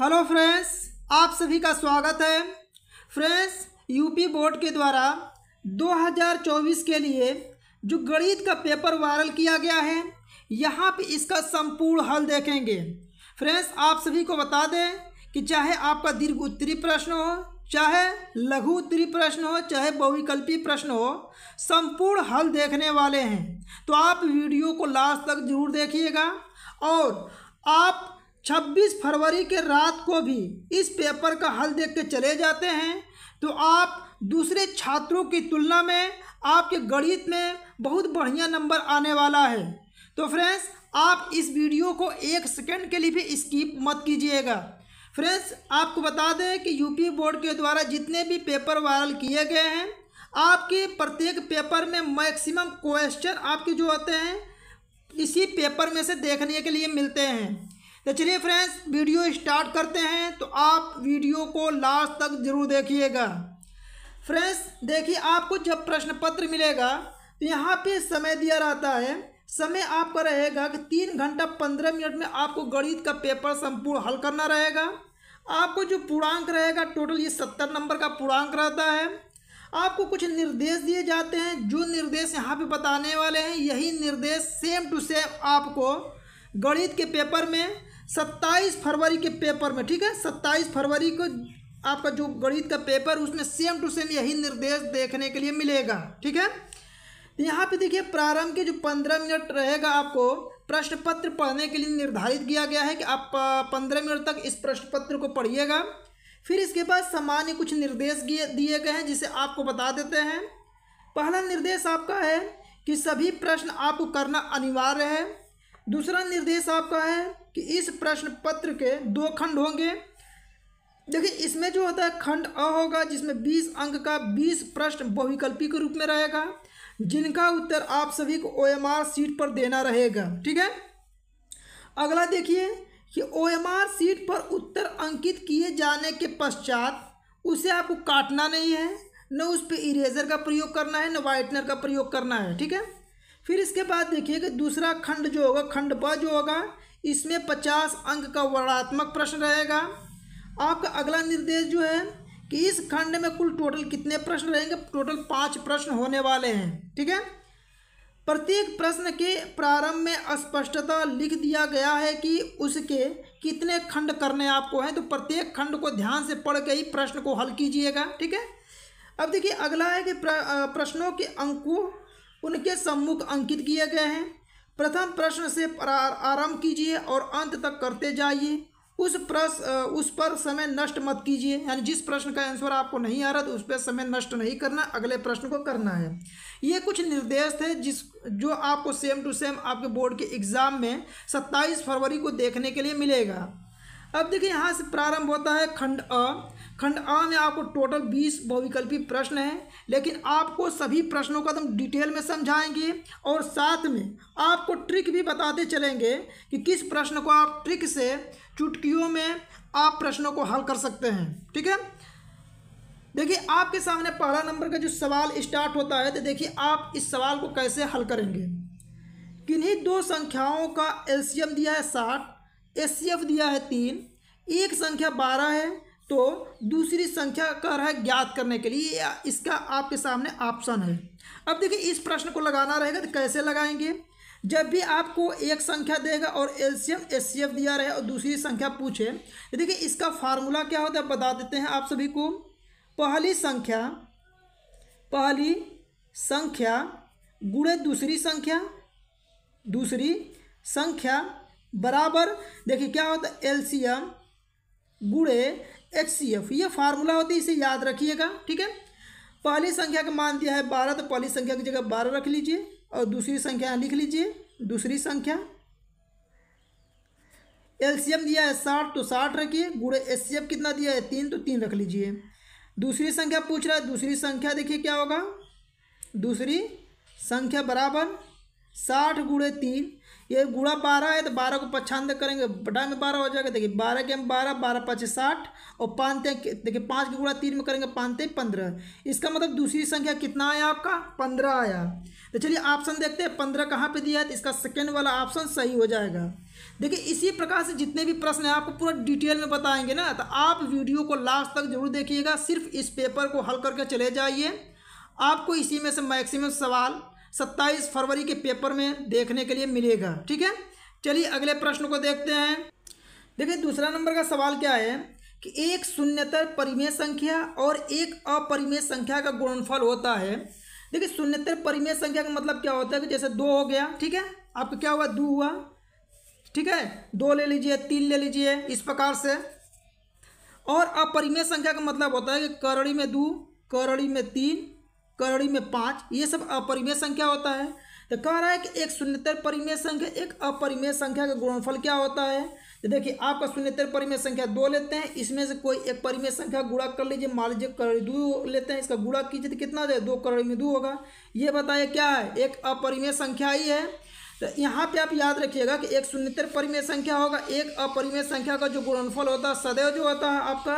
hello friends आप सभी का स्वागत है फ्रेंड्स यूपी बोर्ड के द्वारा 2024 के लिए जो गणित का पेपर वायरल किया गया है यहाँ पे इसका संपूर्ण हल देखेंगे फ्रेंड्स आप सभी को बता दें कि चाहे आपका दीर्घ उत्तरी प्रश्न हो चाहे लघु उत्तरी प्रश्न हो चाहे बहुविकल्पी प्रश्न हो संपूर्ण हल देखने वाले हैं तो आप वीडियो को लास्ट तक जरूर देखिएगा और आप 26 फरवरी के रात को भी इस पेपर का हल देख के चले जाते हैं तो आप दूसरे छात्रों की तुलना में आपके गणित में बहुत बढ़िया नंबर आने वाला है तो फ्रेंड्स आप इस वीडियो को एक सेकंड के लिए भी स्किप मत कीजिएगा फ्रेंड्स आपको बता दें कि यूपी बोर्ड के द्वारा जितने भी पेपर वायरल किए गए हैं आपके प्रत्येक पेपर में मैक्सिमम क्वेश्चन आपके जो होते हैं इसी पेपर में से देखने के लिए मिलते हैं तो चलिए फ्रेंड्स वीडियो स्टार्ट करते हैं तो आप वीडियो को लास्ट तक जरूर देखिएगा फ्रेंड्स देखिए आपको जब प्रश्न पत्र मिलेगा तो यहाँ पे समय दिया रहता है समय आपका रहेगा कि तीन घंटा पंद्रह मिनट में आपको गणित का पेपर संपूर्ण हल करना रहेगा आपको जो पूर्णांक रहेगा टोटल ये सत्तर नंबर का पूर्णांक रहता है आपको कुछ निर्देश दिए जाते हैं जो निर्देश यहाँ पे बताने वाले हैं यही निर्देश सेम टू सेम आपको गणित के पेपर में सत्ताईस फरवरी के पेपर में ठीक है सत्ताईस फरवरी को आपका जो गणित का पेपर उसमें सेम टू सेम यही निर्देश देखने के लिए मिलेगा ठीक है यहाँ पे देखिए प्रारंभ के जो पंद्रह मिनट रहेगा आपको प्रश्न पत्र पढ़ने के लिए निर्धारित किया गया है कि आप पंद्रह मिनट तक इस प्रश्न पत्र को पढ़िएगा फिर इसके बाद सामान्य कुछ निर्देश दिए गए हैं जिसे आपको बता देते हैं पहला निर्देश आपका है कि सभी प्रश्न आपको करना अनिवार्य है दूसरा निर्देश आपका है कि इस प्रश्न पत्र के दो खंड होंगे देखिए इसमें जो होता है खंड अ होगा जिसमें बीस अंक का बीस प्रश्न बहुविकल्पी के रूप में रहेगा जिनका उत्तर आप सभी को ओ एम आर सीट पर देना रहेगा ठीक है अगला देखिए कि ओ एम आर सीट पर उत्तर अंकित किए जाने के पश्चात उसे आपको काटना नहीं है न उस पर इरेजर का प्रयोग करना है न वाइटनर का प्रयोग करना है ठीक है फिर इसके बाद देखिए कि दूसरा खंड जो होगा खंड ब जो होगा इसमें पचास अंक का वर्णात्मक प्रश्न रहेगा आपका अगला निर्देश जो है कि इस खंड में कुल टोटल कितने प्रश्न रहेंगे टोटल पाँच प्रश्न होने वाले हैं ठीक है प्रत्येक प्रश्न के प्रारंभ में स्पष्टता लिख दिया गया है कि उसके कितने खंड करने आपको हैं तो प्रत्येक खंड को ध्यान से पढ़ के ही प्रश्न को हल कीजिएगा ठीक है अब देखिए अगला है कि प्रश्नों के अंकों उनके सम्मुख अंकित किए गए हैं प्रथम प्रश्न से आरंभ कीजिए और अंत तक करते जाइए उस प्रश्न उस पर समय नष्ट मत कीजिए यानी जिस प्रश्न का आंसर आपको नहीं आ रहा था तो उस पर समय नष्ट नहीं करना अगले प्रश्न को करना है ये कुछ निर्देश थे जिस जो आपको सेम टू सेम आपके बोर्ड के एग्ज़ाम में 27 फरवरी को देखने के लिए मिलेगा अब देखिए यहाँ से प्रारंभ होता है खंड अ खंड अ में आपको टोटल बीस बहुविकल्पी प्रश्न हैं लेकिन आपको सभी प्रश्नों का हम डिटेल में समझाएंगे और साथ में आपको ट्रिक भी बताते चलेंगे कि किस प्रश्न को आप ट्रिक से चुटकियों में आप प्रश्नों को हल कर सकते हैं ठीक है देखिए आपके सामने पहला नंबर का जो सवाल स्टार्ट होता है तो देखिए आप इस सवाल को कैसे हल करेंगे किन्हीं दो संख्याओं का एल्सियम दिया है साठ एस दिया है तीन एक संख्या बारह है तो दूसरी संख्या कह रहा है ज्ञात करने के लिए इसका आपके सामने ऑप्शन है अब देखिए इस प्रश्न को लगाना रहेगा तो कैसे लगाएंगे जब भी आपको एक संख्या देगा और एलसीएम एससीएफ दिया रहे और दूसरी संख्या पूछे देखिए इसका फार्मूला क्या होता है बता देते हैं आप सभी को पहली संख्या पहली संख्या गुणे दूसरी संख्या दूसरी संख्या बराबर देखिए क्या होता है एल सी एम गुड़े एच सी एफ ये फार्मूला होती है इसे याद रखिएगा ठीक है पहली संख्या का मान दिया है बारह तो पहली संख्या की जगह बारह रख लीजिए और दूसरी संख्या लिख लीजिए दूसरी संख्या एल सी एम दिया है साठ तो साठ रखिए गुड़े एच सी एफ कितना दिया है तीन तो तीन रख लीजिए दूसरी संख्या पूछ रहा है दूसरी संख्या देखिए क्या होगा दूसरी संख्या बराबर साठ गुड़े तीन ये गुड़ा बारह है तो बारह को पछानते करेंगे बटा में बारह हो जाएगा देखिए बारह के हम बारह बारह पच्चीस साठ और पानते देखिए पाँच के गुड़ा तीन में करेंगे पानते पंद्रह इसका मतलब दूसरी संख्या कितना आया आपका पंद्रह आया तो चलिए ऑप्शन देखते हैं पंद्रह कहाँ पे दिया है तो इसका सेकेंड वाला ऑप्शन सही हो जाएगा देखिए इसी प्रकार से जितने भी प्रश्न हैं आपको पूरा डिटेल में बताएंगे ना तो आप वीडियो को लास्ट तक जरूर देखिएगा सिर्फ इस पेपर को हल करके चले जाइए आपको इसी में से मैक्सिमम सवाल सत्ताईस फरवरी के पेपर में देखने के लिए मिलेगा ठीक है चलिए अगले प्रश्न को देखते हैं देखिए दूसरा नंबर का सवाल क्या है कि एक शून्यतर परिमेय संख्या और एक अपरिमेय संख्या का गुणनफल होता है देखिए शून्यतर परिमेय संख्या का मतलब क्या होता है कि जैसे दो हो गया ठीक है आपका क्या हुआ दो हुआ ठीक है दो ले लीजिए तीन ले लीजिए इस प्रकार से और अपरिमेय संख्या का मतलब होता है कि करड़ी में दो करड़ी में तीन करोड़ी में पाँच ये सब अपरिमेय संख्या होता है तो कह रहा है कि एक शून्यतर परिमेय संख्या एक अपरिमेय संख्या का गुणनफल क्या होता है तो देखिए आपका शून्यतर परिमेय संख्या दो लेते हैं इसमें से कोई एक परिमेय संख्या गुड़ा कर लीजिए मान लीजिए करोड़ी दो लेते हैं इसका गुड़ा कीजिए तो कितना दो करोड़ी में दो होगा ये बताइए क्या है एक अपरिमेय संख्या ही है तो यहाँ पे आप याद रखिएगा कि एक शून्यतर परिमेय संख्या होगा एक अपरिमेय संख्या का जो गुणनफल होता है सदैव जो होता है आपका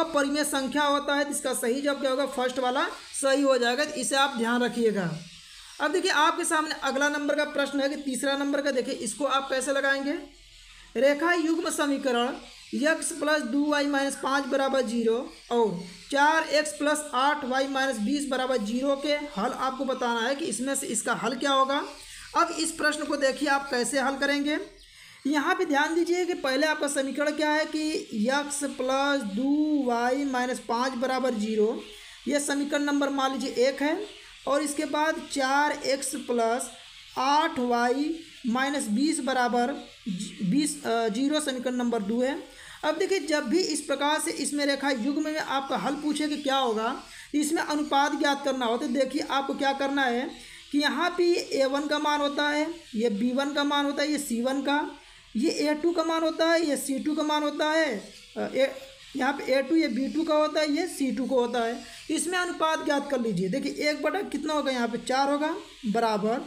अपरिमेय संख्या होता है तो इसका सही जवाब क्या होगा फर्स्ट वाला सही हो जाएगा तो इसे आप ध्यान रखिएगा अब देखिए आपके सामने अगला नंबर का प्रश्न है कि तीसरा नंबर का देखिए इसको आप कैसे लगाएंगे रेखा युग्म समीकरण यक्स प्लस दो वाई माइनस पाँच बराबर जीरो और चार एक्स प्लस आठ वाई माइनस बीस बराबर जीरो के हल आपको बताना है कि इसमें से इसका हल क्या होगा अब इस प्रश्न को देखिए आप कैसे हल करेंगे यहाँ पे ध्यान दीजिए कि पहले आपका समीकरण क्या है कि यक्स प्लस दो वाई माइनस पाँच बराबर जीरो यह समीकरण नंबर मान लीजिए एक है और इसके बाद चार एक्स प्लस आठ वाई माइनस बीस बराबर बीस जीरो समीकरण नंबर दो है अब देखिए जब भी इस प्रकार से इसमें रेखा युग्म में आपका हल पूछे कि क्या होगा तो इसमें अनुपात ज्ञात करना हो तो देखिए आपको क्या करना है कि यहाँ पे ए वन का मान होता है ये बी वन का मान होता है ये सी वन का ये ए टू का मान होता है ये सी टू का मान होता है ए यहाँ पे ए टू ये बी टू का होता है ये सी टू का होता है इसमें अनुपात ज्ञात कर लीजिए देखिए एक बटा कितना होगा यहाँ पे चार होगा बराबर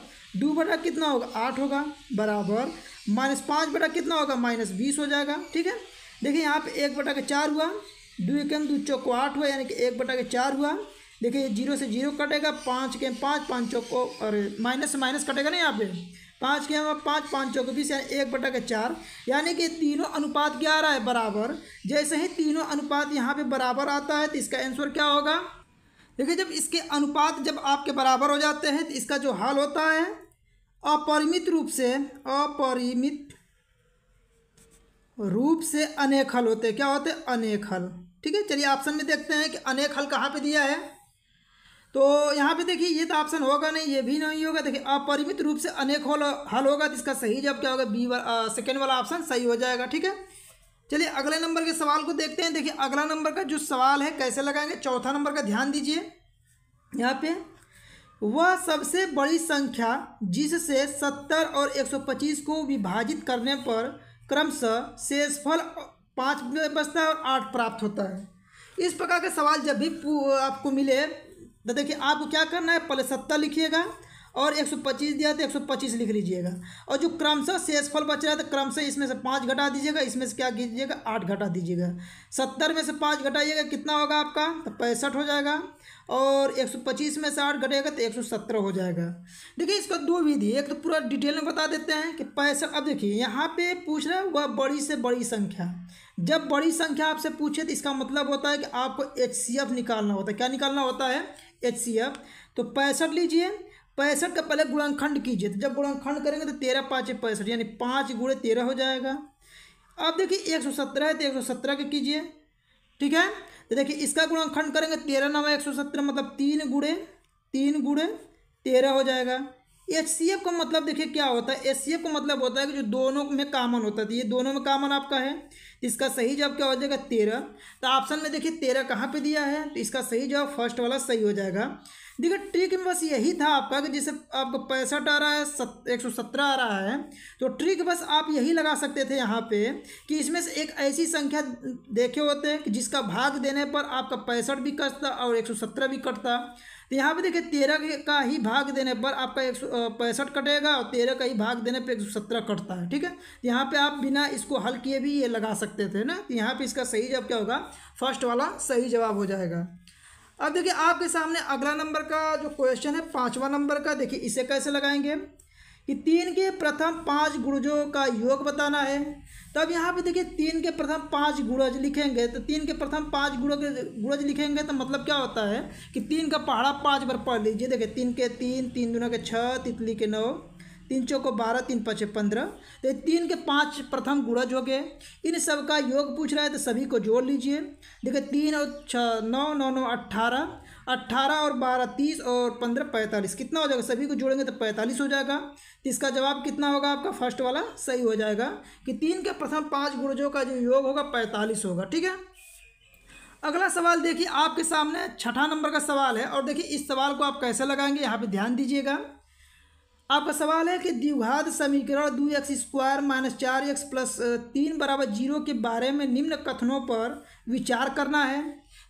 दो बटा कितना होगा आठ होगा बराबर माइनस पाँच बटा कितना होगा माइनस बीस हो जाएगा ठीक है देखिए यहाँ पे एक बटा के चार हुआ दो एक दो चौको आठ हुआ यानी कि एक बटा के चार हुआ देखिए जीरो से जीरो कटेगा पाँच के पाँच पाँच चौको और माइनस से माइनस कटेगा ना यहाँ पे पाँच के हम पाँच पाँच चौके बीस यानी एक बटा के चार यानी कि तीनों अनुपात ग्यारह है बराबर जैसे ही तीनों अनुपात यहाँ पे बराबर आता है तो इसका आंसर क्या होगा देखिए जब इसके अनुपात जब आपके बराबर हो जाते हैं तो इसका जो हल होता है अपरिमित रूप से अपरिमित रूप से अनेक हल होते हैं क्या होते अनेक हल ठीक है चलिए ऑप्शन में देखते हैं कि अनेक हल कहाँ पर दिया है तो यहाँ पे देखिए ये तो ऑप्शन होगा नहीं ये भी नहीं होगा देखिए अपरिमित रूप से अनेक हल हल होगा तो इसका सही जब क्या होगा बी वाला सेकेंड वाला ऑप्शन सही हो जाएगा ठीक है चलिए अगले नंबर के सवाल को देखते हैं देखिए अगला नंबर का जो सवाल है कैसे लगाएंगे चौथा नंबर का ध्यान दीजिए यहाँ पे वह सबसे बड़ी संख्या जिससे सत्तर और एक सौ पच्चीस को विभाजित करने पर क्रमशः शेषफल पाँच बचता है और आठ प्राप्त होता है इस प्रकार के सवाल जब भी आपको मिले तो देखिए आपको क्या करना है पहले सत्तर लिखिएगा और 125 दिया था तो 125 लिख लीजिएगा और जो क्रमशः शेषफल बच रहा था तो क्रमशः इसमें से पाँच घटा दीजिएगा इसमें से क्या कीजिएगा आठ घटा दीजिएगा सत्तर में से पाँच घटाइएगा कितना होगा आपका तो पैंसठ हो जाएगा और 125 में से आठ घटेगा तो सत्तर हो जाएगा देखिए इसका दो विधि एक तो पूरा डिटेल में बता देते हैं कि पैंसठ अब देखिए यहाँ पर पूछ रहे हैं वह बड़ी से बड़ी संख्या जब बड़ी संख्या आपसे पूछे तो इसका मतलब होता है कि आपको एच निकालना होता है क्या निकालना होता है एच सी एफ तो पैंसठ लीजिए पैंसठ का पहले गुणनखंड कीजिए तो जब गुणनखंड करेंगे तो तेरह पाँच पैंसठ यानी पाँच गुड़े तेरह हो जाएगा अब देखिए एक सौ सत्रह है तो एक सौ सत्रह का कीजिए ठीक है तो देखिए इसका गुणनखंड करेंगे तेरह नवा एक सौ सत्रह मतलब तीन गुड़े तीन गुड़े तेरह हो जाएगा एच सी का मतलब देखिए क्या होता है एच सी का मतलब होता है कि जो दोनों में कामन होता है तो ये दोनों में कामन आपका है तो इसका सही जवाब क्या हो जाएगा तेरह तो ऑप्शन में देखिए तेरह कहाँ पे दिया है तो इसका सही जवाब फर्स्ट वाला सही हो जाएगा देखिए ट्रिक में बस यही था आपका कि जैसे आपको पैंसठ आ रहा है सत एक सौ सत्रह आ रहा है तो ट्रिक बस आप यही लगा सकते थे यहाँ पे कि इसमें से एक ऐसी संख्या देखे होते कि जिसका भाग देने पर आपका पैंसठ भी कटता और एक सौ सत्रह भी कटता तो यहाँ पे देखिए तेरह का ही भाग देने पर आपका एक पैंसठ कटेगा और तेरह का ही भाग देने पर एक सौ सत्रह कटता है ठीक है तो यहाँ पे आप बिना इसको हल किए भी ये लगा सकते थे ना तो यहाँ पे इसका सही जवाब क्या होगा फर्स्ट वाला सही जवाब हो जाएगा अब देखिए आपके सामने अगला नंबर का जो क्वेश्चन है पाँचवा नंबर का देखिए इसे कैसे लगाएंगे कि तीन के प्रथम पाँच गुड़जों का योग बताना है तब तो यहाँ पे देखिए तीन के प्रथम पाँच गुड़ज लिखेंगे तो तीन के प्रथम पाँच गुड़ज गुड़ज लिखेंगे तो मतलब क्या होता है कि तीन का पहाड़ा पाँच बार पढ़ लीजिए देखिए तीन के तीन तीन दोनों के छः तितली के नौ तीन चौको बारह तीन पाँच पंद्रह तो ये तीन के पाँच प्रथम गुणज हो गए इन सब का योग पूछ रहा है तो सभी को जोड़ लीजिए देखिए तीन और छः नौ नौ नौ अट्ठारह अट्ठारह और बारह तीस और पंद्रह पैंतालीस कितना हो जाएगा सभी को जोड़ेंगे तो पैंतालीस हो जाएगा तो इसका जवाब कितना होगा आपका फर्स्ट वाला सही हो जाएगा कि तीन के प्रथम पाँच गुणजों का जो योग होगा पैंतालीस होगा ठीक है अगला सवाल देखिए आपके सामने छठा नंबर का सवाल है और देखिए इस सवाल को आप कैसे लगाएंगे यहाँ पे ध्यान दीजिएगा आपका सवाल है कि द्विघात समीकरण दो एक्स स्क्वायर माइनस चार एक्स प्लस तीन बराबर जीरो के बारे में निम्न कथनों पर विचार करना है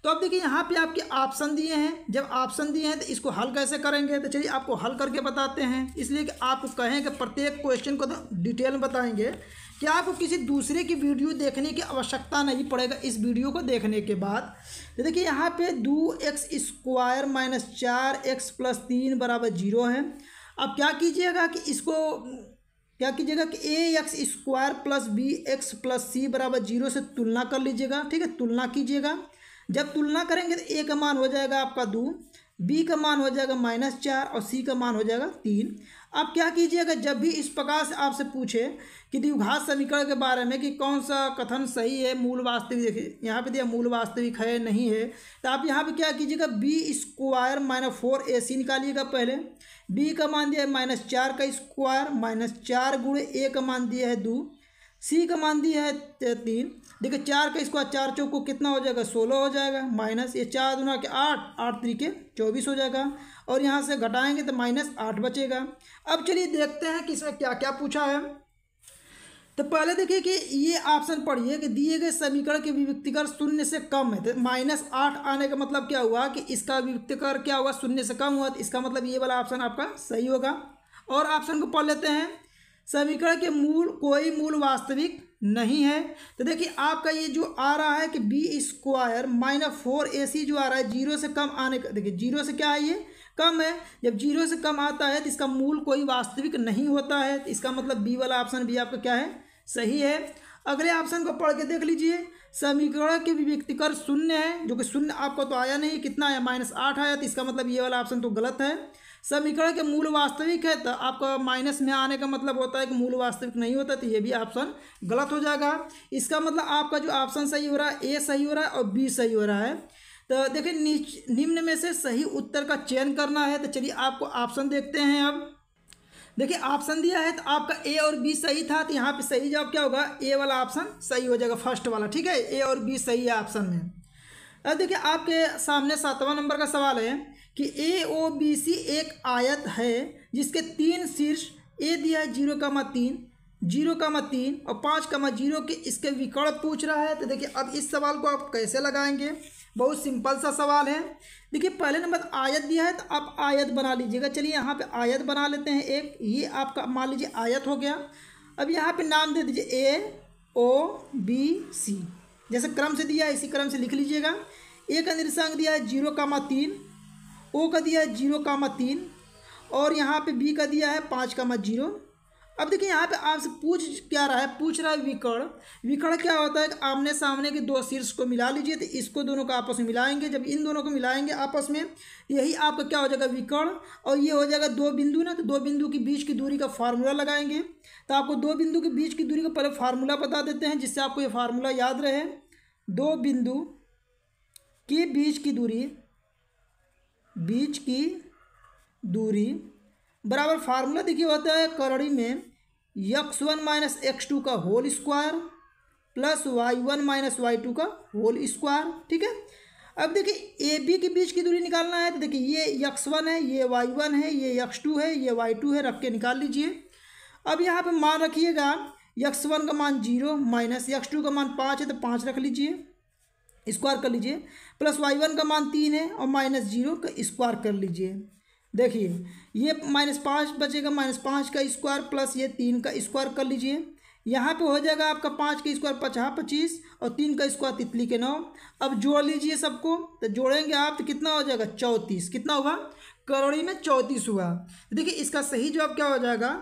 तो अब देखिए यहाँ पे आपके ऑप्शन दिए हैं जब ऑप्शन दिए हैं तो इसको हल कैसे करेंगे तो चलिए आपको हल करके बताते हैं इसलिए कि आप कहें कि प्रत्येक क्वेश्चन को तो डिटेल में बताएंगे कि आपको किसी दूसरे की वीडियो देखने की आवश्यकता नहीं पड़ेगा इस वीडियो को देखने के बाद तो देखिए यहाँ पे दो एक्स स्क्वायर माइनस चार एक्स प्लस तीन बराबर जीरो है अब क्या कीजिएगा कि इसको क्या कीजिएगा कि a x square plus b x plus c बराबर जीरो से तुलना कर लीजिएगा ठीक है तुलना कीजिएगा जब तुलना करेंगे तो ए का मान हो जाएगा आपका दो बी का मान हो जाएगा माइनस चार और सी का मान हो जाएगा तीन आप क्या कीजिएगा जब भी इस प्रकार से आपसे पूछे कि द्विघात समीकरण के बारे में कि कौन सा कथन सही है मूल वास्तविक देखिए यहाँ पे दिया मूल वास्तविक है नहीं है तो आप यहाँ पे क्या कीजिएगा b square minus four a c निकालिएगा पहले बी का मान दिया है माइनस चार का स्क्वायर माइनस चार गुण ए का मान दिया है दो सी का मान दिया है तीन देखिए चार का स्क्वायर चार चौक को कितना हो जाएगा सोलह हो जाएगा माइनस ये चार दुना के आठ आठ तरीके चौबीस हो जाएगा और यहाँ से घटाएंगे तो माइनस आठ बचेगा अब चलिए देखते हैं कि इसमें क्या क्या पूछा है तो पहले देखिए कि ये ऑप्शन पढ़िए कि दिए गए समीकरण के विविक्तिकर शून्य से कम है तो माइनस आठ आने का मतलब क्या हुआ कि इसका विविक्तिकर क्या हुआ शून्य से कम हुआ तो इसका मतलब ये वाला ऑप्शन आपका सही होगा और ऑप्शन को पढ़ लेते हैं समीकरण के मूल कोई मूल वास्तविक नहीं है तो देखिए आपका ये जो आ रहा है कि b square minus four a c जो आ रहा है जीरो से कम आने का देखिए जीरो से क्या है ये कम है जब जीरो से कम आता है तो इसका मूल कोई वास्तविक नहीं होता है तो इसका मतलब बी वाला ऑप्शन भी आपका क्या है सही है अगले ऑप्शन को पढ़ के देख लीजिए समीकरण के व्यक्तिकर शून्य है जो कि शून्य आपको तो आया नहीं कितना आया माइनस आठ आया तो इसका मतलब ये वाला ऑप्शन तो गलत है समीकरण के मूल वास्तविक है तो आपका माइनस में आने का मतलब होता है कि मूल वास्तविक नहीं होता तो ये भी ऑप्शन गलत हो जाएगा इसका मतलब आपका जो ऑप्शन सही हो रहा है ए सही हो रहा है और बी सही हो रहा है तो देखिए निम्न में से सही उत्तर का चयन करना है तो चलिए आपको ऑप्शन देखते हैं अब देखिए ऑप्शन दिया है तो आपका ए और बी सही था तो यहाँ पे सही जवाब क्या होगा ए वाला ऑप्शन सही हो जाएगा फर्स्ट वाला ठीक है ए और बी सही है ऑप्शन में अब देखिए आपके सामने सातवां नंबर का सवाल है कि ए ओ बी सी एक आयत है जिसके तीन शीर्ष ए दिया है जीरो कामा तीन जीरो कामा तीन और पाँच कामा जीरो के इसके विकल्प पूछ रहा है तो देखिए अब इस सवाल को आप कैसे लगाएंगे बहुत सिंपल सा सवाल है देखिए पहले नंबर आयत दिया है तो आप आयत बना लीजिएगा चलिए यहाँ पे आयत बना लेते हैं एक ये आपका मान लीजिए आयत हो गया अब यहाँ पे नाम दे दीजिए ए ओ बी सी जैसे क्रम से दिया है इसी क्रम से लिख लीजिएगा ए का निर्सांग दिया है जीरो कामा तीन ओ का दिया है जीरो कामा तीन और यहाँ पर बी का दिया है पाँच कामा जीरो अब देखिए यहाँ पे आपसे पूछ क्या रहा है पूछ रहा है विकर्ण विकर्ण क्या होता है कि आमने सामने के दो शीर्ष को मिला लीजिए तो इसको दोनों को आपस में मिलाएंगे जब इन दोनों को मिलाएंगे आपस में यही आपका क्या हो जाएगा विकर्ण और ये हो जाएगा दो बिंदु ना तो दो बिंदु के बीच की दूरी का फार्मूला लगाएंगे तो आपको दो बिंदु के बीच की दूरी का पहले फार्मूला बता देते हैं जिससे आपको ये फार्मूला याद रहे दो बिंदु के बीच की दूरी बीच की दूरी बराबर फार्मूला देखिए होता है करड़ी में x one minus x two का whole square plus y one minus y two का होल स्क्वायर ठीक है अब देखिए ए बी के बीच की दूरी निकालना है तो देखिए ये यक्स वन है ये वाई वन है ये यक्स टू है ये वाई टू है रख के निकाल लीजिए अब यहाँ पे मान रखिएगा यक्स वन का मान जीरो माइनस यक्स टू का मान पाँच है तो पाँच रख लीजिए स्क्वायर कर लीजिए प्लस वाई वन का मान तीन है और माइनस जीरो का स्क्वायर कर लीजिए देखिए ये माइनस पाँच बचेगा माइनस पाँच का स्क्वायर प्लस ये तीन का स्क्वायर कर लीजिए यहाँ पे हो जाएगा आपका पाँच का स्क्वायर पचास पच्चीस और तीन का स्क्वायर तितली के नौ अब जोड़ लीजिए सबको तो जोड़ेंगे आप तो कितना हो जाएगा चौंतीस कितना हुआ करोड़ी में चौंतीस हुआ देखिए इसका सही जवाब क्या हो जाएगा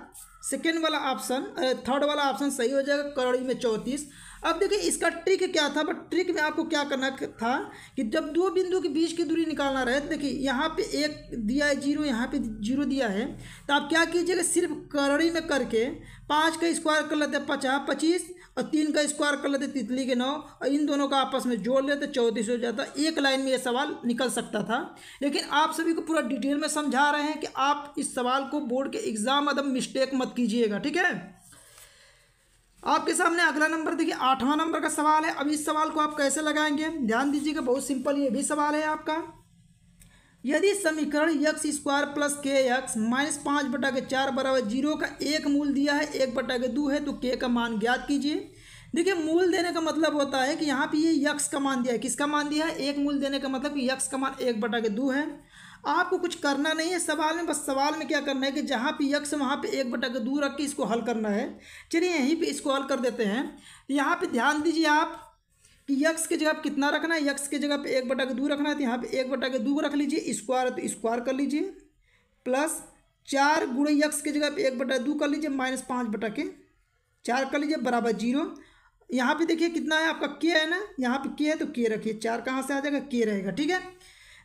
सेकेंड वाला ऑप्शन थर्ड वाला ऑप्शन सही हो जाएगा करोड़ी में चौंतीस अब देखिए इसका ट्रिक क्या था बट ट्रिक में आपको क्या करना था कि जब दो बिंदु के बीच की दूरी निकालना रहे तो देखिए यहाँ पे एक दिया है जीरो यहाँ पे जीरो दिया है तो आप क्या कीजिएगा सिर्फ करड़ी में करके पाँच का स्क्वायर कर लेते हैं पचास पच्चीस और तीन का स्क्वायर कर लेते तितली के नौ और इन दोनों का आपस में जोड़ लेते चौंतीस हो जाता एक लाइन में ये सवाल निकल सकता था लेकिन आप सभी को पूरा डिटेल में समझा रहे हैं कि आप इस सवाल को बोर्ड के एग्ज़ाम अदम मिस्टेक मत कीजिएगा ठीक है आपके सामने अगला नंबर देखिए आठवां नंबर का सवाल है अब इस सवाल को आप कैसे लगाएंगे ध्यान दीजिएगा बहुत सिंपल ये भी सवाल है आपका यदि समीकरण x square plus k x minus पाँच बटा के चार बराबर जीरो का एक मूल दिया है एक बटा के दो है तो के का मान ज्ञात कीजिए देखिए मूल देने का मतलब होता है कि यहाँ पे ये यक्स का मान दिया है किसका मान दिया है एक मूल देने का मतलब कि यक्स का मान एक बटा के दो है आपको कुछ करना नहीं है सवाल में बस सवाल में क्या करना है कि जहाँ पे यक्ष वहाँ पे एक बटा के दूर रख के इसको हल करना है चलिए यहीं पे इसको हल कर देते हैं यहाँ पे ध्यान दीजिए आप कि यक्ष की जगह कितना रखना है यक्ष की जगह पे एक बटा के दूर रखना है तो यहाँ पर एक बटा के दो रख लीजिए स्क्वायर तो स्क्वायर कर लीजिए प्लस चार गुड़े यक्ष की जगह पर एक बटा दो कर लीजिए माइनस पाँच बटा के चार कर लीजिए बराबर जीरो यहाँ पे देखिए कितना है आपका के है ना यहाँ पे के है तो के रखिए चार कहाँ से आ जाएगा के रहेगा ठीक है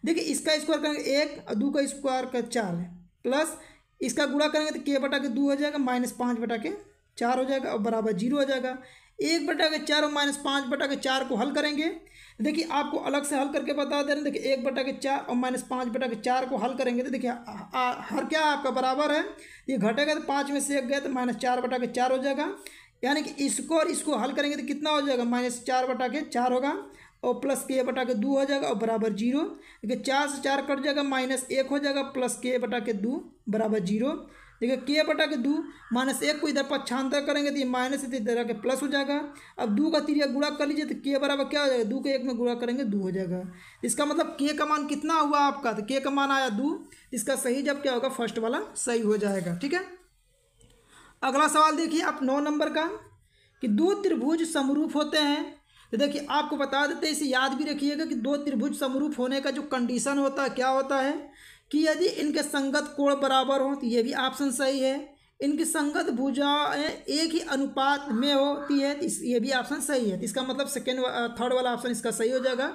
देखिए इसका स्क्वायर करेंगे एक और दो का स्क्वायर का चार है प्लस इसका गुड़ा करेंगे तो के बटा के दो हो जाएगा माइनस पाँच बटा के चार हो जाएगा और बराबर जीरो हो जाएगा एक बटा के चार और माइनस पाँच बटा के चार को हल करेंगे देखिए आपको अलग से हल करके बता दे रहे हैं देखिए एक बटा के चार और माइनस पाँच बटा के चार को हल करेंगे तो देखिए हर क्या आपका बराबर है ये घटेगा तो पाँच में से एक गया तो माइनस चार बटा के चार हो जाएगा यानी कि इसको और इसको हल करेंगे तो कितना हो जाएगा माइनस चार बटा के चार होगा और प्लस के बटा के दो हो जाएगा और बराबर जीरो देखिए चार से चार कट जाएगा माइनस एक हो जाएगा प्लस के बटा के दो बराबर जीरो देखिए के बटा के दो माइनस एक को इधर पक्षांतर करेंगे तो ये माइनस इधर इधर आके प्लस हो जाएगा अब दो का तीरिया गुड़ा कर लीजिए तो के बराबर क्या हो जाएगा दो के एक में गुड़ा करेंगे दो हो जाएगा इसका मतलब के का मान कितना हुआ आपका तो के का मान आया दो इसका सही जब क्या होगा फर्स्ट वाला सही हो जाएगा ठीक है अगला सवाल देखिए आप नौ नंबर का कि दो त्रिभुज समरूप होते हैं तो देखिए आपको बता देते हैं इसे याद भी रखिएगा कि दो त्रिभुज समरूप होने का जो कंडीशन होता है क्या होता है कि यदि इनके संगत कोण बराबर हो तो ये भी ऑप्शन सही है इनकी संगत भुजाएं एक ही अनुपात में होती है तो ये भी ऑप्शन सही है तो इसका मतलब सेकेंड थर्ड वाला ऑप्शन इसका सही हो जाएगा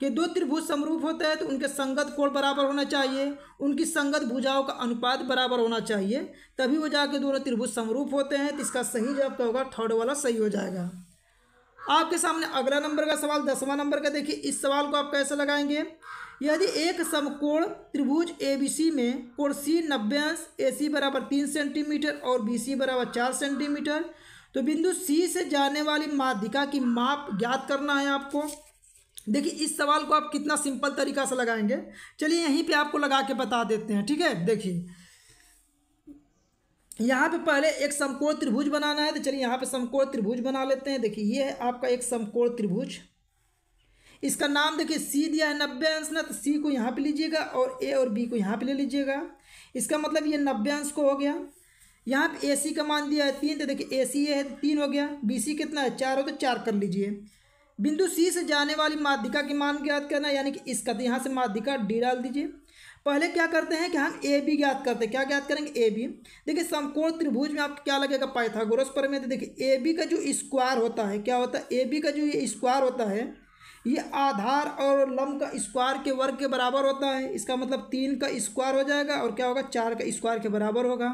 कि दो त्रिभुज समरूप होते हैं तो उनके संगत कोण बराबर होना चाहिए उनकी संगत भुजाओं का अनुपात बराबर होना चाहिए तभी वो जाके दोनों त्रिभुज समरूप होते हैं तो इसका सही जवाब क्या होगा थर्ड वाला सही हो जाएगा आपके सामने अगला नंबर का सवाल दसवां नंबर का देखिए इस सवाल को आप कैसे लगाएंगे यदि एक समकोण त्रिभुज ए बी सी में कोण सी नब्बे अंश ए सी बराबर तीन सेंटीमीटर और बी सी बराबर चार सेंटीमीटर तो बिंदु सी से जाने वाली माध्यिका की माप ज्ञात करना है आपको देखिए इस सवाल को आप कितना सिंपल तरीका से लगाएंगे चलिए यहीं पे आपको लगा के बता देते हैं ठीक है देखिए यहाँ पे पहले एक समकोण त्रिभुज बनाना है तो चलिए यहाँ पे समकोण त्रिभुज बना लेते हैं देखिए ये है आपका एक समकोण त्रिभुज इसका नाम देखिए सी दिया है नब्बे अंश ना तो सी को यहाँ पे लीजिएगा और ए और बी को यहाँ पे ले लीजिएगा इसका मतलब ये नब्बे अंश को हो गया यहाँ पे ए सी का मान दिया है तीन तो देखिए ए सी ये है तो तीन हो गया बी सी कितना है चार हो तो चार कर लीजिए बिंदु सी से जाने वाली माध्यिका की मान ज्ञात करना यानी कि इसका तो यहाँ से माध्यिका डी डाल दीजिए पहले क्या करते हैं कि हम ए बी ज्ञात करते हैं क्या ज्ञात करेंगे ए बी देखिए समकोण त्रिभुज में आपको क्या लगेगा पाइथागोरस में देखिए ए बी का जो स्क्वायर होता है क्या होता है ए बी का जो ये स्क्वायर होता है ये आधार और लम्ब का स्क्वायर के वर्ग के बराबर होता है इसका मतलब तीन का स्क्वायर हो जाएगा और क्या होगा चार का स्क्वायर के बराबर होगा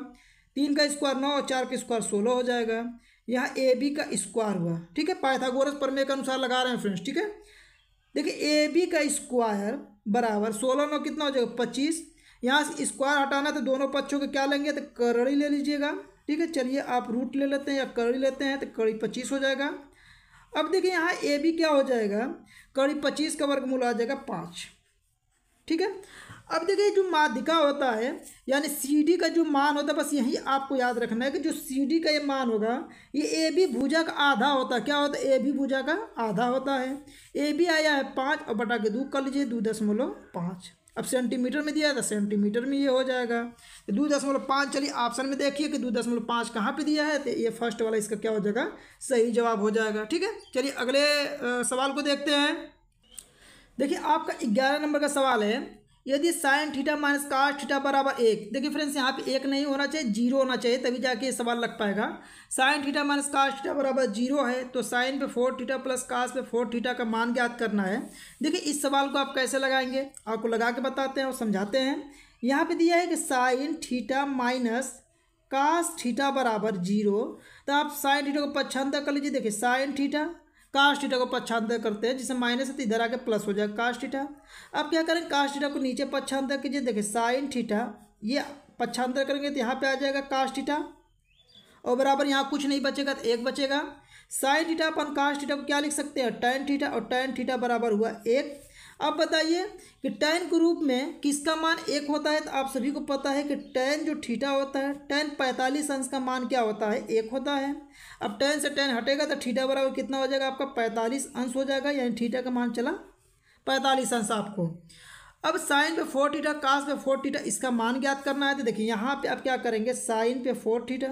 तीन का स्क्वायर नौ और चार का स्क्वायर सोलह हो जाएगा यहाँ ए बी का स्क्वायर हुआ ठीक है पाइथागोरस प्रमेय के अनुसार लगा रहे हैं फ्रेंड्स ठीक है देखिए ए बी का स्क्वायर बराबर सोलह नौ कितना हो जाएगा पच्चीस यहाँ से स्क्वायर हटाना तो दोनों पक्षों के क्या लेंगे तो करड़ी ले लीजिएगा ठीक है चलिए आप रूट ले लेते हैं या कड़ी लेते हैं तो कड़ी पच्चीस हो जाएगा अब देखिए यहाँ ए बी क्या हो जाएगा कड़ी पच्चीस का वर्गमूल आ जाएगा पाँच ठीक है अब देखिए जो माध्यिका होता है यानी सी डी का जो मान होता है बस यही आपको याद रखना है कि जो सी डी का ये मान होगा ये ए बी भूजा का आधा होता है क्या होता है ए बी भूजा का आधा होता है ए बी आया है पाँच और बटा के दो कर लीजिए दो दशमलव पाँच अब सेंटीमीटर में दिया था सेंटीमीटर में ये हो जाएगा तो दो दशमलव पाँच चलिए ऑप्शन में देखिए कि दो दशमलव पाँच कहाँ पर दिया है तो ये फर्स्ट वाला इसका क्या हो जाएगा सही जवाब हो जाएगा ठीक है चलिए अगले सवाल को देखते हैं देखिए आपका ग्यारह नंबर का सवाल है यदि sine theta minus cos theta बराबर एक देखिए फ्रेंड्स यहाँ पे एक नहीं होना चाहिए जीरो होना चाहिए तभी जाके ये सवाल लग पाएगा sine theta minus cos theta बराबर जीरो है तो साइन पे फोर थीटा प्लस कास पे फोर थीटा का मान ज्ञात करना है देखिए इस सवाल को आप कैसे लगाएंगे आपको लगा के बताते हैं और समझाते हैं यहाँ पर दिया है कि sine theta minus cos theta बराबर जीरो तो आप साइन थीटा को पक्षांतर कर लीजिए देखिए साइन थीटा कास्ट थीटा को पक्षांतर करते हैं जिससे माइनस है तो इधर आके प्लस हो जाएगा कास्ट थीटा अब क्या करें कास्टिटा को नीचे पक्षांतर कीजिए देखिए साइन ठीठा ये पक्षांतर करेंगे तो यहाँ पे आ जाएगा काश और बराबर यहाँ कुछ नहीं बचेगा तो एक बचेगा sine theta upon cos theta को क्या लिख सकते हैं टेन ठीठा और टेन ठीठा बराबर हुआ एक अब बताइए कि टेन के रूप में किसका मान एक होता है तो आप सभी को पता है कि टेन जो ठीठा होता है टेन पैंतालीस अंश का मान क्या होता है एक होता है अब टेन से टेन हटेगा तो ठीठा बराबर कितना हो जाएगा आपका पैंतालीस अंश हो जाएगा यानी ठीठा का मान चला पैंतालीस अंश आपको अब साइन पे फोर थीटा कास पे फोर थीटा इसका मान ज्ञात करना है तो देखिए यहाँ पे आप क्या करेंगे साइन पे फोर थीटा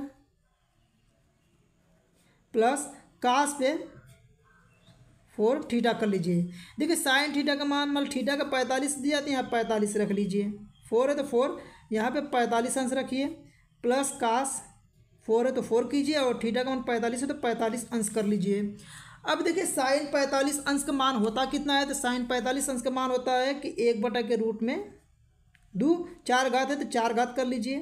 प्लस कास पे फोर थीटा कर लीजिए देखिए साइन थीटा का मान मतलब थीटा का पैंतालीस दिया तो यहाँ पैंतालीस रख लीजिए फोर है तो फोर यहाँ पे पैंतालीस अंश रखिए प्लस कास फोर है तो फोर कीजिए और थीटा का मान पैंतालीस है तो पैंतालीस अंश कर लीजिए अब देखिए साइन पैंतालीस अंश का मान होता कितना है तो साइन पैंतालीस अंश का मान होता है कि एक बटा के रूट में दो चार घात है तो चार घात कर लीजिए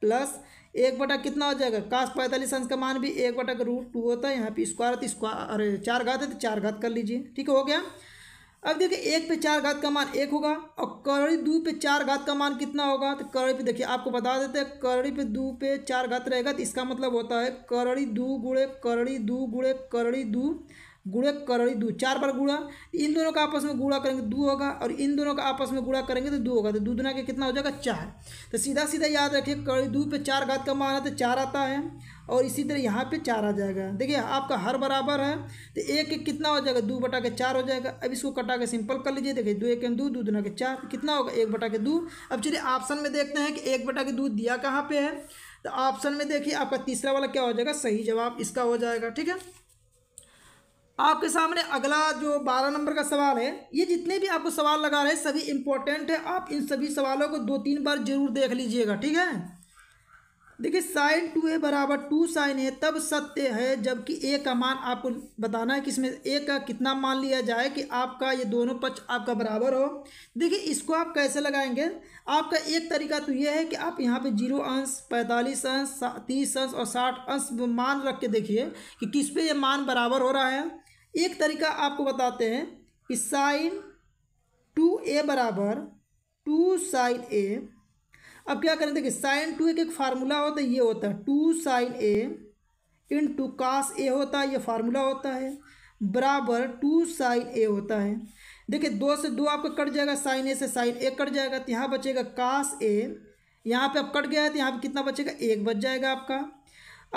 प्लस एक बटा कितना हो जाएगा काश पैंतालीस अंश का मान भी एक बटा का रूट टू होता है यहाँ पे स्क्वायर तो स्क्वायर अरे चार घात है तो चार घात कर लीजिए ठीक हो गया अब देखिए एक पे चार घात का मान एक होगा और करड़ी दो पे चार घात का मान कितना होगा तो करड़ी पे देखिए आपको बता देते हैं करड़ी पे दो पे चार घात रहेगा तो इसका मतलब होता है करड़ी दो गुड़े करड़ी दो गुड़े करड़ी दो गुणा करो दो चार बार गुणा इन दोनों का आपस में गुणा करेंगे दो होगा और इन दोनों का आपस में गुणा करेंगे तो दो होगा तो दो दुना के कितना हो जाएगा चार तो सीधा सीधा याद रखिए कड़ी दो पे चार घात का मान है तो चार आता है और इसी तरह यहाँ पे चार आ जाएगा देखिए आपका हर बराबर है तो एक एक कितना हो जाएगा दो बटा के चार हो जाएगा अब इसको कटा के सिंपल कर लीजिए देखिए दो एक दो दो दुना के चार कितना होगा एक बटा के दो अब चलिए ऑप्शन में देखते हैं कि एक बटा के दो दिया कहाँ पर है तो ऑप्शन में देखिए आपका तीसरा वाला क्या हो जाएगा सही जवाब इसका हो जाएगा ठीक है आपके सामने अगला जो बारह नंबर का सवाल है ये जितने भी आपको सवाल लगा रहे हैं सभी इंपॉर्टेंट है आप इन सभी सवालों को दो तीन बार जरूर देख लीजिएगा ठीक है देखिए साइन टू ए बराबर टू साइन ए तब सत्य है जबकि ए का मान आपको बताना है कि इसमें ए का कितना मान लिया जाए कि आपका ये दोनों पक्ष आपका बराबर हो देखिए इसको आप कैसे लगाएंगे आपका एक तरीका तो ये है कि आप यहाँ पे जीरो अंश पैंतालीस अंश तीस अंश और साठ अंश मान रख के देखिए कि किस पे ये मान बराबर हो रहा है एक तरीका आपको बताते हैं कि साइन टू ए बराबर टू साइन ए अब क्या करें देखिए साइन टू एक एक फार्मूला होता है ये होता है two sine A into cos A होता है ये फार्मूला होता है बराबर टू साइन ए होता है देखिए दो से दो आपका कट जाएगा साइन ए से साइन ए कट जाएगा तो यहाँ बचेगा कास ए यहाँ पे अब कट गया है तो यहाँ पे कितना बचेगा एक बच जाएगा आपका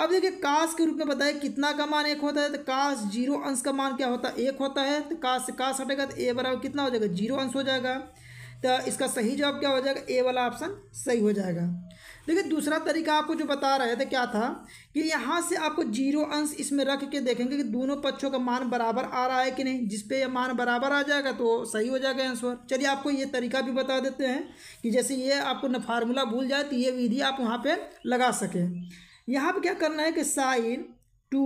अब देखिए काश के रूप में बताए कितना का मान एक होता है तो काश जीरो अंश का मान क्या होता है एक होता है तो काश से काश हटेगा तो ए बराबर कितना हो जाएगा जीरो अंश हो जाएगा तो इसका सही जवाब क्या हो जाएगा ए वाला ऑप्शन सही हो जाएगा देखिए दूसरा तरीका आपको जो बता रहे थे तो क्या था कि यहाँ से आपको जीरो अंश इसमें रख के देखेंगे कि दोनों पक्षों का मान बराबर आ रहा है कि नहीं जिस पे यह मान बराबर आ जाएगा तो सही हो जाएगा आंसर चलिए आपको ये तरीका भी बता देते हैं कि जैसे ये आपको न फार्मूला भूल जाए तो ये विधि आप वहाँ पर लगा सकें यहाँ पे क्या करना है कि साइन टू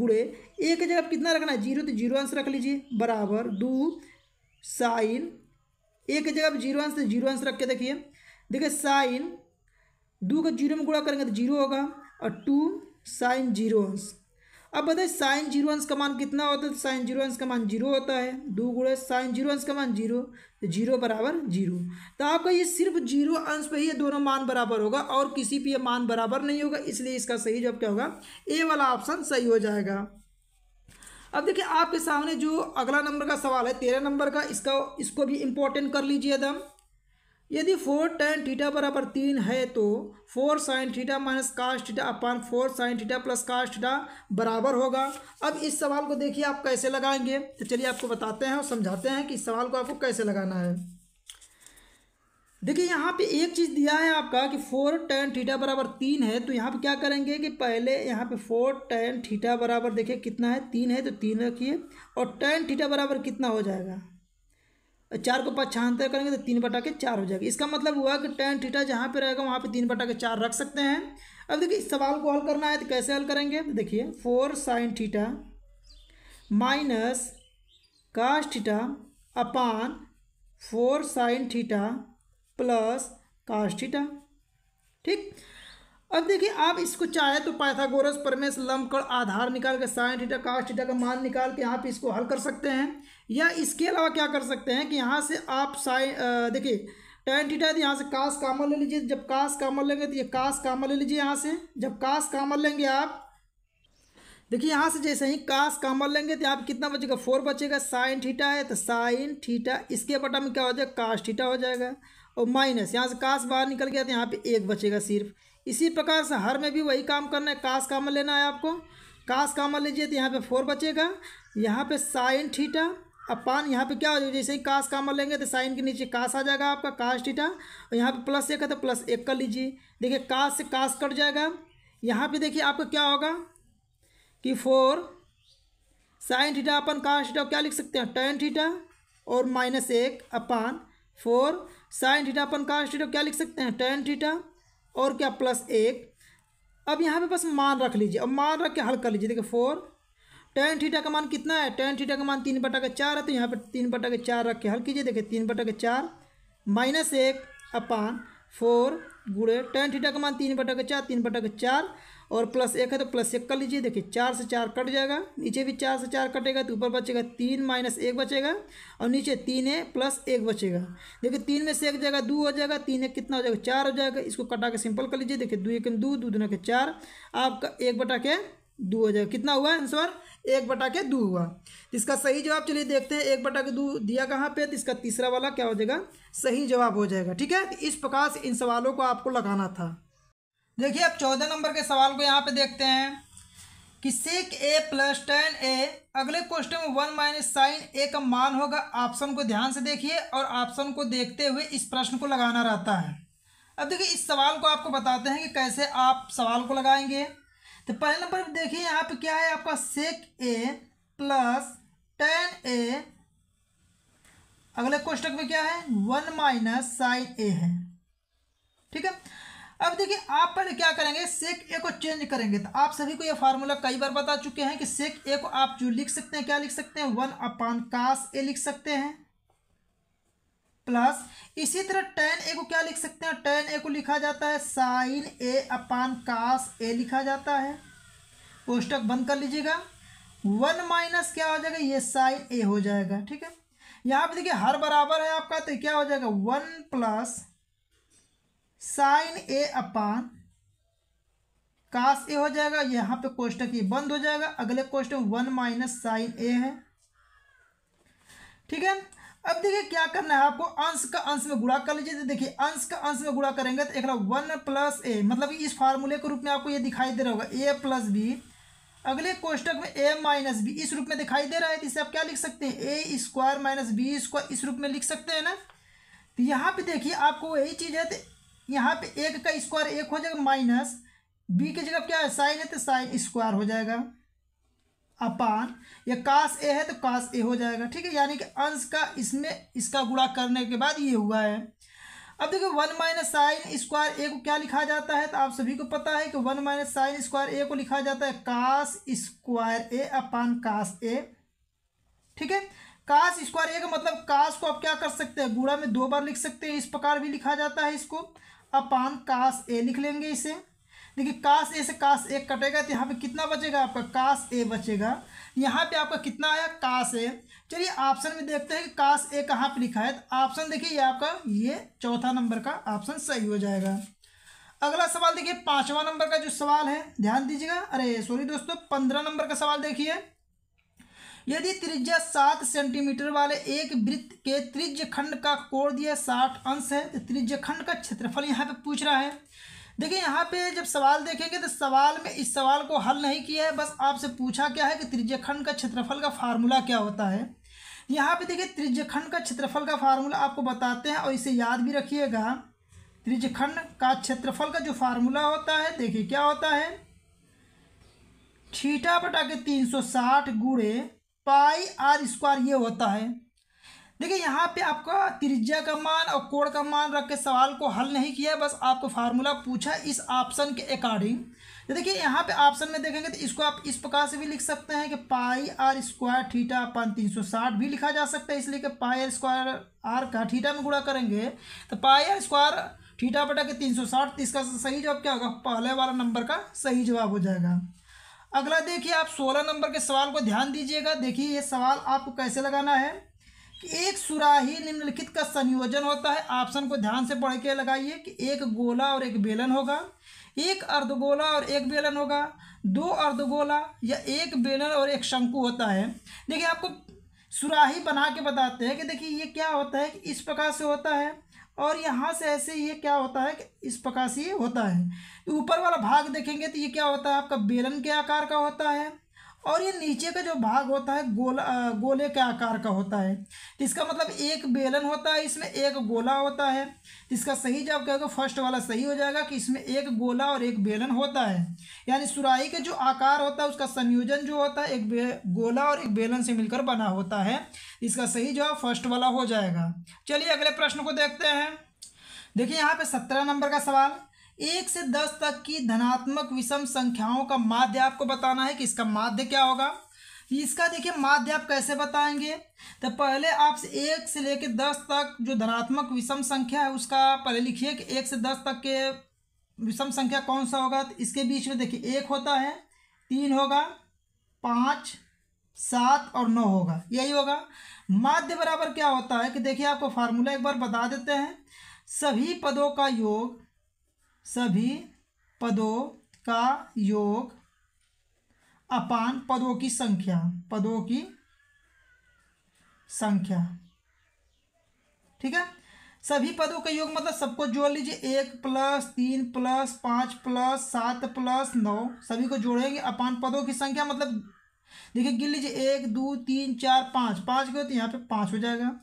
गुड़े ए जगह कितना रखना है जीरो तो जीरो आंसर रख लीजिए बराबर दू साइन ए जगह जगह जीरो आंसर तो जीरो आंसर रख के देखिए देखिए साइन दो का जीरो में गुड़ा करेंगे तो जीरो होगा और टू साइन जीरो आंसर अब बताए साइन जीरो अंश का मान कितना होता है तो साइन जीरो अंश का मान जीरो होता है दो गुड़े साइन जीरो अंश का मान जीरो तो जीरो बराबर जीरो तो आपका ये सिर्फ जीरो अंश पे ही ये दोनों मान बराबर होगा और किसी पे ये मान बराबर नहीं होगा इसलिए इसका सही जवाब क्या होगा ए वाला ऑप्शन सही हो जाएगा अब देखिए आपके सामने जो अगला नंबर का सवाल है तेरह नंबर का इसका इसको भी इम्पोर्टेंट कर लीजिए एकदम यदि फोर टेन थीटा बराबर तीन है तो four sine theta minus cos theta upon four sine theta plus cos theta बराबर होगा अब इस सवाल को देखिए आप कैसे लगाएंगे तो चलिए आपको बताते हैं और समझाते हैं कि इस सवाल को आपको कैसे लगाना है देखिए यहाँ पे एक चीज़ दिया है आपका कि फोर टेन थीटा बराबर तीन है तो यहाँ पे क्या करेंगे कि पहले यहाँ पे फोर टेन थीटा बराबर देखिए कितना है तीन है तो तीन रखिए और टेन थीटा बराबर कितना हो जाएगा चार को पाँच छांतर करेंगे तो तीन बटा के चार हो जाएगा इसका मतलब हुआ कि टेन थीटा जहाँ पे रहेगा वहाँ पे तीन बटा के चार रख सकते हैं अब देखिए इस सवाल को हल करना है तो कैसे हल करेंगे तो देखिए four sine theta minus cos theta upon four sine theta plus cos theta ठीक अब देखिए आप इसको चाहे तो पाइथागोरस परमेश लंबकड़ आधार निकाल के साइन थीटा कास्ट थीटा का मान निकाल के यहाँ पे इसको हल कर सकते हैं या इसके अलावा क्या कर सकते हैं कि यहाँ से आप साइन देखिए टेन थीटा तो यहाँ से कास कामल ले लीजिए जब कास कामल लेंगे तो ये कास कामल ले लीजिए यहाँ से जब कास कामल लेंगे आप देखिए यहाँ से जैसे ही कास कामल लेंगे तो आप कितना बचेगा फोर बचेगा साइन थीटा है तो साइन थीटा इसके बटा में क्या हो जाएगा कास थीटा हो जाएगा और माइनस यहाँ से कास बाहर निकल गया तो यहाँ पर एक बचेगा सिर्फ इसी प्रकार से हर में भी वही काम करना है कास कामल लेना है आपको कास कामल लीजिए तो यहाँ पर फोर बचेगा यहाँ पर साइन थीटा अब पान यहाँ पे क्या हो जाएगा जैसे ही का कामर लेंगे तो साइन के नीचे काश आ जाएगा आपका काश डीटा और यहाँ पे प्लस एक है तो प्लस एक कर लीजिए देखिए काश से काश कट जाएगा यहाँ पे देखिए आपका क्या होगा कि फोर साइन डीटा अपन काश डीटा क्या लिख सकते हैं टेन डीटा और माइनस एक अपान फोर साइन डीटा अपन काश डीटा क्या लिख सकते हैं टेन थीटा और क्या प्लस एक अब यहाँ पे बस मान रख लीजिए अब मान रख के हल कर लीजिए देखिए फोर टेन थीटा का मान कितना है टेन थीटा का मान तीन बटा के चार है तो यहाँ पर तीन बटा के चार रख के हल कीजिए देखिए तीन बटा के चार माइनस एक अपान फोर गुड़े टेन थीटा का मान तीन बटा के चार तीन बटा के चार और प्लस एक है तो प्लस एक कर लीजिए देखिए चार से चार कट जाएगा नीचे भी चार से चार कटेगा तो ऊपर बचेगा तीन माइनस एक बचेगा और नीचे तीन है प्लस एक बचेगा देखिए तीन में से एक जाएगा दो हो जाएगा तीन एक कितना हो जाएगा चार हो जाएगा इसको कटा के सिंपल कर लीजिए देखिए दो एक दो दो दुना के चार आपका एक बटा के दो हो जाएगा कितना हुआ आंसर एक बटा के दो हुआ तो इसका सही जवाब चलिए देखते हैं एक बटा के दो दिया कहाँ पे तो इसका तीसरा वाला क्या हो जाएगा सही जवाब हो जाएगा ठीक है तो इस प्रकार से इन सवालों को आपको लगाना था देखिए अब चौदह नंबर के सवाल को यहाँ पे देखते हैं कि सिक ए प्लस टेन ए अगले क्वेश्चन में वन माइनस साइन ए का मान होगा ऑप्शन को ध्यान से देखिए और ऑप्शन को देखते हुए इस प्रश्न को लगाना रहता है अब देखिए इस सवाल को आपको बताते हैं कि कैसे आप सवाल को लगाएंगे तो पहले नंबर पर देखिए यहाँ पे क्या है आपका सेक ए प्लस टेन ए अगले क्वेश्चन में क्या है वन माइनस साइन ए है ठीक है अब देखिए आप पहले क्या करेंगे सेक ए को चेंज करेंगे तो आप सभी को ये फार्मूला कई बार बता चुके हैं कि सेक ए को आप जो लिख सकते हैं क्या लिख सकते हैं वन अपान कास ए लिख सकते हैं प्लस इसी तरह टेन ए को क्या लिख सकते हैं टेन ए को लिखा जाता है साइन ए अपान कास ए लिखा जाता है कोष्टक बंद कर लीजिएगा वन माइनस क्या हो जाएगा ये साइन ए हो जाएगा ठीक है यहाँ पे देखिए हर बराबर है आपका तो क्या हो जाएगा one plus sine A upon cos A हो जाएगा यहाँ पे कोष्टक ये बंद हो जाएगा अगले कोष्टक वन माइनस साइन ए है ठीक है अब देखिए क्या करना है आपको अंश का अंश में गुणा कर लीजिए देखिए अंश का अंश में गुणा करेंगे तो एक वन प्लस ए मतलब इस फार्मूले के रूप में आपको ये दिखाई दे रहा होगा ए प्लस बी अगले कोष्टक में ए माइनस बी इस रूप में दिखाई दे रहा है तो इसे आप क्या लिख सकते हैं A square minus B square इस रूप में लिख सकते हैं ना तो यहाँ पर देखिए आपको यही चीज़ है तो यहाँ पर एक का स्क्वायर एक हो जाएगा माइनस बी की जगह क्या है साइन है तो साइन स्क्वायर हो जाएगा अपान या काश ए है तो काश ए हो जाएगा ठीक है यानी कि अंश का इसमें इसका गुणा करने के बाद ये हुआ है अब देखिए one minus sine square A को क्या लिखा जाता है तो आप सभी को पता है कि one minus sine square A को लिखा जाता है काश स्क्वायर ए अपान काश ए ठीक है काश स्क्वायर ए का मतलब काश को आप क्या कर सकते हैं गुड़ा में दो बार लिख सकते हैं इस प्रकार भी लिखा जाता है इसको अपान काश ए लिख लेंगे इसे देखिए काश ए से काश एक कटेगा तो यहाँ पे कितना बचेगा आपका काश ए बचेगा यहाँ पे आपका कितना आया काश ए चलिए ऑप्शन में देखते हैं कि काश ए कहाँ पे लिखा है तो ऑप्शन देखिए ये आपका ये चौथा नंबर का ऑप्शन सही हो जाएगा अगला सवाल देखिए पाँचवा नंबर का जो सवाल है ध्यान दीजिएगा अरे सॉरी दोस्तों पंद्रह नंबर का सवाल देखिए यदि त्रिज्या सात सेंटीमीटर वाले एक वृत्त के त्रिज्य खंड का कोण दिया साठ अंश है तो त्रिज्य खंड का क्षेत्रफल यहाँ पे पूछ रहा है देखिए यहाँ पे जब सवाल देखेंगे तो सवाल में इस सवाल को हल नहीं किया है बस आपसे पूछा क्या है कि त्रिज्यखंड खंड का क्षेत्रफल का फार्मूला क्या होता है यहाँ पे देखिए त्रिज्यखंड खंड का क्षेत्रफल का फार्मूला आपको बताते हैं और इसे याद भी रखिएगा त्रिज्यखंड खंड का क्षेत्रफल का जो फार्मूला होता है देखिए क्या होता है ठीठा बटा के तीन सौ साठ गुड़े पाई आर स्क्वायर ये होता है देखिए यहाँ पे आपका त्रिज्या का मान और कोण का मान रख के सवाल को हल नहीं किया बस आपको फार्मूला पूछा इस ऑप्शन के अकॉर्डिंग तो देखिए यहाँ पे ऑप्शन में देखेंगे तो इसको आप इस प्रकार से भी लिख सकते हैं कि pi r square theta upon तीन सौ साठ भी लिखा जा सकता है इसलिए कि पाई आर स्क्वायर आर का थीटा में गुणा करेंगे तो पाई आर स्क्वायर थीटा बटा के तीन सौ साठ इसका सही जवाब क्या होगा पहले वाला नंबर का सही जवाब हो जाएगा अगला देखिए आप सोलह नंबर के सवाल को ध्यान दीजिएगा देखिए ये सवाल आपको कैसे लगाना है एक सुराही निम्नलिखित का संयोजन होता है ऑप्शन को ध्यान से पढ़ के लगाइए कि एक गोला और एक बेलन होगा एक अर्धगोला और एक बेलन होगा दो अर्धगोला या एक बेलन और एक शंकु होता है देखिए आपको सुराही बना के बताते हैं कि देखिए ये क्या होता है कि इस प्रकार से होता है और यहाँ से ऐसे ये क्या होता है कि इस प्रकार से ये होता है ऊपर वाला भाग देखेंगे तो ये क्या होता है आपका बेलन के आकार का होता है और ये नीचे का जो भाग होता है गोला गोले के आकार का होता है इसका मतलब एक बेलन होता है इसमें एक गोला होता है इसका सही जवाब क्या होगा फर्स्ट वाला सही हो जाएगा कि इसमें एक गोला और एक बेलन होता है यानी सुराही के जो आकार होता है उसका संयोजन जो होता है एक गोला और एक बेलन से मिलकर बना होता है इसका सही जवाब फर्स्ट वाला हो जाएगा चलिए अगले प्रश्न को देखते हैं देखिए यहाँ पे सत्रह नंबर का सवाल एक से दस तक की धनात्मक विषम संख्याओं का माध्य आपको बताना है कि इसका माध्य क्या होगा इसका देखिए माध्य आप कैसे बताएंगे तो पहले आप एक से लेकर दस तक जो धनात्मक विषम संख्या है उसका पहले लिखिए कि एक से दस तक के विषम संख्या कौन सा होगा तो इसके बीच में देखिए एक होता है तीन होगा पाँच सात और नौ होगा यही होगा माध्य बराबर क्या होता है कि देखिए आपको फार्मूला एक बार बता देते हैं सभी पदों का योग सभी पदों का योग अपान पदों की संख्या पदों की संख्या ठीक है सभी पदों का योग मतलब सबको जोड़ लीजिए एक प्लस तीन प्लस पाँच प्लस सात प्लस नौ सभी को जोड़ेंगे अपान पदों की संख्या मतलब देखिए गिन लीजिए एक दो तीन चार पाँच पाँच गए तो यहाँ पे पाँच हो जाएगा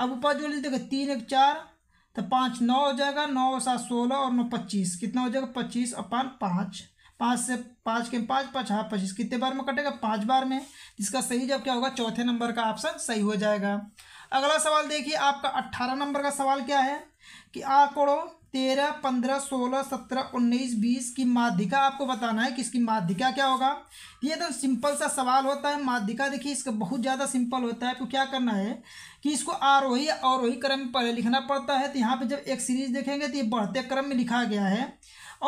अब ऊपर जोड़ लीजिए देखो तीन एक चार तो पाँच नौ हो जाएगा नौ सात सोलह और नौ पच्चीस कितना हो जाएगा पच्चीस अपान पाँच पाँच से पाँच के पाँच पाँच हाँ पच्चीस कितने बार में कटेगा पाँच बार में इसका सही जब क्या होगा चौथे नंबर का ऑप्शन सही हो जाएगा अगला सवाल देखिए आपका अट्ठारह नंबर का सवाल क्या है कि आंकड़ों तेरह पंद्रह सोलह सत्रह उन्नीस बीस की माध्यिका आपको बताना है कि इसकी माध्यिका क्या होगा ये एकदम तो सिंपल सा सवाल होता है माध्यिका देखिए इसका बहुत ज़्यादा सिंपल होता है तो क्या करना है कि इसको आरोही अवरोही क्रम में पहले लिखना पड़ता है तो यहाँ पे जब एक सीरीज देखेंगे तो ये बढ़ते क्रम में लिखा गया है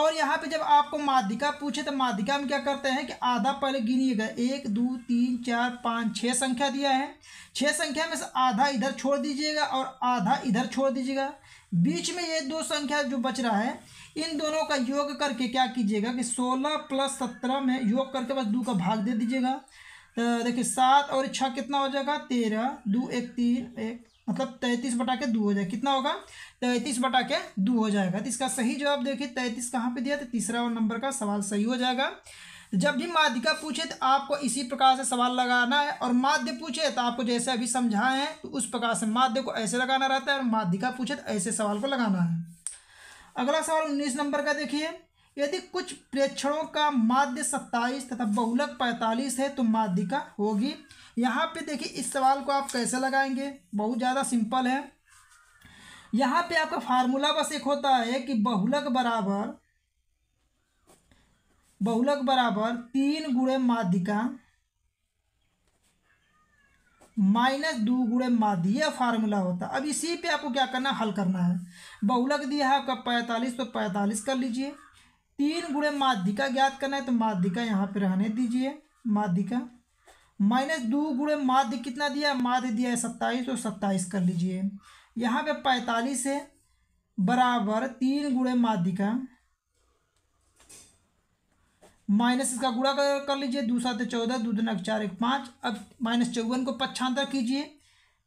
और यहाँ पे जब आपको माध्यिका पूछे तो माध्यिका में क्या करते हैं कि आधा पहले गिनिएगा एक दो तीन चार पाँच छः संख्या दिया है छः संख्या में से आधा इधर छोड़ दीजिएगा और आधा इधर छोड़ दीजिएगा बीच में ये दो संख्या जो बच रहा है इन दोनों का योग करके क्या कीजिएगा कि सोलह प्लस सत्रह में योग करके बस दो का भाग दे दीजिएगा तो देखिए सात और छः कितना हो जाएगा तेरह दो एक तीन एक मतलब तैंतीस बटा के दो हो जाएगा कितना होगा तैंतीस बटा के दो हो जाएगा तो इसका सही जवाब देखिए तैंतीस कहाँ पे दिया तो तीसरा नंबर का सवाल सही हो जाएगा जब भी माध्यिका पूछे तो आपको इसी प्रकार से सवाल लगाना है और माध्य पूछे तो आपको जैसे अभी समझाए हैं तो उस प्रकार से माध्य को ऐसे लगाना रहता है और माध्यिका पूछे तो ऐसे सवाल को लगाना है अगला सवाल उन्नीस नंबर का देखिए यदि कुछ प्रेक्षणों का माध्य सत्ताईस तथा बहुलक पैंतालीस है तो माध्यिका होगी यहाँ पे देखिए इस सवाल को आप कैसे लगाएंगे बहुत ज़्यादा सिंपल है यहाँ पे आपका फार्मूला बस एक होता है कि बहुलक बराबर बहुलक बराबर तीन गुणे माध्यिका माइनस दो गुणे माध्य यह फार्मूला होता अब इसी पे आपको क्या करना हल करना है बहुलक दिया है आपका पैंतालीस तो पैंतालीस कर लीजिए तीन गुणे माध्यिका ज्ञात करना है तो माध्यिका यहाँ पे रहने दीजिए माध्यिका माइनस दो गुणे माध्य कितना दिया है माध्य दिया है सत्ताईस तो सत्ताईस कर लीजिए यहाँ पे पैंतालीस है बराबर तीन गुणे माध्यिका माइनस इसका गुड़ा कर, कर लीजिए दूसरा तो चौदह दो दिन चार एक पाँच अब माइनस चौवन को पच्छांतर कीजिए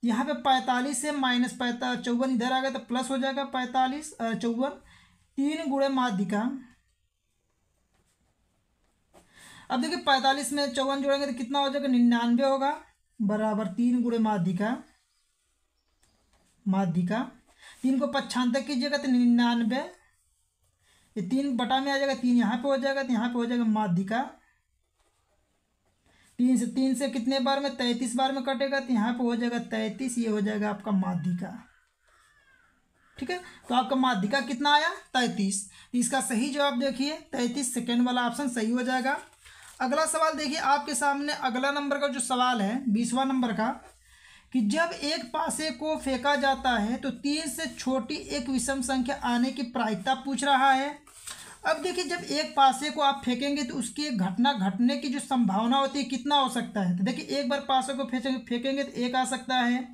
यहाँ पे पैंतालीस से माइनस पैंता चौवन इधर आ गया तो प्लस हो जाएगा पैंतालीस चौवन तीन गुड़े माध्यिका अब देखिए पैंतालीस में चौवन जोड़ेंगे तो कितना हो जाएगा निन्यानवे होगा बराबर तीन गुड़े माध्यिका माध्यिका तीन को पच्छांतर कीजिएगा तो निन्यानवे ये तीन बटा में आ जाएगा तीन यहाँ पे हो जाएगा तो यहाँ पे हो जाएगा माध्यिका तीन से तीन से कितने बार में तैतीस बार में कटेगा तो यहाँ पे हो जाएगा तैतीस ये हो जाएगा आपका माध्यिका ठीक है तो आपका माध्यिका कितना आया तैतीस तो इसका सही जवाब देखिए तैतीस सेकेंड वाला ऑप्शन सही हो जाएगा अगला सवाल देखिए आपके सामने अगला नंबर का जो सवाल है बीसवा नंबर का कि जब एक पासे को फेंका जाता है तो तीन से छोटी एक विषम संख्या आने की प्रायिकता पूछ रहा है अब देखिए जब एक पासे को आप फेंकेंगे तो उसकी घटना घटने की जो संभावना होती है कितना हो सकता है तो देखिए एक बार पासे को फेंकेंगे फेंकेंगे तो एक आ सकता है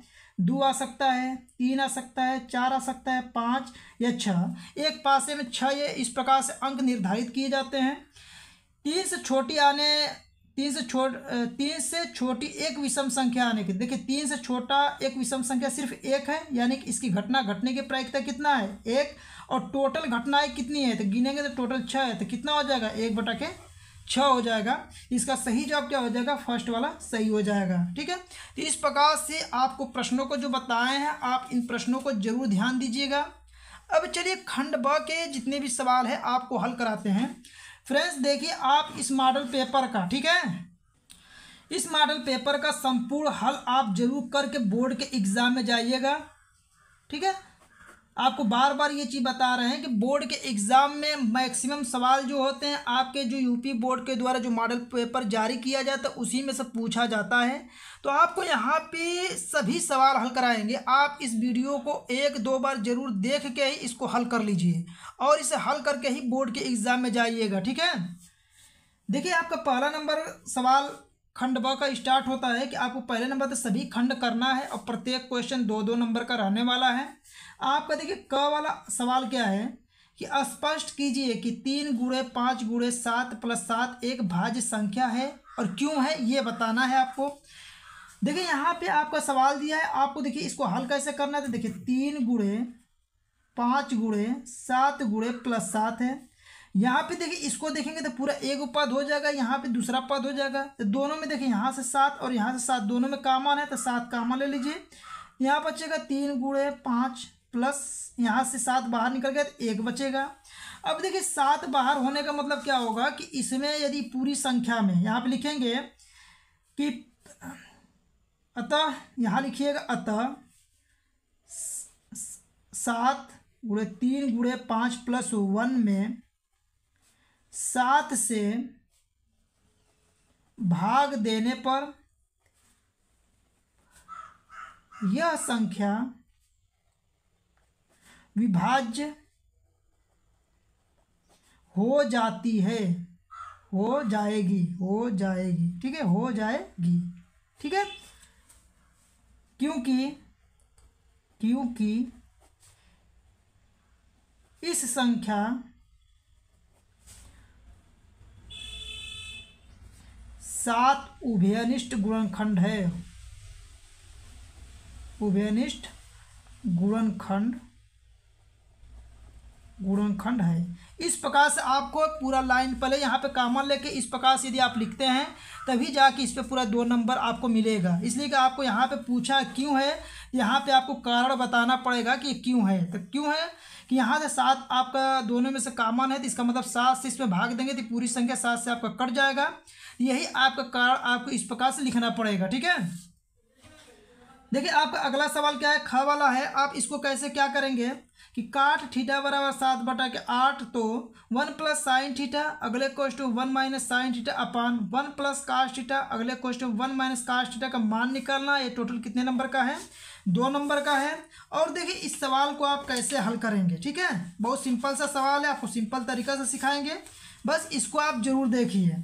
दो आ सकता है तीन आ सकता है चार आ सकता है पाँच या छः एक पासे में छः ये इस प्रकार से अंक निर्धारित किए जाते हैं तीन से छोटी आने तीन से छोट तीन से छोटी एक विषम संख्या आने की देखिए तीन से छोटा एक विषम संख्या सिर्फ एक है यानी कि इसकी घटना घटने की प्रायिकता कितना है एक और टोटल घटनाएं कितनी है तो गिनेंगे तो टोटल छः है तो कितना हो जाएगा एक बटा के छः हो जाएगा इसका सही जवाब क्या हो जाएगा फर्स्ट वाला सही हो जाएगा ठीक है तो इस प्रकार से आपको प्रश्नों को जो बताए हैं आप इन प्रश्नों को जरूर ध्यान दीजिएगा अब चलिए खंड ब के जितने भी सवाल है आपको हल कराते हैं फ्रेंड्स देखिए आप इस मॉडल पेपर का ठीक है इस मॉडल पेपर का संपूर्ण हल आप जरूर करके बोर्ड के एग्ज़ाम में जाइएगा ठीक है आपको बार बार ये चीज़ बता रहे हैं कि बोर्ड के एग्ज़ाम में मैक्सिमम सवाल जो होते हैं आपके जो यूपी बोर्ड के द्वारा जो मॉडल पेपर जारी किया जाता है उसी में सब पूछा जाता है तो आपको यहाँ पे सभी सवाल हल कराएंगे आप इस वीडियो को एक दो बार ज़रूर देख के ही इसको हल कर लीजिए और इसे हल करके ही बोर्ड के एग्ज़ाम में जाइएगा ठीक है देखिए आपका पहला नंबर सवाल खंड ब का स्टार्ट होता है कि आपको पहले नंबर तो सभी खंड करना है और प्रत्येक क्वेश्चन दो दो नंबर का रहने वाला है आपका देखिए क वाला सवाल क्या है कि स्पष्ट कीजिए कि तीन गुड़े पाँच गुड़े सात प्लस सात एक भाज्य संख्या है और क्यों है ये बताना है आपको देखिए यहाँ पे आपका सवाल दिया है आपको देखिए इसको हल कैसे करना है तो देखिए तीन गुड़े पाँच गुड़े सात गुड़े प्लस सात है यहाँ पे देखिए इसको देखेंगे तो पूरा एक पद हो जाएगा यहाँ पे दूसरा पद हो जाएगा तो दोनों में देखिए यहाँ से सात और यहाँ से सात दोनों में कामन है तो सात कामन ले लीजिए यहाँ बचेगा तीन गुड़े पाँच प्लस यहाँ से सात बाहर निकल गया तो एक बचेगा अब देखिए सात बाहर होने का मतलब क्या होगा कि इसमें यदि पूरी संख्या में यहाँ पर लिखेंगे कि अतः यहाँ लिखिएगा अतः सात गुड़े तीन गुड़े पाँच प्लस वन में सात से भाग देने पर यह संख्या विभाज्य हो जाती है हो जाएगी हो जाएगी ठीक है हो जाएगी ठीक है क्योंकि क्योंकि इस संख्या सात उभयनिष्ठ गुणनखंड है उभयनिष्ठ गुणनखंड गुणनखंड है इस प्रकार से आपको पूरा लाइन पहले यहाँ पे कामन लेके इस प्रकार से यदि आप लिखते हैं तभी जाके इस पे पूरा दो नंबर आपको मिलेगा इसलिए कि आपको यहाँ पे पूछा क्यों है यहाँ पे आपको कारण बताना पड़ेगा कि क्यों है तो क्यों है कि यहाँ से सात आपका दोनों में से कामन है तो इसका मतलब सात से इसमें भाग देंगे तो पूरी संख्या सात से आपका कट जाएगा यही आपका कारण आपको इस प्रकार से लिखना पड़ेगा ठीक है देखिए आपका अगला सवाल क्या है ख वाला है आप इसको कैसे क्या करेंगे कि काट थीटा बराबर सात बटा के आठ तो वन प्लस साइन थीटा अगले question one minus sine theta upon one plus cos theta अगले question one minus cos theta का मान निकालना ये टोटल कितने नंबर का है दो नंबर का है और देखिए इस सवाल को आप कैसे हल करेंगे ठीक है बहुत सिंपल सा सवाल है आपको सिंपल तरीका से सिखाएंगे बस इसको आप जरूर देखिए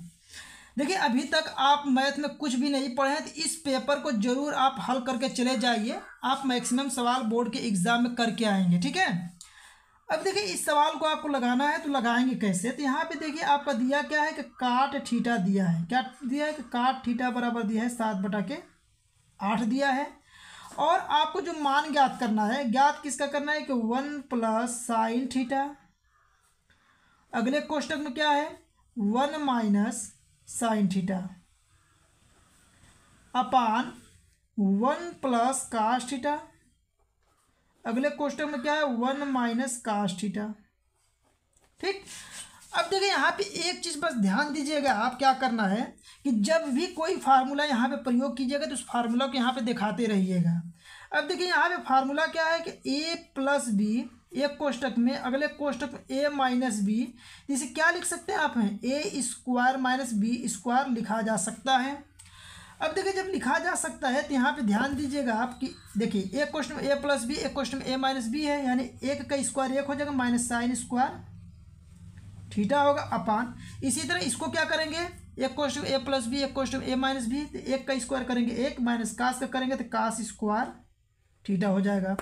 देखिए अभी तक आप मैथ में कुछ भी नहीं पढ़े हैं तो इस पेपर को जरूर आप हल करके चले जाइए आप मैक्सिमम सवाल बोर्ड के एग्जाम में करके आएंगे ठीक है अब देखिए इस सवाल को आपको लगाना है तो लगाएंगे कैसे तो यहाँ पे देखिए आपका दिया क्या है कि काट ठीठा दिया है क्या दिया है कि काट ठीठा बराबर दिया है सात बटा के आठ दिया है और आपको जो मान ज्ञात करना है ज्ञात किसका करना है कि वन प्लस साइन ठीठा अगले कोष्टक में क्या है one minus sine theta upon one plus cos theta अगले क्वेश्चन में क्या है वन माइनस काश थीटा ठीक अब देखिए यहाँ पे एक चीज़ बस ध्यान दीजिएगा आप क्या करना है कि जब भी कोई फार्मूला यहाँ पे प्रयोग कीजिएगा तो उस फार्मूला को यहाँ पे दिखाते रहिएगा अब देखिए यहाँ पे फार्मूला क्या है कि ए प्लस बी एक कोष्टक में अगले कोष्टक में ए माइनस बी इसे क्या लिख सकते हैं आप हैं A square minus B square लिखा जा सकता है अब देखिए जब लिखा जा सकता है तो यहाँ पे ध्यान दीजिएगा आप कि देखिए एक क्वेश्चन में ए प्लस बी एक क्वेश्चन में ए माइनस बी है यानी एक का स्क्वायर एक हो जाएगा माइनस साइन स्क्वायर ठीठा होगा अपान इसी तरह इसको क्या करेंगे एक क्वेश्चन ए प्लस बी एक क्वेश्चन ए माइनस बी तो एक का स्क्वायर करेंगे एक माइनस कास का करेंगे तो कास स्क्वायर थीटा हो जाएगा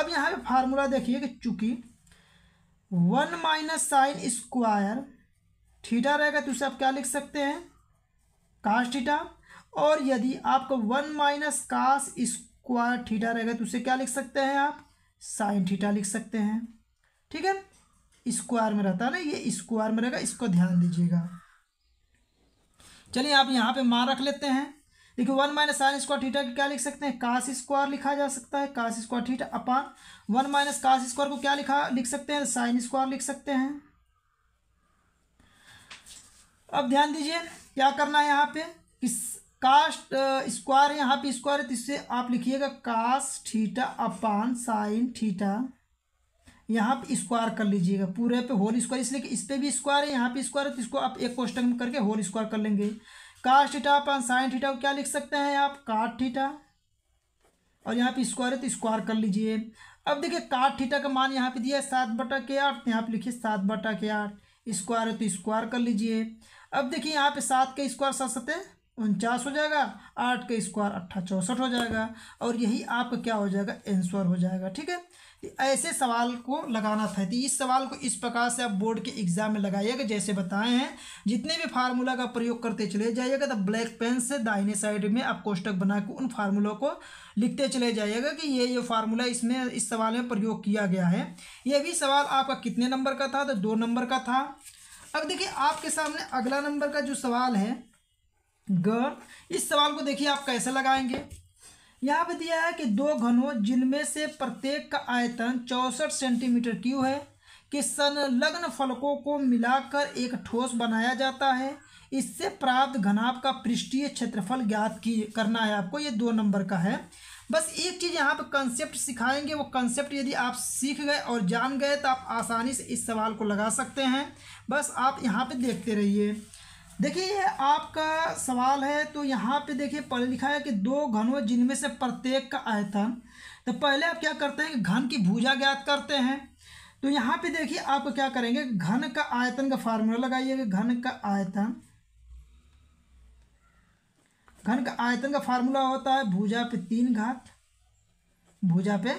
अब यहाँ पे फार्मूला देखिए कि चूंकि one minus sine square theta रहेगा तो उसे आप क्या लिख सकते हैं काश थीटा और यदि आपको one minus cos square theta रहेगा तो उसे क्या लिख सकते हैं आप साइन थीटा लिख सकते हैं ठीक है स्क्वायर में रहता है ना ये स्क्वायर में रहेगा इसको ध्यान दीजिएगा चलिए आप यहाँ पे मार रख लेते हैं देखिए one minus sine square theta को क्या लिख सकते हैं काश स्क्वायर लिखा जा सकता है cos square theta upon one minus cos square को क्या लिखा लिख सकते हैं साइन स्क्वायर लिख सकते हैं अब ध्यान दीजिए क्या करना है यहाँ पे किस कास्ट स्क्वायर यहाँ पे स्क्वायर है तो इससे आप लिखिएगा cos theta upon sine theta यहाँ पे स्क्वायर कर लीजिएगा पूरे पे होल स्क्वायर इसलिए कि इस पर भी स्क्वायर है यहाँ पे स्क्वायर है तो इसको आप एक कोष्टक में करके होल स्क्वायर कर लेंगे काश थीटा अपन साइन थीटा को क्या लिख सकते हैं आप काट थीटा और यहाँ पे स्क्वायर है तो स्क्वायर कर लीजिए अब देखिए काट थीटा का मान यहाँ पे दिया है सात बटा के आठ तो यहाँ पे लिखिए सात बटा के आठ स्क्वायर है तो स्क्वायर कर लीजिए अब देखिए यहाँ पे सात के स्क्वायर सात सत्य उनचास हो जाएगा आठ का स्क्वायर अट्ठा चौंसठ हो जाएगा और यही आपका क्या हो जाएगा एंसर हो जाएगा ठीक है ऐसे सवाल को लगाना था तो इस सवाल को इस प्रकार से आप बोर्ड के एग्जाम में लगाइएगा जैसे बताए हैं जितने भी फार्मूला का प्रयोग करते चले जाइएगा तो ब्लैक पेन से दाहिने साइड में आप कोष्टक बना के उन फार्मूलों को लिखते चले जाइएगा कि ये ये फार्मूला इसमें इस सवाल में प्रयोग किया गया है ये भी सवाल आपका कितने नंबर का था तो दो नंबर का था अब देखिए आपके सामने अगला नंबर का जो सवाल है ग इस सवाल को देखिए आप कैसे लगाएंगे यहाँ पे दिया है कि दो घनों जिनमें से प्रत्येक का आयतन चौंसठ सेंटीमीटर क्यू है कि संलग्न फलकों को मिलाकर एक ठोस बनाया जाता है इससे प्राप्त घनाभ का पृष्ठीय क्षेत्रफल ज्ञात की करना है आपको ये दो नंबर का है बस एक चीज़ यहाँ पर कंसेप्ट सिखाएंगे वो कंसेप्ट यदि आप सीख गए और जान गए तो आप आसानी से इस सवाल को लगा सकते हैं बस आप यहाँ पे देखते रहिए देखिए आपका सवाल है तो यहाँ पे देखिए पढ़ लिखा है कि दो घनों जिनमें से प्रत्येक का आयतन तो पहले आप क्या करते हैं घन की भुजा ज्ञात करते हैं तो यहाँ पे देखिए आप क्या करेंगे घन का आयतन का फार्मूला लगाइएगा घन का आयतन घन का आयतन का फार्मूला होता है भुजा पे तीन घात भुजा पे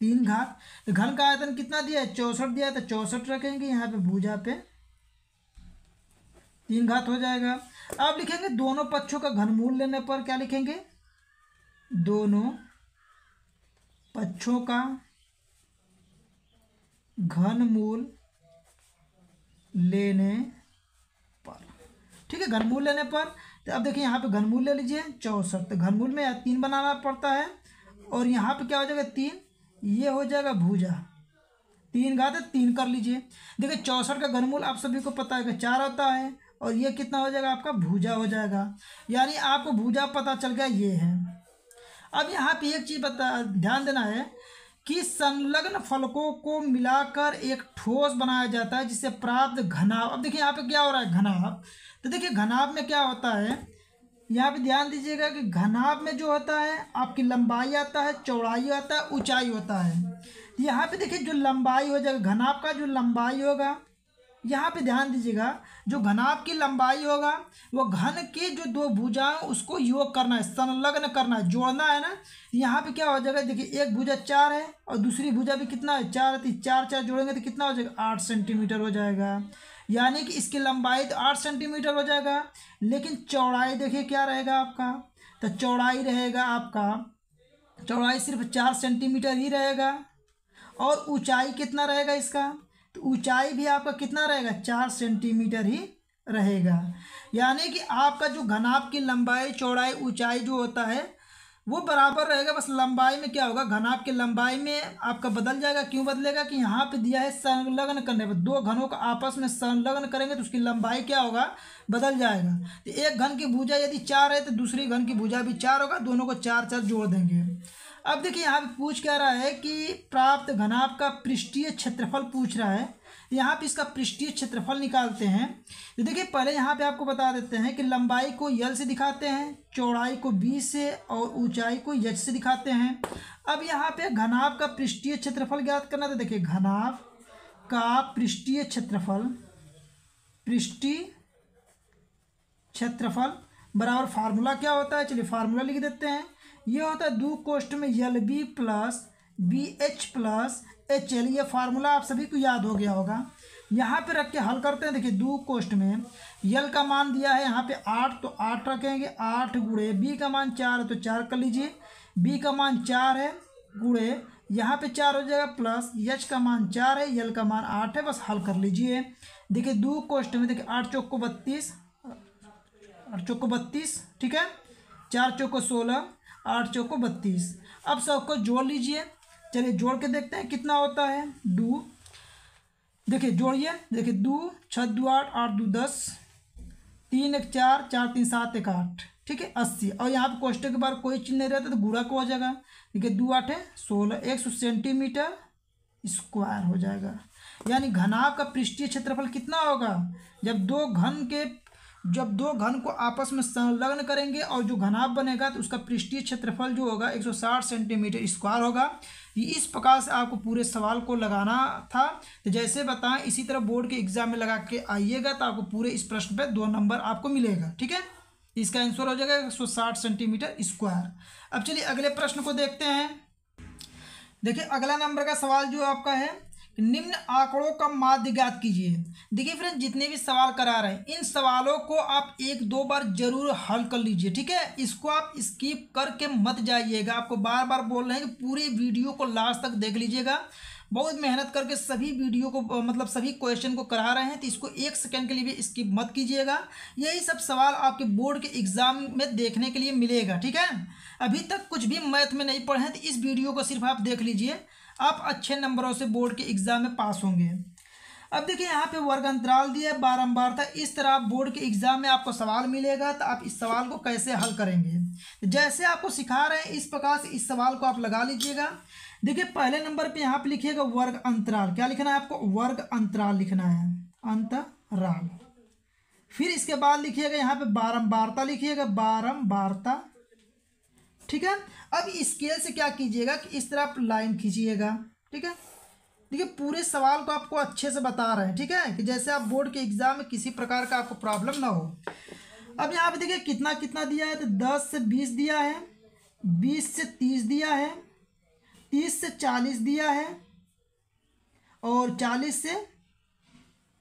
तीन घात तो घन का आयतन कितना दिया है चौंसठ दिया है तो चौंसठ रखेंगे यहाँ पे भुजा पे तीन घात हो जाएगा अब लिखेंगे दोनों पक्षों का घनमूल लेने पर क्या लिखेंगे दोनों पक्षों का घनमूल लेने पर ठीक है घनमूल लेने पर तो अब देखिए यहाँ पे घनमूल ले लीजिए चौसठ तो घनमूल में तीन बनाना पड़ता है और यहाँ पे क्या हो जाएगा तीन ये हो जाएगा भुजा तीन घात है तीन कर लीजिए देखिए चौसठ का घनमूल आप सभी को पता है कि चार होता है और ये कितना हो जाएगा आपका भूजा हो जाएगा यानी आपको भूजा पता चल गया ये है अब यहाँ पे एक चीज़ बता ध्यान देना है कि संलग्न फलकों को मिलाकर एक ठोस बनाया जाता है जिससे प्राप्त घनाभ अब देखिए यहाँ पे क्या हो रहा है घनाभ तो देखिए घनाभ में क्या होता है यहाँ पे ध्यान दीजिएगा कि घनाभ में जो होता है आपकी लंबाई आता है चौड़ाई आता है ऊंचाई होता है यहाँ पे देखिए जो लंबाई हो जाएगा घनाभ का जो लंबाई होगा यहाँ पे ध्यान दीजिएगा जो घनाभ की लंबाई होगा वो घन के जो दो है उसको योग करना है संलग्न करना है जोड़ना है ना यहाँ पे क्या हो जाएगा देखिए एक भुजा चार है और दूसरी भुजा भी कितना है चार है तो चार चार जोड़ेंगे तो कितना हो जाएगा आठ सेंटीमीटर हो जाएगा यानी कि इसकी लंबाई तो आठ सेंटीमीटर हो जाएगा लेकिन चौड़ाई देखिए क्या रहेगा आपका तो चौड़ाई रहेगा आपका चौड़ाई सिर्फ चार सेंटीमीटर ही रहेगा और ऊंचाई कितना रहेगा इसका तो ऊंचाई भी आपका कितना रहेगा चार सेंटीमीटर ही रहेगा यानी कि आपका जो घनाभ की लंबाई चौड़ाई ऊंचाई जो होता है वो बराबर रहेगा बस लंबाई में क्या होगा घनाभ की लंबाई में आपका बदल जाएगा क्यों बदलेगा कि यहाँ पे दिया है संलग्न करने पर दो घनों का आपस में संलग्न करेंगे तो उसकी लंबाई क्या होगा बदल जाएगा तो एक घन की भुजा यदि चार है तो दूसरी घन की भुजा भी चार होगा दोनों को चार चार जोड़ देंगे अब देखिए यहाँ पे पूछ क्या रहा है कि प्राप्त घनाभ का पृष्ठीय क्षेत्रफल पूछ रहा है यहाँ पे इसका पृष्ठीय क्षेत्रफल निकालते हैं तो देखिए पहले यहाँ पे आपको बता देते हैं कि लंबाई को यल से दिखाते हैं चौड़ाई को बी से और ऊंचाई को यच से दिखाते हैं अब यहाँ पे घनाभ का पृष्ठीय क्षेत्रफल ज्ञात करना था देखिए घनाभ का पृष्ठीय क्षेत्रफल पृष्ठी क्षेत्रफल बराबर फार्मूला क्या होता है चलिए फार्मूला लिख देते हैं यह होता है दो कोष्ट में l b plus b h plus h l ये फार्मूला आप सभी को याद हो गया होगा यहाँ पे रख के हल करते हैं देखिए दो कोष्ट में यल का मान दिया है यहाँ पे आठ तो आठ रखेंगे आठ गुड़े बी का मान चार है तो चार कर लीजिए बी का मान चार है गुड़े यहाँ पे चार हो जाएगा प्लस यच का मान चार है यल का मान आठ है बस हल कर लीजिए देखिए दो कोष्ट में देखिए आठ चौको बत्तीस आठ चौको बत्तीस ठीक है चार चौको सोलह आठ चौको बत्तीस अब सबको जोड़ लीजिए चलिए जोड़ के देखते हैं कितना होता है दो देखिए जोड़िए देखिए दो छः दो आठ आठ दो दस तीन एक चार चार तीन सात एक आठ ठीक है अस्सी और यहाँ पर कोष्ट के बाहर कोई चिन्ह नहीं रहता तो गुड़ा को हो जाएगा देखिए दो आठ है सोलह एक सौ सेंटीमीटर स्क्वायर हो जाएगा यानी घनाव का पृष्ठीय क्षेत्रफल कितना होगा जब दो घन के जब दो घन को आपस में संलग्न करेंगे और जो घनाभ बनेगा तो उसका पृष्ठीय क्षेत्रफल जो होगा 160 सेंटीमीटर स्क्वायर होगा इस प्रकार से आपको पूरे सवाल को लगाना था तो जैसे बताएं इसी तरह बोर्ड के एग्जाम में लगा के आइएगा तो आपको पूरे इस प्रश्न पे दो नंबर आपको मिलेगा ठीक है इसका आंसर हो जाएगा 160 सेंटीमीटर स्क्वायर अब चलिए अगले प्रश्न को देखते हैं देखिए अगला नंबर का सवाल जो आपका है निम्न आंकड़ों का ज्ञात कीजिए देखिए फ्रेंड जितने भी सवाल करा रहे हैं इन सवालों को आप एक दो बार जरूर हल कर लीजिए ठीक है इसको आप स्किप करके मत जाइएगा आपको बार बार बोल रहे हैं कि पूरे वीडियो को लास्ट तक देख लीजिएगा बहुत मेहनत करके सभी वीडियो को मतलब सभी क्वेश्चन को करा रहे हैं तो इसको एक सेकंड के लिए भी स्किप मत कीजिएगा यही सब सवाल आपके बोर्ड के एग्ज़ाम में देखने के लिए मिलेगा ठीक है अभी तक कुछ भी मैथ में नहीं पढ़े हैं तो इस वीडियो को सिर्फ आप देख लीजिए आप अच्छे नंबरों से बोर्ड के एग्ज़ाम में पास होंगे अब देखिए यहाँ पे वर्ग अंतराल दिया है बारम्बार था इस तरह आप बोर्ड के एग्ज़ाम में आपको सवाल मिलेगा तो आप इस सवाल को कैसे हल करेंगे जैसे आपको सिखा रहे हैं इस प्रकार से इस सवाल को आप लगा लीजिएगा देखिए पहले नंबर पे यहाँ पे लिखिएगा वर्ग अंतराल क्या लिखना है आपको वर्ग अंतराल लिखना है अंतराल फिर इसके बाद लिखिएगा यहाँ पे बारम्बारता लिखिएगा बारम्बारता ठीक है अब स्केल से क्या कीजिएगा कि इस तरह आप लाइन खींचिएगा ठीक है देखिए पूरे सवाल को आपको अच्छे से बता रहे हैं ठीक है कि जैसे आप बोर्ड के एग्जाम में किसी प्रकार का आपको प्रॉब्लम ना हो अब यहाँ पे देखिए कितना कितना दिया है तो दस से बीस दिया है बीस से तीस दिया है तीस से चालीस दिया है और चालीस से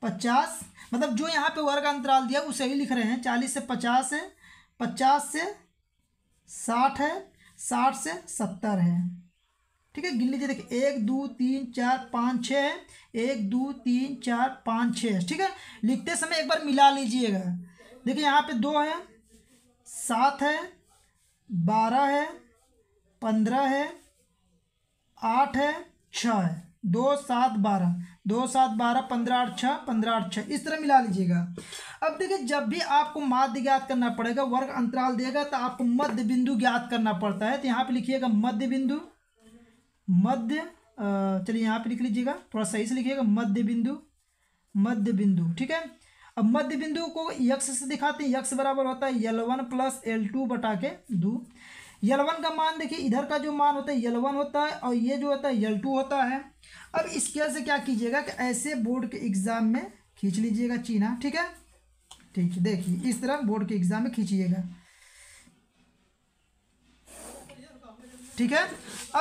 पचास मतलब जो यहाँ पे वर्ग अंतराल दिया उसे ही लिख रहे हैं चालीस से पचास है पचास से साठ है साठ से सत्तर है ठीक है गिन लीजिए देखिए एक दो तीन चार पाँच छः है एक दो तीन चार पाँच छः ठीक है लिखते समय एक बार मिला लीजिएगा देखिए यहाँ पे दो है सात है बारह है पंद्रह है आठ है छः है दो सात बारह दो सात बारह पंद्रह आठ छः पंद्रह आठ छः इस तरह मिला लीजिएगा अब देखिए जब भी आपको माध्य ज्ञात करना पड़ेगा वर्ग अंतराल देगा तो आपको मध्य बिंदु ज्ञात करना पड़ता है तो यहाँ पे लिखिएगा मध्य बिंदु मध्य चलिए यहाँ पे लिख लीजिएगा थोड़ा सही से लिखिएगा मध्य बिंदु मध्य बिंदु ठीक है अब मध्य बिंदु को यक्ष से दिखाते हैं यक्ष बराबर होता है l one plus L two बटा के दो यल वन का मान देखिए इधर का जो मान होता है यल वन होता है और ये जो होता है यल टू होता है अब स्केल से क्या कीजिएगा कि ऐसे बोर्ड के एग्जाम में खींच लीजिएगा चीना ठीक है ठीक देखिए इस तरह बोर्ड के एग्जाम में खींचिएगा ठीक है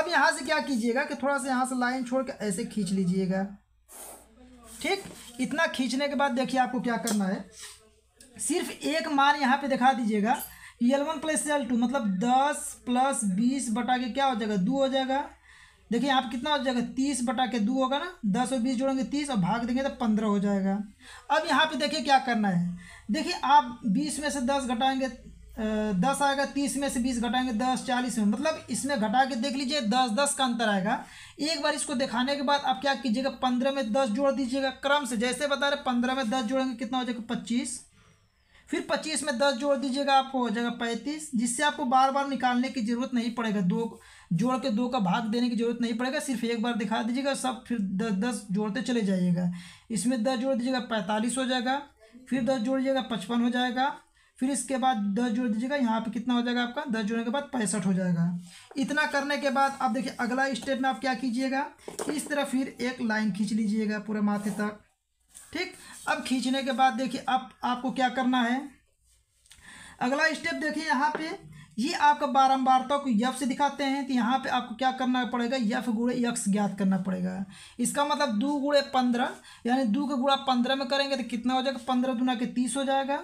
अब यहाँ से क्या कीजिएगा कि थोड़ा सा यहाँ से लाइन छोड़ के ऐसे खींच लीजिएगा ठीक इतना खींचने के बाद देखिए आपको क्या करना है सिर्फ एक मान यहाँ पे दिखा दीजिएगा l one plus L two मतलब दस प्लस बीस बटा के क्या हो जाएगा दो हो जाएगा देखिए आप कितना हो जाएगा तीस बटा के दो होगा ना दस और बीस जोड़ेंगे तीस और भाग देंगे तो पंद्रह हो जाएगा अब यहाँ पे देखिए क्या करना है देखिए आप बीस में से दस घटाएंगे दस आएगा तीस में से बीस घटाएंगे दस चालीस में मतलब इसमें घटा के देख लीजिए दस दस का अंतर आएगा एक बार इसको दिखाने के बाद आप क्या कीजिएगा पंद्रह में दस जोड़ दीजिएगा क्रम से जैसे बता रहे पंद्रह में दस जोड़ेंगे कितना हो जाएगा पच्चीस फिर पच्चीस में दस जोड़ दीजिएगा आपको हो जाएगा पैंतीस जिससे आपको बार बार निकालने की ज़रूरत नहीं पड़ेगा दो जोड़ के दो का भाग देने की जरूरत नहीं पड़ेगा सिर्फ एक बार दिखा दीजिएगा सब फिर दस दस जोड़ते चले जाइएगा इसमें दस जोड़ दीजिएगा पैंतालीस हो जाएगा फिर दस जोड़ दीजिएगा पचपन हो जाएगा फिर इसके बाद दस जोड़ दीजिएगा यहाँ पे कितना हो जाएगा आपका दस जोड़ने के बाद पैंसठ हो जाएगा इतना करने के बाद आप देखिए अगला स्टेप में आप क्या कीजिएगा इस तरह फिर एक लाइन खींच लीजिएगा पूरे माथे तक ठीक अब खींचने के बाद देखिए अब आप, आपको क्या करना है अगला स्टेप देखिए यहाँ पे ये आपका बारम्बारता को यफ से दिखाते हैं तो यहाँ पे आपको क्या करना पड़ेगा यफ गुड़े यक्स ज्ञात करना पड़ेगा इसका मतलब दो गुड़े पंद्रह यानी दो का गुड़ा पंद्रह में करेंगे तो कितना हो जाएगा पंद्रह दुना के तीस हो जाएगा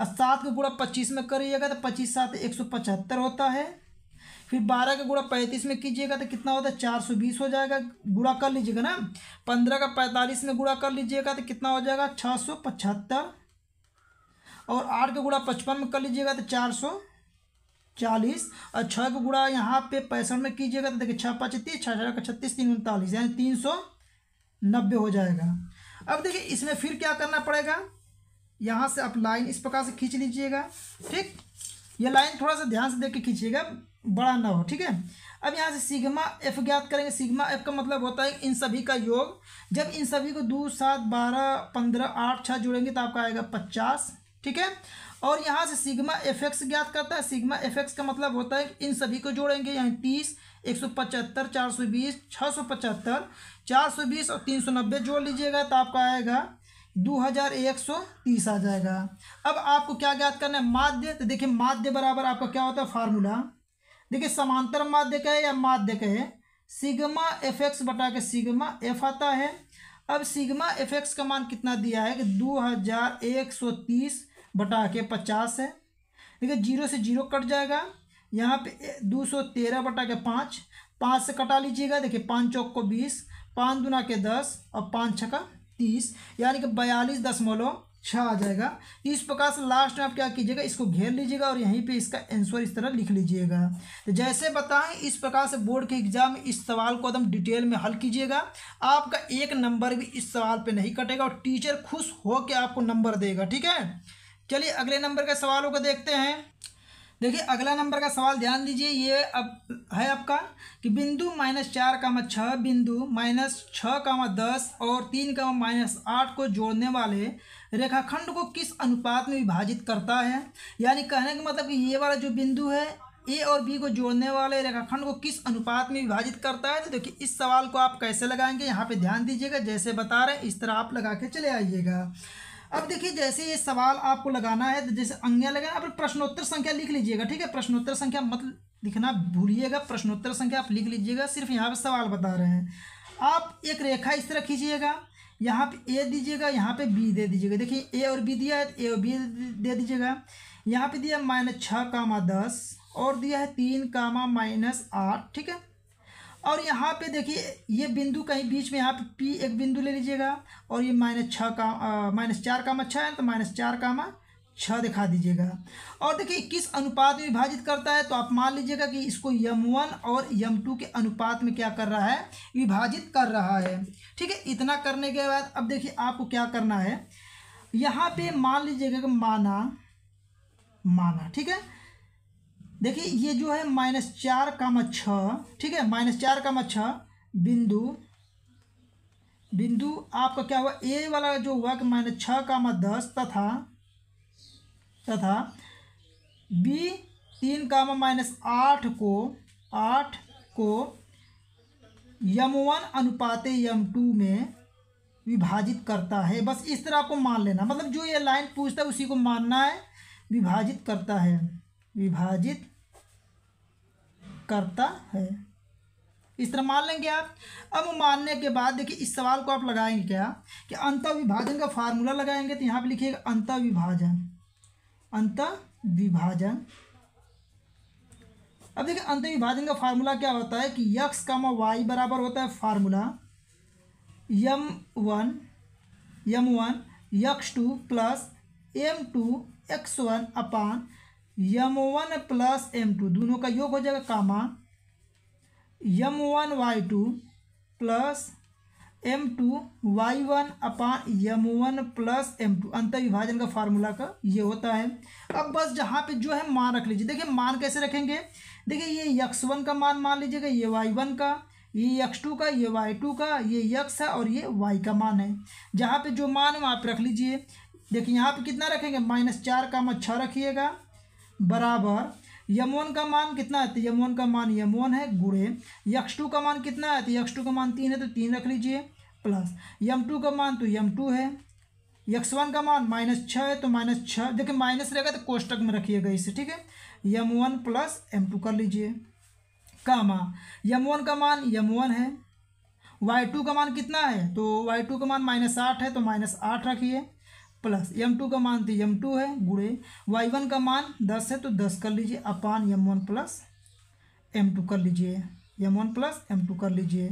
और सात का गुड़ा पच्चीस में करिएगा तो पच्चीस सात एक सौ पचहत्तर होता है फिर बारह का गुड़ा पैंतीस में कीजिएगा तो कितना होता है चार सौ बीस हो जाएगा गुड़ा कर लीजिएगा ना पंद्रह का पैंतालीस में गुड़ा कर लीजिएगा तो कितना हो जाएगा छः सौ पचहत्तर और आठ का गुड़ा पचपन में कर लीजिएगा तो चार सौ चालीस और छः को गुड़ा यहाँ पे पैंसठ में कीजिएगा तो देखिए छः पाँच छत्तीस छः छः का छत्तीस तीन उनतालीस यानी तीन सौ नब्बे हो जाएगा अब देखिए इसमें फिर क्या करना पड़ेगा यहाँ से आप लाइन इस प्रकार से खींच लीजिएगा ठीक ये लाइन थोड़ा सा ध्यान से देख के खींचिएगा बड़ा ना हो ठीक है अब यहाँ से सिग्मा एफ ज्ञात करेंगे सिग्मा एफ का मतलब होता है इन सभी का योग जब इन सभी को दो सात बारह पंद्रह आठ छः जुड़ेंगे तो आपका आएगा पचास ठीक है और यहाँ से सिग्मा एफ एक्स ज्ञात करता है सिग्मा एफ एक्स का मतलब होता है कि इन सभी को जोड़ेंगे यानी तीस एक सौ पचहत्तर चार सौ बीस छः सौ पचहत्तर चार सौ बीस और तीन सौ नब्बे जोड़ लीजिएगा तो आपका आएगा दो हज़ार एक सौ तीस आ जाएगा अब आपको क्या ज्ञात करना है माध्य तो देखिए माध्य बराबर आपका क्या होता है फार्मूला देखिए समांतर माध्य कहे या माध्य कहे सिग्मा एफ एक्स बटा के सिग्मा एफ आता है अब सिग्मा एफ एक्स का मान कितना दिया है कि दो हज़ार एक सौ तीस बटा के पचास है देखिए जीरो से जीरो कट जाएगा यहाँ पे दो सौ तेरह बटा के पाँच पाँच से कटा लीजिएगा देखिए पाँच चौक को बीस पाँच दुना के दस और पाँच छः का तीस यानी कि बयालीस दशमलव छः आ जाएगा तो इस प्रकार से लास्ट में आप क्या कीजिएगा इसको घेर लीजिएगा और यहीं पे इसका आंसर इस तरह लिख लीजिएगा तो जैसे बताएं इस प्रकार से बोर्ड के एग्जाम में इस सवाल को एकदम डिटेल में हल कीजिएगा आपका एक नंबर भी इस सवाल पे नहीं कटेगा और टीचर खुश हो के आपको नंबर देगा ठीक है चलिए अगले नंबर के सवालों को देखते हैं देखिए अगला नंबर का सवाल ध्यान दीजिए ये अब है आपका कि बिंदु माइनस चार कामा छः बिंदु माइनस छः कामा दस और तीन कामा माइनस आठ को जोड़ने वाले रेखाखंड को किस अनुपात में विभाजित करता है यानी कहने का मतलब कि ये वाला जो बिंदु है ए और बी को जोड़ने वाले रेखाखंड को किस अनुपात में विभाजित करता है तो देखिए इस सवाल को आप कैसे लगाएंगे यहाँ पर ध्यान दीजिएगा जैसे बता रहे हैं इस तरह आप लगा के चले आइएगा अब देखिए जैसे ये सवाल आपको लगाना है तो जैसे अंगे लगाना आप प्रश्नोत्तर संख्या लिख लीजिएगा ठीक है प्रश्नोत्तर संख्या मत लिखना भूलिएगा प्रश्नोत्तर संख्या आप लिख लीजिएगा सिर्फ यहाँ पर सवाल बता रहे हैं आप एक रेखा इस तरह खींचिएगा यहाँ पे ए दीजिएगा यहाँ पे बी दे दीजिएगा देखिए ए और बी दिया है तो ए और बी दे दीजिएगा यहाँ पे दिया माइनस छः कामा दस और दिया है तीन कामा माइनस आठ ठीक है और यहाँ पे देखिए ये बिंदु कहीं बीच में यहाँ पे पी एक बिंदु ले लीजिएगा और ये माइनस छः का माइनस चार का छः है तो माइनस चार का मा छः दिखा दीजिएगा और देखिए किस अनुपात में विभाजित करता है तो आप मान लीजिएगा कि इसको यम वन और यम टू के अनुपात में क्या कर रहा है विभाजित कर रहा है ठीक है इतना करने के बाद अब देखिए आपको क्या करना है यहाँ पे मान लीजिएगा कि माना माना ठीक है देखिए ये जो है माइनस चार कामा छ ठीक है माइनस चार कामा छ बिंदु बिंदु आपका क्या हुआ ए वाला जो हुआ कि माइनस का कामा दस तथा तथा बी तीन कामा माइनस आठ को आठ को यम वन अनुपात यम टू में विभाजित करता है बस इस तरह आपको मान लेना मतलब जो ये लाइन पूछता है उसी को मानना है विभाजित करता है विभाजित करता है इस तरह मान लेंगे आप अब मानने के बाद देखिए इस सवाल को आप लगाएंगे क्या कि अंत विभाजन का फार्मूला लगाएंगे तो यहाँ पे लिखिएगा अंत विभाजन अंत विभाजन अब देखिए अंत विभाजन का फार्मूला क्या होता है कि यक्स कामा वाई बराबर होता है formula m one m one x two plus m two x one upon m one plus m two दोनों का योग हो जाएगा comma m one y two plus m two y one upon m one plus m two अंतर विभाजन का formula का ये होता है अब बस जहाँ पे जो है मान रख लीजिए देखिए मान कैसे रखेंगे देखिए ये यक्स वन का मान मान लीजिएगा ये वाई वन का ये यक्स टू का ये वाई टू का ये यक्स है और ये वाई का मान है जहाँ पे जो मान है वहाँ पर रख लीजिए देखिए यहाँ पे कितना रखेंगे माइनस चार का मत छः रखिएगा बराबर यमोन का मान कितना है तो यमोन का मान यमोन है गुड़े यक्ष टू का मान कितना है तो यक्ष टू का मान तीन है तो तीन रख लीजिए प्लस यम टू का मान तो यम टू है यक्स वन का मान माइनस छः है तो माइनस छः देखिए माइनस रहेगा तो कोष्टक में रखिएगा इसे ठीक है m one plus m two कर लीजिए कामा यम वन का मान यम वन है वाई टू का मान कितना है तो वाई टू का मान माइनस आठ है तो माइनस आठ रखिए प्लस यम टू का मान तो यम टू है गुड़े वाई वन का मान दस है तो दस कर लीजिए upon m one plus m two कर लीजिए m one plus m two कर लीजिए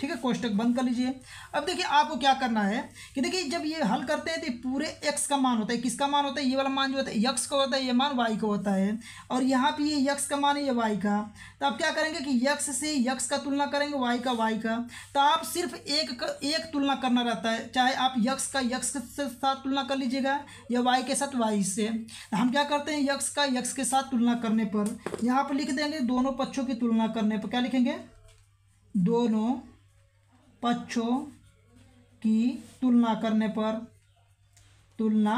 ठीक है कोष्टक बंद कर लीजिए अब देखिए आपको क्या करना है कि देखिए जब ये हल करते हैं तो पूरे एक्स का मान होता है किसका मान होता है ये वाला मान जो होता है यक्स का होता है ये मान वाई का होता है और यहाँ पे ये यक्स का मान है ये वाई का तो आप क्या करेंगे कि यक्स से यक्स का तुलना करेंगे वाई का वाई का तो आप सिर्फ एक एक तुलना करना रहता है चाहे आप यक्स का यक्स के साथ तुलना कर लीजिएगा या वाई के साथ वाई से तो हम क्या करते हैं यक्स का यक्स के साथ तुलना करने पर यहाँ पर लिख देंगे दोनों पक्षों की तुलना करने पर क्या लिखेंगे दोनों पक्षों की तुलना करने पर तुलना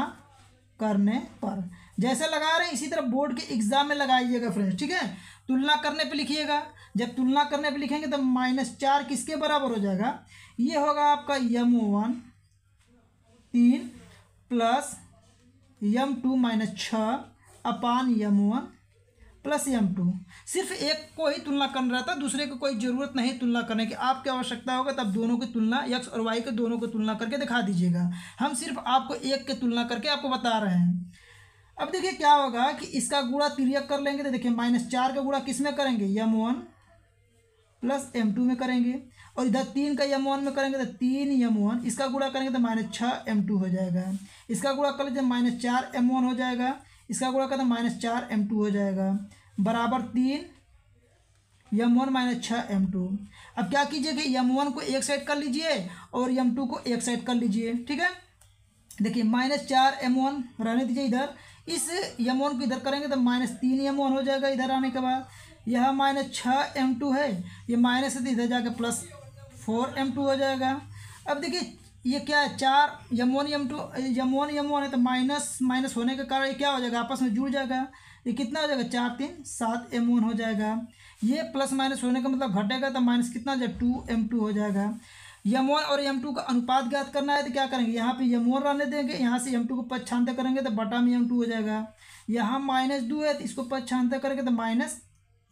करने पर जैसे लगा रहे हैं इसी तरह बोर्ड के एग्जाम में लगाइएगा फ्रेंड्स ठीक है तुलना करने पे लिखिएगा जब तुलना करने पे लिखेंगे तो माइनस चार किसके बराबर हो जाएगा ये होगा आपका यम वन तीन प्लस यम टू माइनस छ upon m one plus m two सिर्फ एक को ही तुलना करना रहता है दूसरे को कोई ज़रूरत नहीं तुलना करने की आपकी आवश्यकता होगा तब दोनों की तुलना यक्स और वाई के दोनों की तुलना करके दिखा दीजिएगा हम सिर्फ आपको एक की तुलना करके आपको बता रहे हैं अब देखिए क्या होगा कि इसका गुड़ा तिरक कर लेंगे तो देखिए माइनस चार का गुड़ा किस में करेंगे m one plus m two में करेंगे और इधर तीन का यम वन में करेंगे तो तीन यम वन इसका गुड़ा करेंगे तो माइनस छः एम टू हो जाएगा इसका गुड़ा कर लीजिए माइनस चार एम वन हो जाएगा इसका गुड़ा करते तो माइनस चार एम टू हो जाएगा बराबर तीन यम वन माइनस छः एम टू अब क्या कीजिए कि यम वन को एक साइड कर लीजिए और यम टू को एक साइड कर लीजिए ठीक है देखिए माइनस चार एम वन रहने दीजिए इधर इस यम वन को इधर करेंगे तो माइनस तीन एम वन हो जाएगा इधर आने के बाद यह माइनस छः एम टू है ये माइनस है तो इधर जाके प्लस फोर एम टू हो जाएगा अब देखिए ये क्या है चार m one m two m one m one है तो माइनस माइनस होने के कारण ये क्या हो जाएगा आपस में जुड़ जाएगा ये कितना हो जाएगा चार तीन सात एम वन हो जाएगा ये प्लस माइनस होने का मतलब घटेगा तो माइनस कितना हो जाएगा टू एम टू हो जाएगा यम वन और यम टू का अनुपात ज्ञात करना है तो क्या करेंगे यहाँ पे यम वन रहने देंगे यहाँ से यम टू को पच्छानते करेंगे तो बटा में यम टू हो जाएगा यहाँ माइनस दो है तो इसको छांत करेंगे तो माइनस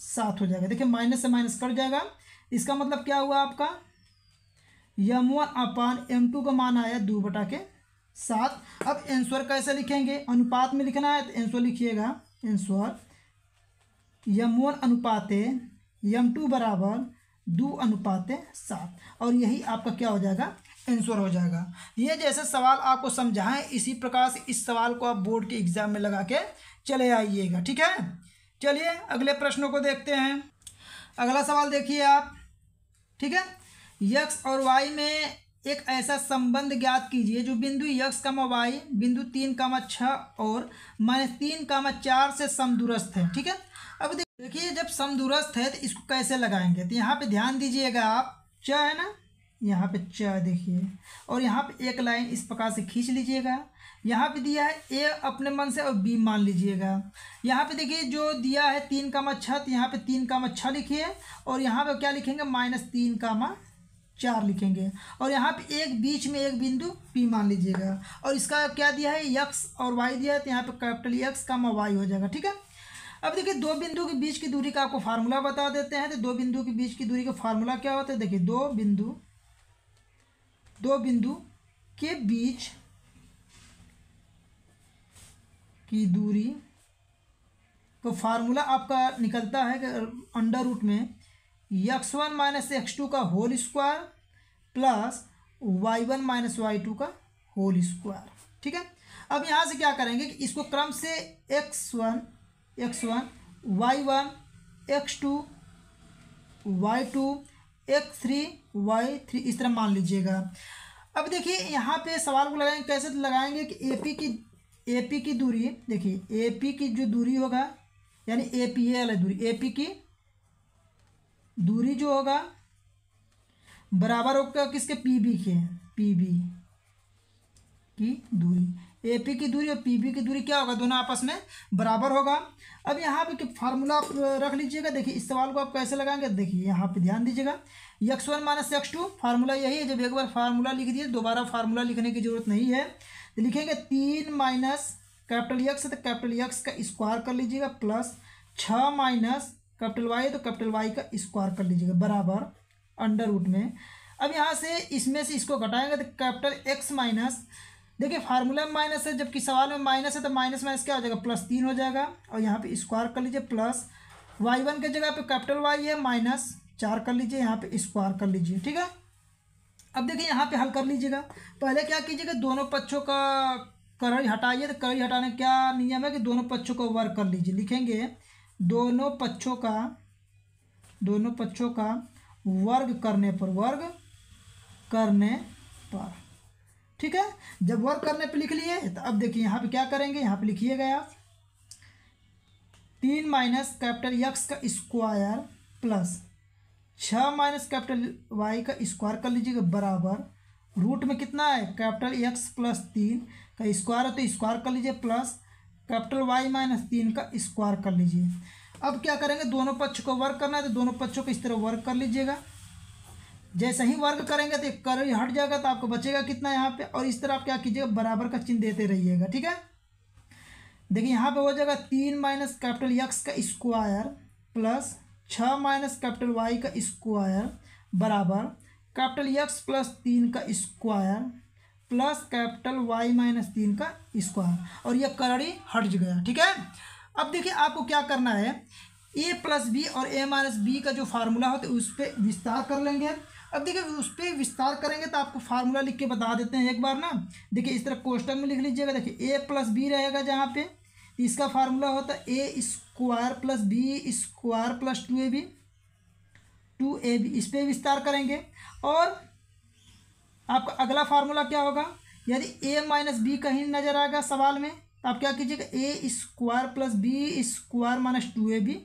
सात हो जाएगा देखिए माइनस से माइनस कट जाएगा इसका मतलब क्या हुआ आपका m one upon m two का मान आया दो बटा के सात अब एंसर कैसे लिखेंगे अनुपात में लिखना है तो एंसर लिखिएगा एंसोर यम वन अनुपात यम टू बराबर दो अनुपात सात और यही आपका क्या हो जाएगा आंसर हो जाएगा ये जैसे सवाल आपको समझाएं इसी प्रकार से इस सवाल को आप बोर्ड के एग्जाम में लगा के चले आइएगा ठीक है चलिए अगले प्रश्नों को देखते हैं अगला सवाल देखिए आप ठीक है यक्स और वाई में एक ऐसा संबंध ज्ञात कीजिए जो बिंदु यक्स का वाई बिंदु तीन कामा छः और माइनस तीन कामा चार से समदुरस्त है ठीक है अब देखिए जब समदुरस्त है तो इसको कैसे लगाएंगे तो यहाँ पे ध्यान दीजिएगा आप च है ना यहाँ पे च देखिए और यहाँ पे एक लाइन इस प्रकार से खींच लीजिएगा यहाँ पे दिया है ए अपने मन से और बी मान लीजिएगा यहाँ पे देखिए जो दिया है तीन कामा छः तो यहाँ पे तीन कामा छः लिखिए और यहाँ पे क्या लिखेंगे माइनस तीन कामा चार लिखेंगे और यहाँ पे एक बीच में एक बिंदु पी मान लीजिएगा और इसका क्या दिया है यक्स और वाई दिया है तो यहाँ पे कैपिटल यक्स का वाई हो जाएगा ठीक है अब देखिए दो बिंदु के बीच की दूरी का आपको फार्मूला बता देते हैं तो दो बिंदु के बीच की दूरी का फार्मूला क्या होता है देखिए दो बिंदु दो बिंदु के बीच की दूरी तो फार्मूला आपका निकलता है अंडर रूट में x one minus x two का whole square plus y one minus y two का होल स्क्वायर ठीक है अब यहाँ से क्या करेंगे कि इसको क्रम से x one x one y one x two y two x three y three इस तरह मान लीजिएगा अब देखिए यहाँ पे सवाल को लगाएंगे कैसे लगाएंगे कि ए पी की ए पी की दूरी देखिए ए पी की जो दूरी होगा यानी ए पी ए वाली दूरी ए पी की दूरी जो होगा बराबर होगा किसके पी बी के पी बी की दूरी ए पी की दूरी और पी बी की दूरी क्या होगा दोनों आपस में बराबर होगा अब यहाँ पे फार्मूला आप रख लीजिएगा देखिए इस सवाल को आप कैसे लगाएंगे देखिए यहाँ पे ध्यान दीजिएगा x one minus x two formula यही है जब एक बार फार्मूला लिख दिए दोबारा फार्मूला लिखने की ज़रूरत नहीं है तो लिखेंगे तीन माइनस कैपिटल यक्स तो कैपिटल यक्स का स्क्वायर कर लीजिएगा प्लस छः माइनस कैपिटल वाई तो कैपिटल वाई का स्क्वायर कर लीजिएगा बराबर अंडर रूट में अब यहाँ से इसमें से इसको घटाएंगे तो कैपिटल एक्स माइनस देखिए फार्मूला में माइनस है जबकि सवाल में माइनस है तो माइनस माइनस क्या हो जाएगा प्लस तीन हो जाएगा और यहाँ पे स्क्वायर कर लीजिए प्लस वाई वन की जगह पे कैपिटल वाई है माइनस चार कर लीजिए यहाँ पे स्क्वायर कर लीजिए ठीक है अब देखिए यहाँ पे हल कर लीजिएगा पहले क्या कीजिएगा दोनों पक्षों का करई हटाइए तो करई हटाने का क्या नियम है कि दोनों पक्षों को वर्क कर लीजिए लिखेंगे दोनों पक्षों का दोनों पक्षों का वर्ग करने पर वर्ग करने पर ठीक है जब वर्ग करने पर लिख लिए तो अब देखिए यहाँ पे क्या करेंगे यहाँ पे लिखिएगा गया तीन माइनस कैपिटल यक्स का स्क्वायर प्लस छः माइनस कैपिटल वाई का स्क्वायर कर लीजिएगा बराबर रूट में कितना है कैपिटल एक्स प्लस तीन का स्क्वायर है तो स्क्वायर कर लीजिए प्लस कैपिटल वाई माइनस तीन का स्क्वायर कर लीजिए अब क्या करेंगे दोनों पक्ष को वर्क करना है तो दोनों पक्षों को इस तरह वर्क कर लीजिएगा जैसे ही वर्क करेंगे तो कर हट जाएगा तो आपको बचेगा कितना यहाँ पे और इस तरह आप क्या कीजिएगा बराबर का चिन्ह देते रहिएगा ठीक है देखिए यहाँ पे हो जाएगा तीन माइनस कैपिटल यक्स का स्क्वायर प्लस छः माइनस कैपिटल वाई का स्क्वायर बराबर कैपिटल यक्स प्लस तीन का square plus capital y minus तीन का स्क्वायर और ये करड़ी हट गया ठीक है अब देखिए आपको क्या करना है ए प्लस बी और ए माइनस बी का जो फार्मूला होता है उस पर विस्तार कर लेंगे अब देखिए उस पर विस्तार करेंगे तो आपको फार्मूला लिख के बता देते हैं एक बार ना देखिए इस तरह क्वेश्चन में लिख लीजिएगा देखिए ए प्लस बी रहेगा जहाँ पे इसका फार्मूला होता है A square plus B square plus two A B two A B इस पर विस्तार करेंगे और आपका अगला फार्मूला क्या होगा यदि ए माइनस बी कहीं नज़र आएगा सवाल में तो आप क्या कीजिएगा A square plus B square minus two A B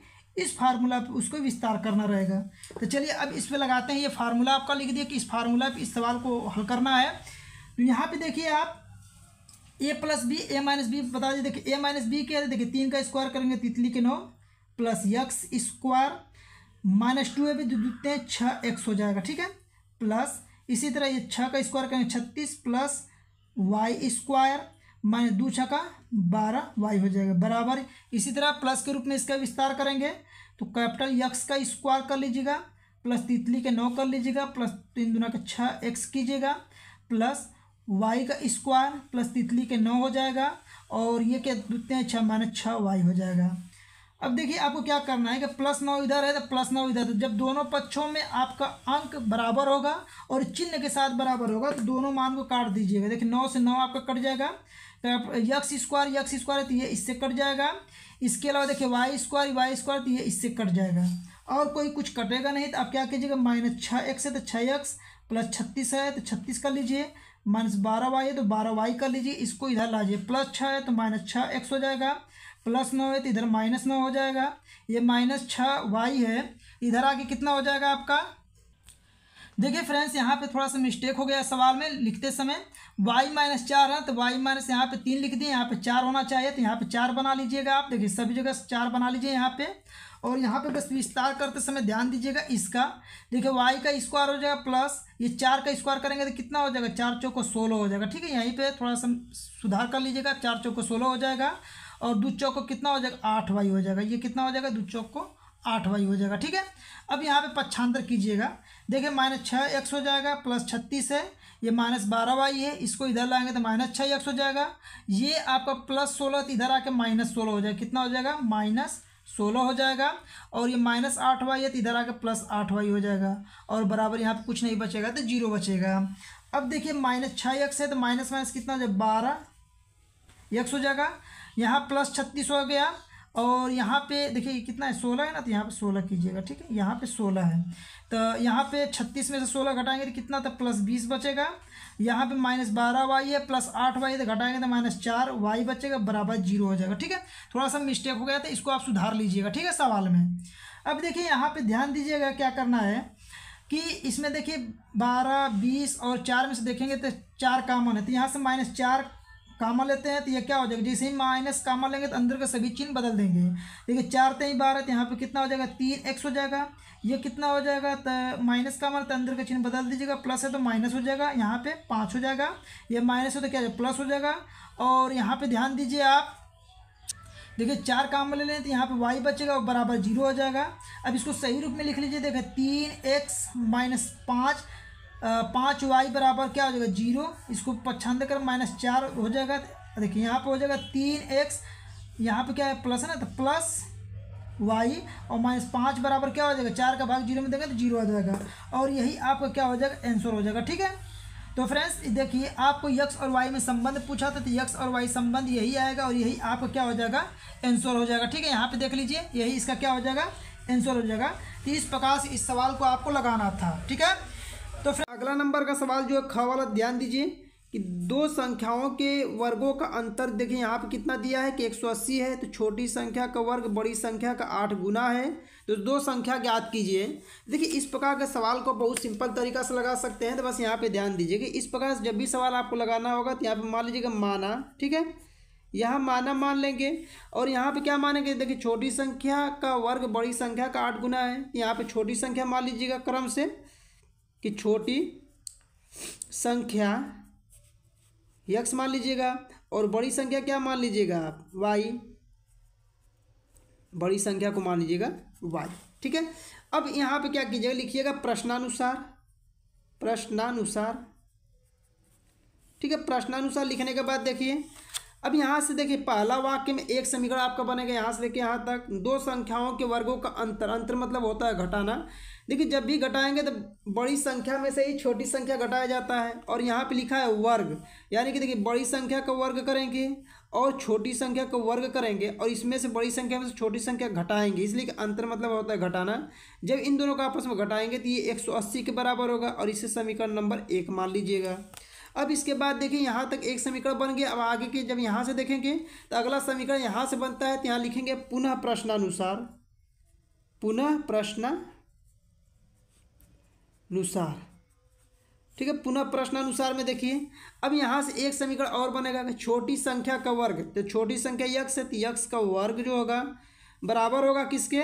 इस फार्मूला पे उसको विस्तार करना रहेगा तो चलिए अब इस पर लगाते हैं ये फार्मूला आपका लिख दिया कि इस फार्मूला पे इस सवाल को हल करना है तो यहाँ पे देखिए आप A plus B A minus B बता दीजिए देखिए ए माइनस बी क्या है देखिए तीन का स्क्वायर करेंगे तितली के नौ plus x square minus two A B हैं छः एक्स हो जाएगा ठीक है प्लस इसी तरह ये छः का स्क्वायर करेंगे छत्तीस प्लस वाई स्क्वायर माइनस दो छः का बारह वाई हो जाएगा बराबर इसी तरह प्लस के रूप में इसका विस्तार करेंगे तो कैपिटल यक्स का स्क्वायर कर लीजिएगा प्लस तितली के नौ कर लीजिएगा प्लस तीन दुना का छः एक्स कीजिएगा प्लस वाई का स्क्वायर प्लस तितली के नौ हो जाएगा और ये क्या कितने छः माइनस छः वाई हो जाएगा अब देखिए आपको क्या करना है कि प्लस नौ इधर है तो प्लस नौ इधर है तो जब दोनों पक्षों में आपका अंक बराबर होगा और चिन्ह के साथ बराबर होगा तो दोनों मान को काट दीजिएगा देखिए नौ से नौ आपका कट जाएगा तो यक्स स्क्वायर यक्स स्क्वायर तो ये इससे कट जाएगा इसके अलावा देखिए वाई स्क्वायर वाई स्क्वायर तो ये इससे कट जाएगा और कोई कुछ कटेगा नहीं तो आप क्या कीजिएगा माइनस छः एक्स है तो छः एक्स प्लस छत्तीस है तो छत्तीस कर लीजिए माइनस बारह वाई है तो बारह वाई कर लीजिए इसको इधर लाजिए प्लस छः है तो माइनस छः एक्स हो जाएगा प्लस नौ है तो इधर माइनस नौ हो जाएगा ये माइनस छः वाई है इधर आके कितना हो जाएगा आपका देखिए फ्रेंड्स यहाँ पे थोड़ा सा मिस्टेक हो गया सवाल में लिखते समय y माइनस चार है तो y माइनस यहाँ पे तीन लिख दिए यहाँ पे चार होना चाहिए तो यहाँ पे चार बना लीजिएगा आप देखिए सभी जगह चार बना लीजिए यहाँ पे और यहाँ पे बस विस्तार करते समय ध्यान दीजिएगा इसका देखिए y का स्क्वायर हो जाएगा प्लस ये चार का स्क्वायर करेंगे तो कितना हो जाएगा चार चौको सोलह हो जाएगा ठीक है यहीं पर थोड़ा सा सुधार कर लीजिएगा चार चौको सोलह हो जाएगा और दू चौक को कितना हो जाएगा आठ वाई हो जाएगा ये कितना हो जाएगा दू चौक को आठ वाई हो जाएगा ठीक है अब यहाँ पे पक्षांतर कीजिएगा देखिए माइनस छः एक्स हो जाएगा प्लस छत्तीस है ये माइनस बारह वाई है इसको इधर लाएंगे तो माइनस छः एक्स हो जाएगा ये आपका प्लस सोलह तो इधर आके माइनस सोलह हो जाएगा कितना हो जाएगा माइनस सोलह हो जाएगा और ये माइनस आठ वाई है तो इधर आके प्लस आठ वाई हो जाएगा और बराबर यहाँ पर कुछ नहीं बचेगा तो जीरो बचेगा अब देखिए माइनस छः एक्स है तो माइनस माइनस कितना हो जाएगा बारह एक्स हो जाएगा यहाँ प्लस छत्तीस हो गया और यहाँ पे देखिए कितना है सोलह है ना तो यहाँ पे सोलह कीजिएगा ठीक है यहाँ पे सोलह है तो यहाँ पे छत्तीस में से सोलह घटाएंगे तो कितना था तो प्लस बीस बचेगा यहाँ पे माइनस बारह वाई है प्लस आठ वाई तो घटाएंगे तो माइनस चार वाई बचेगा बराबर जीरो हो जाएगा ठीक है थोड़ा सा मिस्टेक हो गया था तो इसको आप सुधार लीजिएगा ठीक है सवाल में अब देखिए यहाँ पर ध्यान दीजिएगा क्या करना है कि इसमें देखिए बारह बीस और चार में से देखेंगे तो चार कॉमन है तो यहाँ से माइनस चार कामा लेते हैं तो ये क्या हो जाएगा जैसे ही माइनस कामा लेंगे तो अंदर के सभी चिन्ह बदल देंगे देखिए चार तेई बारह तो यहाँ पे कितना हो जाएगा तीन एक्स हो जाएगा ये कितना हो जाएगा तो माइनस कामा तो अंदर का चिन्ह बदल दीजिएगा प्लस है तो माइनस हो जाएगा यहाँ पे पाँच हो जाएगा ये माइनस है तो क्या प्लस हो जाएगा और यहाँ पर ध्यान दीजिए आप देखिए चार काम ले लें तो यहाँ पे y बचेगा और बराबर जीरो हो जाएगा अब इसको सही रूप में लिख लीजिए देखिए तीन एक्स माइनस पाँच पाँच वाई बराबर क्या हो जाएगा जीरो इसको पछंद कर माइनस चार हो जाएगा देखिए यहाँ पर हो जाएगा तीन एक्स यहाँ पर क्या है प्लस है ना तो प्लस वाई और माइनस पाँच बराबर क्या हो जाएगा चार का भाग जीरो में देंगे तो जीरो आ जाएगा और यही आपका क्या हो जाएगा आंसर हो जाएगा ठीक है तो फ्रेंड्स देखिए आपको यक्स और वाई में संबंध पूछा था तो यक्स और वाई संबंध यही आएगा और यही आपका क्या हो जाएगा आंसर हो जाएगा ठीक है यहाँ पे देख लीजिए यही इसका क्या हो जाएगा आंसर हो जाएगा तो इस प्रकार से इस सवाल को आपको लगाना था ठीक है तो फिर अगला नंबर का सवाल जो है ख वाला ध्यान दीजिए कि दो संख्याओं के वर्गों का अंतर देखिए यहाँ पर कितना दिया है कि 180 है तो छोटी संख्या का वर्ग बड़ी संख्या का आठ गुना है तो दो संख्या ज्ञात कीजिए देखिए इस प्रकार के सवाल को बहुत सिंपल तरीका से लगा सकते हैं तो बस यहाँ पे ध्यान दीजिए कि इस प्रकार से जब भी सवाल आपको लगाना होगा तो यहाँ पर मान लीजिएगा माना ठीक है यहाँ माना मान लेंगे और यहाँ पे क्या मानेंगे देखिए छोटी संख्या का वर्ग बड़ी संख्या का आठ गुना है यहाँ पे छोटी संख्या मान लीजिएगा क्रम से कि छोटी संख्या यक्स मान लीजिएगा और बड़ी संख्या क्या मान लीजिएगा आप वाई बड़ी संख्या को मान लीजिएगा वाई ठीक है अब यहाँ पे क्या कीजिएगा लिखिएगा प्रश्नानुसार प्रश्नानुसार ठीक है प्रश्नानुसार लिखने के बाद देखिए अब यहाँ से देखिए पहला वाक्य में एक समीकरण आपका बनेगा यहाँ से लेके यहाँ तक दो संख्याओं के वर्गों का अंतर अंतर मतलब होता है घटाना देखिए जब भी घटाएंगे तो बड़ी संख्या में से ही छोटी संख्या घटाया जाता है और यहाँ पे लिखा है वर्ग यानी कि देखिए बड़ी संख्या का वर्ग करेंगे और छोटी संख्या का वर्ग करेंगे और इसमें से बड़ी संख्या में से छोटी संख्या घटाएंगे इसलिए कि अंतर मतलब होता है घटाना जब इन दोनों का आपस में घटाएंगे तो ये एक के बराबर होगा और इसे समीकरण नंबर एक मान लीजिएगा अब इसके बाद देखिए यहाँ तक एक समीकरण बन गया अब आगे के जब यहाँ से देखेंगे तो अगला समीकरण यहाँ से बनता है तो यहाँ लिखेंगे पुनः प्रश्नानुसार पुनः प्रश्न अनुसार ठीक है पुनः प्रश्नानुसार में देखिए अब यहाँ से एक समीकरण और बनेगा कि छोटी संख्या का वर्ग तो छोटी संख्या यक्ष है तो यक्ष का वर्ग जो होगा बराबर होगा किसके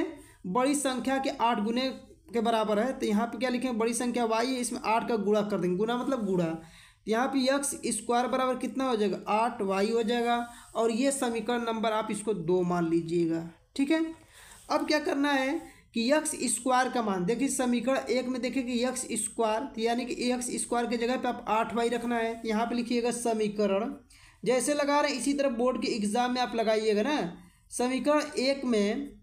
बड़ी संख्या के आठ गुने के बराबर है तो यहाँ पे क्या लिखेंगे बड़ी संख्या वाई है इसमें आठ का गुणा कर देंगे गुणा मतलब गुणा तो यहाँ पे यक्स स्क्वायर बराबर कितना हो जाएगा आठ वाई हो जाएगा और ये समीकरण नंबर आप इसको दो मान लीजिएगा ठीक है अब क्या करना है कि यक्स स्क्वायर का मान देखिए समीकरण एक में देखिए कि यक्स स्क्वायर यानी कि यक्स स्क्वायर की जगह पे आप आठ वाई रखना है यहाँ पे लिखिएगा समीकरण जैसे लगा रहे इसी तरह बोर्ड के एग्जाम में आप लगाइएगा ना समीकरण एक में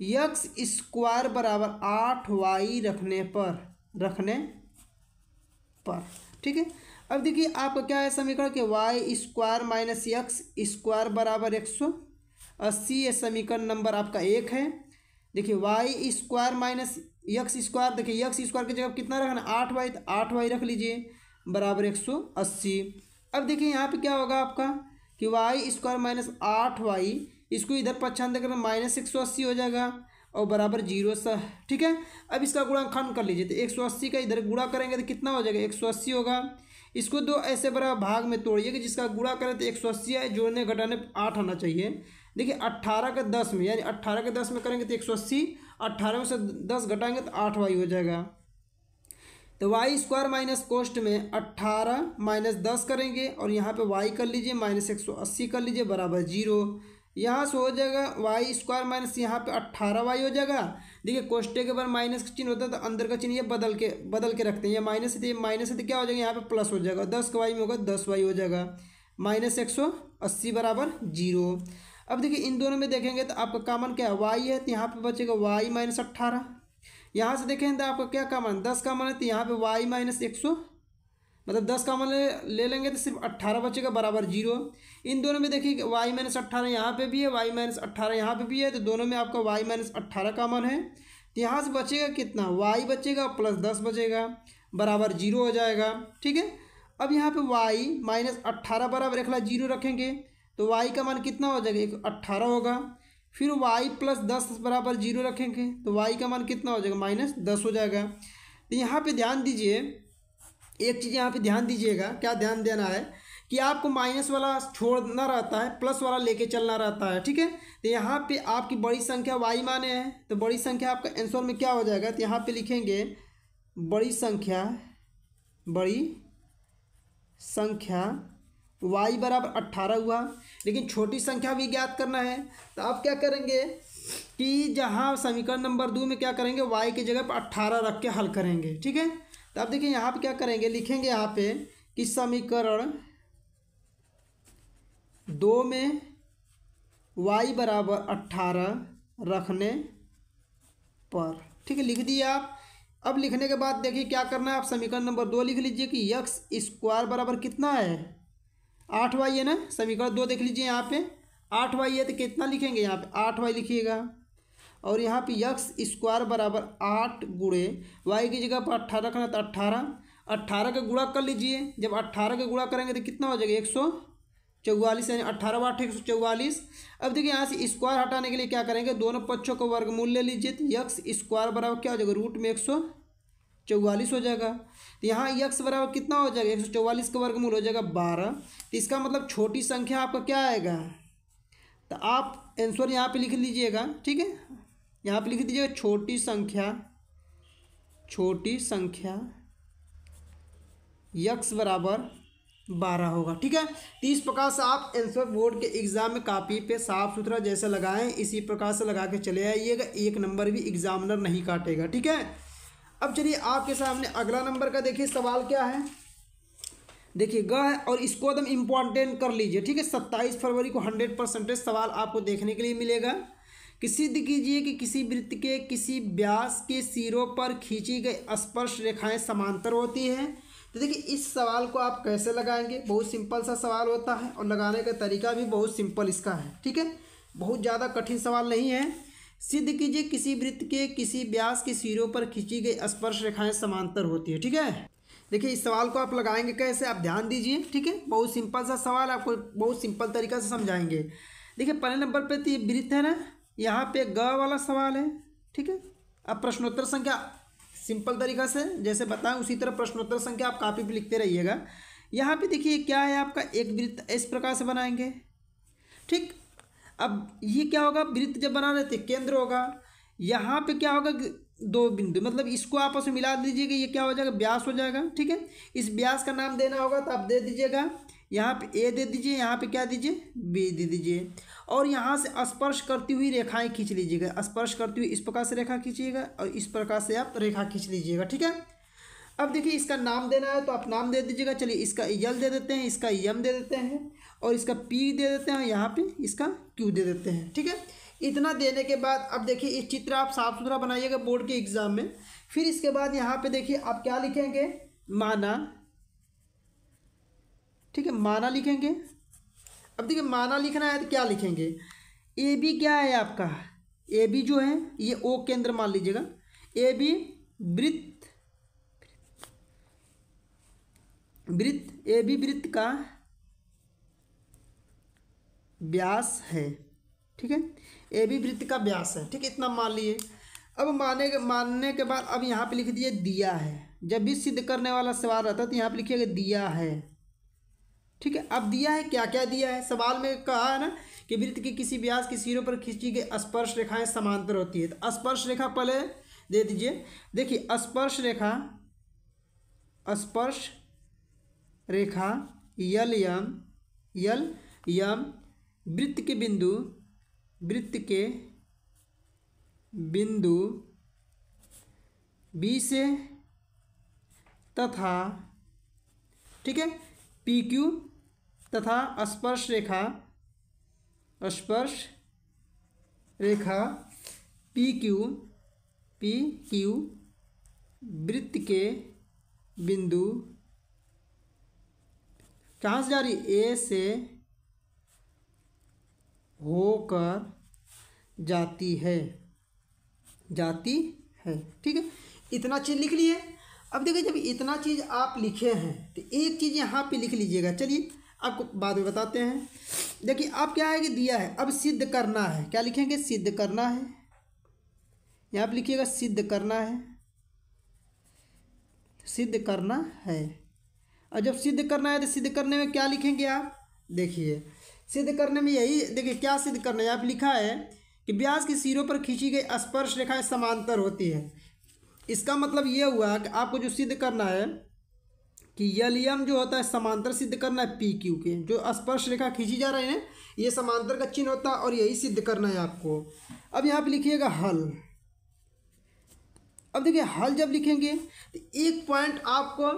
यक्स स्क्वायर बराबर आठ वाई रखने पर रखने पर ठीक है अब देखिए आपका क्या है समीकरण कि y square minus x square बराबर एक सौ अस्सी ये समीकरण नंबर आपका एक है देखिए y square minus x square देखिए यक्स स्क्वायर की जगह कितना रखना आठ वाई तो आठ वाई रख लीजिए बराबर एक सौ अस्सी अब देखिए यहाँ पे क्या होगा आपका कि वाई स्क्वायर माइनस आठ वाई इसको इधर पक्षांतर कर माइनस एक सौ अस्सी हो जाएगा और बराबर जीरो सा ठीक है अब इसका खान कर लीजिए तो एक सौ अस्सी का इधर गुणा करेंगे तो कितना हो जाएगा एक सौ अस्सी होगा इसको दो ऐसे बराबर भाग में तोड़िए कि जिसका गुणा करें तो एक सौ अस्सी आए जोड़ने घटाने आठ आना चाहिए देखिए अट्ठारह का दस में यानी अट्ठारह के दस में करेंगे तो एक सौ अस्सी अट्ठारह में से दस घटाएंगे तो आठ वाई हो जाएगा तो वाई स्क्वायर माइनस कोस्ट में अट्ठारह माइनस दस करेंगे और यहाँ पे वाई कर लीजिए माइनस एक सौ अस्सी कर लीजिए बराबर जीरो यहाँ से हो जाएगा वाई स्क्वायर माइनस यहाँ पे अट्ठारह वाई हो जाएगा देखिए कोष्टे के बाद माइनस का चिन्ह होता है तो अंदर का चिन्ह ये बदल के बदल के रखते हैं ये माइनस है माइनस है तो क्या हो जाएगा यहाँ पे प्लस हो जाएगा दस का वाई में होगा दस वाई हो जाएगा माइनस एक सौ अस्सी बराबर जीरो अब देखिए इन दोनों में देखेंगे तो आपका कामन क्या है वाई है तो यहाँ पे बचेगा वाई माइनस अट्ठारह यहाँ से देखें तो आपका क्या कामन दस कामन है तो यहाँ पे वाई माइनस एक सौ मतलब दस कामन ले, ले लेंगे तो सिर्फ अट्ठारह बचेगा बराबर जीरो इन दोनों में देखिए वाई माइनस अट्ठारह यहाँ पर भी है वाई माइनस अट्ठारह यहाँ पर भी है तो दोनों में आपका वाई माइनस अट्ठारह कामन है तो यहाँ से बचेगा कितना वाई बचेगा प्लस दस बचेगा बराबर जीरो हो जाएगा ठीक है अब यहाँ पे वाई माइनस अट्ठारह बराबर एक जीरो रखेंगे तो वाई का मान कितना हो जाएगा एक अट्ठारह होगा फिर वाई प्लस दस बराबर जीरो रखेंगे तो वाई का मान कितना हो जाएगा माइनस दस हो जाएगा तो यहाँ पे ध्यान दीजिए एक चीज़ यहाँ पे ध्यान दीजिएगा क्या ध्यान देना है कि आपको माइनस वाला छोड़ना रहता है प्लस वाला लेके चलना रहता है ठीक है तो यहाँ पे आपकी बड़ी संख्या वाई माने हैं तो बड़ी संख्या आपका आंसर में क्या हो जाएगा तो यहाँ पे लिखेंगे बड़ी संख्या बड़ी संख्या वाई बराबर अट्ठारह हुआ लेकिन छोटी संख्या भी ज्ञात करना है तो आप क्या करेंगे कि जहाँ समीकरण नंबर दो में क्या करेंगे वाई की जगह पर अट्ठारह रख के हल करेंगे ठीक है तो आप देखिए यहाँ पे क्या करेंगे लिखेंगे यहाँ पे कि समीकरण दो में वाई बराबर अट्ठारह रखने पर ठीक है लिख दिए आप अब लिखने के बाद देखिए क्या करना है आप समीकरण नंबर दो लिख लीजिए कि यक्स स्क्वायर बराबर कितना है आठ वाई है ना समीकरण दो देख लीजिए यहाँ पे आठ वाई है तो कितना लिखेंगे यहाँ पे आठ वाई लिखिएगा और यहाँ पे यक्स स्क्वायर बराबर आठ गुड़े वाई की जगह पर अट्ठारह रखना तो अट्ठारह अट्ठारह का गुड़ा कर लीजिए जब अट्ठारह का गुड़ा करेंगे तो कितना हो जाएगा एक सौ चौवालीस यानी अट्ठारह आठ एक सौ चौवालीस अब देखिए यहाँ से स्क्वायर हटाने के लिए क्या करेंगे दोनों पक्षों का वर्गमूल ले लीजिए तो यक्स स्क्वायर बराबर क्या हो जाएगा रूट में एक सौ चौवालीस हो जाएगा तो यहाँ यक्स बराबर कितना हो जाएगा एक सौ चौवालीस का वर्गमूल हो जाएगा बारह तो इसका मतलब छोटी संख्या आपका क्या आएगा तो आप आंसर यहाँ पे लिख लीजिएगा ठीक है यहाँ पे लिख दीजिएगा छोटी संख्या छोटी संख्या यक्स बराबर बारह होगा ठीक है तो इस प्रकार से आप आंसर बोर्ड के एग्ज़ाम में कापी पे साफ़ सुथरा जैसा लगाएं इसी प्रकार से लगा के चले आइएगा एक नंबर भी एग्जामिनर नहीं काटेगा ठीक है अब चलिए आपके सामने अगला नंबर का देखिए सवाल क्या है देखिए ग है और इसको एकदम इम्पॉर्टेंट कर लीजिए ठीक है सत्ताईस फरवरी को हंड्रेड परसेंटेज सवाल आपको देखने के लिए मिलेगा कि सिद्ध कीजिए कि किसी वृत्त के किसी व्यास के सिरों पर खींची गई स्पर्श रेखाएं समांतर होती हैं तो देखिए इस सवाल को आप कैसे लगाएंगे बहुत सिंपल सा सवाल होता है और लगाने का तरीका भी बहुत सिंपल इसका है ठीक है बहुत ज़्यादा कठिन सवाल नहीं है सिद्ध कीजिए किसी वृत्त के किसी व्यास के सिरों पर खींची गई स्पर्श रेखाएं समांतर होती है ठीक है देखिए इस सवाल को आप लगाएंगे कैसे आप ध्यान दीजिए ठीक है बहुत सिंपल सा सवाल आपको बहुत सिंपल तरीका से समझाएंगे देखिए पहले नंबर पर तो वृत्त है ना यहाँ पे ग वाला सवाल है ठीक है अब प्रश्नोत्तर संख्या सिंपल तरीका से जैसे बताएं उसी तरह प्रश्नोत्तर संख्या आप कापी पर लिखते रहिएगा यहाँ पर देखिए क्या है आपका एक वृत्त इस प्रकार से बनाएंगे ठीक अब ये क्या होगा वृत्त जब बना रहे थे केंद्र होगा यहाँ पे क्या होगा दो बिंदु मतलब इसको आपस में मिला दीजिएगा ये क्या हो जाएगा ब्यास हो जाएगा ठीक है इस ब्यास का नाम देना होगा तो आप दे दीजिएगा यहाँ पे ए दे दीजिए यहाँ पे क्या दीजिए बी दे दीजिए और यहाँ से स्पर्श करती हुई रेखाएं खींच लीजिएगा स्पर्श करती हुई इस प्रकार से रेखा खींचिएगा और इस प्रकार से आप रेखा खींच लीजिएगा ठीक है अब देखिए इसका नाम देना है तो आप नाम दे दीजिएगा चलिए इसका यल दे देते हैं इसका यम दे देते हैं और इसका पी दे देते हैं यहाँ पे इसका क्यू दे देते हैं ठीक है इतना देने के बाद अब देखिए इस चित्र आप साफ सुथरा बनाइएगा बोर्ड के एग्ज़ाम में फिर इसके बाद यहाँ पे देखिए आप क्या लिखेंगे माना ठीक है माना लिखेंगे अब देखिए माना लिखना है तो क्या लिखेंगे ए बी क्या है आपका ए बी जो है ये ओ केंद्र मान लीजिएगा ए बी वृत्त वृत्त ए बी वृत्त का व्यास है ठीक है ए बी वृत्त का व्यास है ठीक है इतना मान लिए अब माने मानने के बाद अब यहाँ पे लिख दिए दिया है जब भी सिद्ध करने वाला सवाल रहता है तो यहाँ पे लिखिएगा दिया है ठीक है अब दिया है क्या क्या दिया है सवाल में कहा है ना कि वृत्त के किसी व्यास के सिरों पर खींची गई स्पर्श रेखाएं समांतर होती है तो स्पर्श रेखा पहले दे दीजिए देखिए स्पर्श रेखा स्पर्श रेखा यल यम यल यम वृत्त के बिंदु वृत्त के बिंदु बी से तथा ठीक है पी क्यू तथा स्पर्श रेखा स्पर्श रेखा पी क्यू पी क्यू वृत्त के बिंदु कहाँ से जा रही ए से होकर जाती है जाती है ठीक है इतना चीज़ लिख लिए अब देखिए जब इतना चीज़ आप लिखे हैं तो एक चीज़ यहाँ पे लिख लीजिएगा चलिए आपको बाद में बताते हैं देखिए अब क्या है कि दिया है अब सिद्ध करना है क्या लिखेंगे सिद्ध करना है यहाँ पर लिखिएगा सिद्ध करना है सिद्ध करना है और जब सिद्ध करना है तो सिद्ध करने में क्या लिखेंगे आप देखिए सिद्ध करने में यही देखिए क्या सिद्ध करना है आप लिखा है कि ब्यास के सिरों पर खींची गई स्पर्श रेखाएं समांतर होती है इसका मतलब यह हुआ कि आपको जो सिद्ध करना है कि यलियम जो होता है समांतर सिद्ध करना है पी क्यू के जो स्पर्श रेखा खींची जा रही है ये समांतर का चिन्ह होता है और यही सिद्ध करना है आपको अब यहाँ पर लिखिएगा हल अब देखिए हल जब लिखेंगे तो एक पॉइंट आपको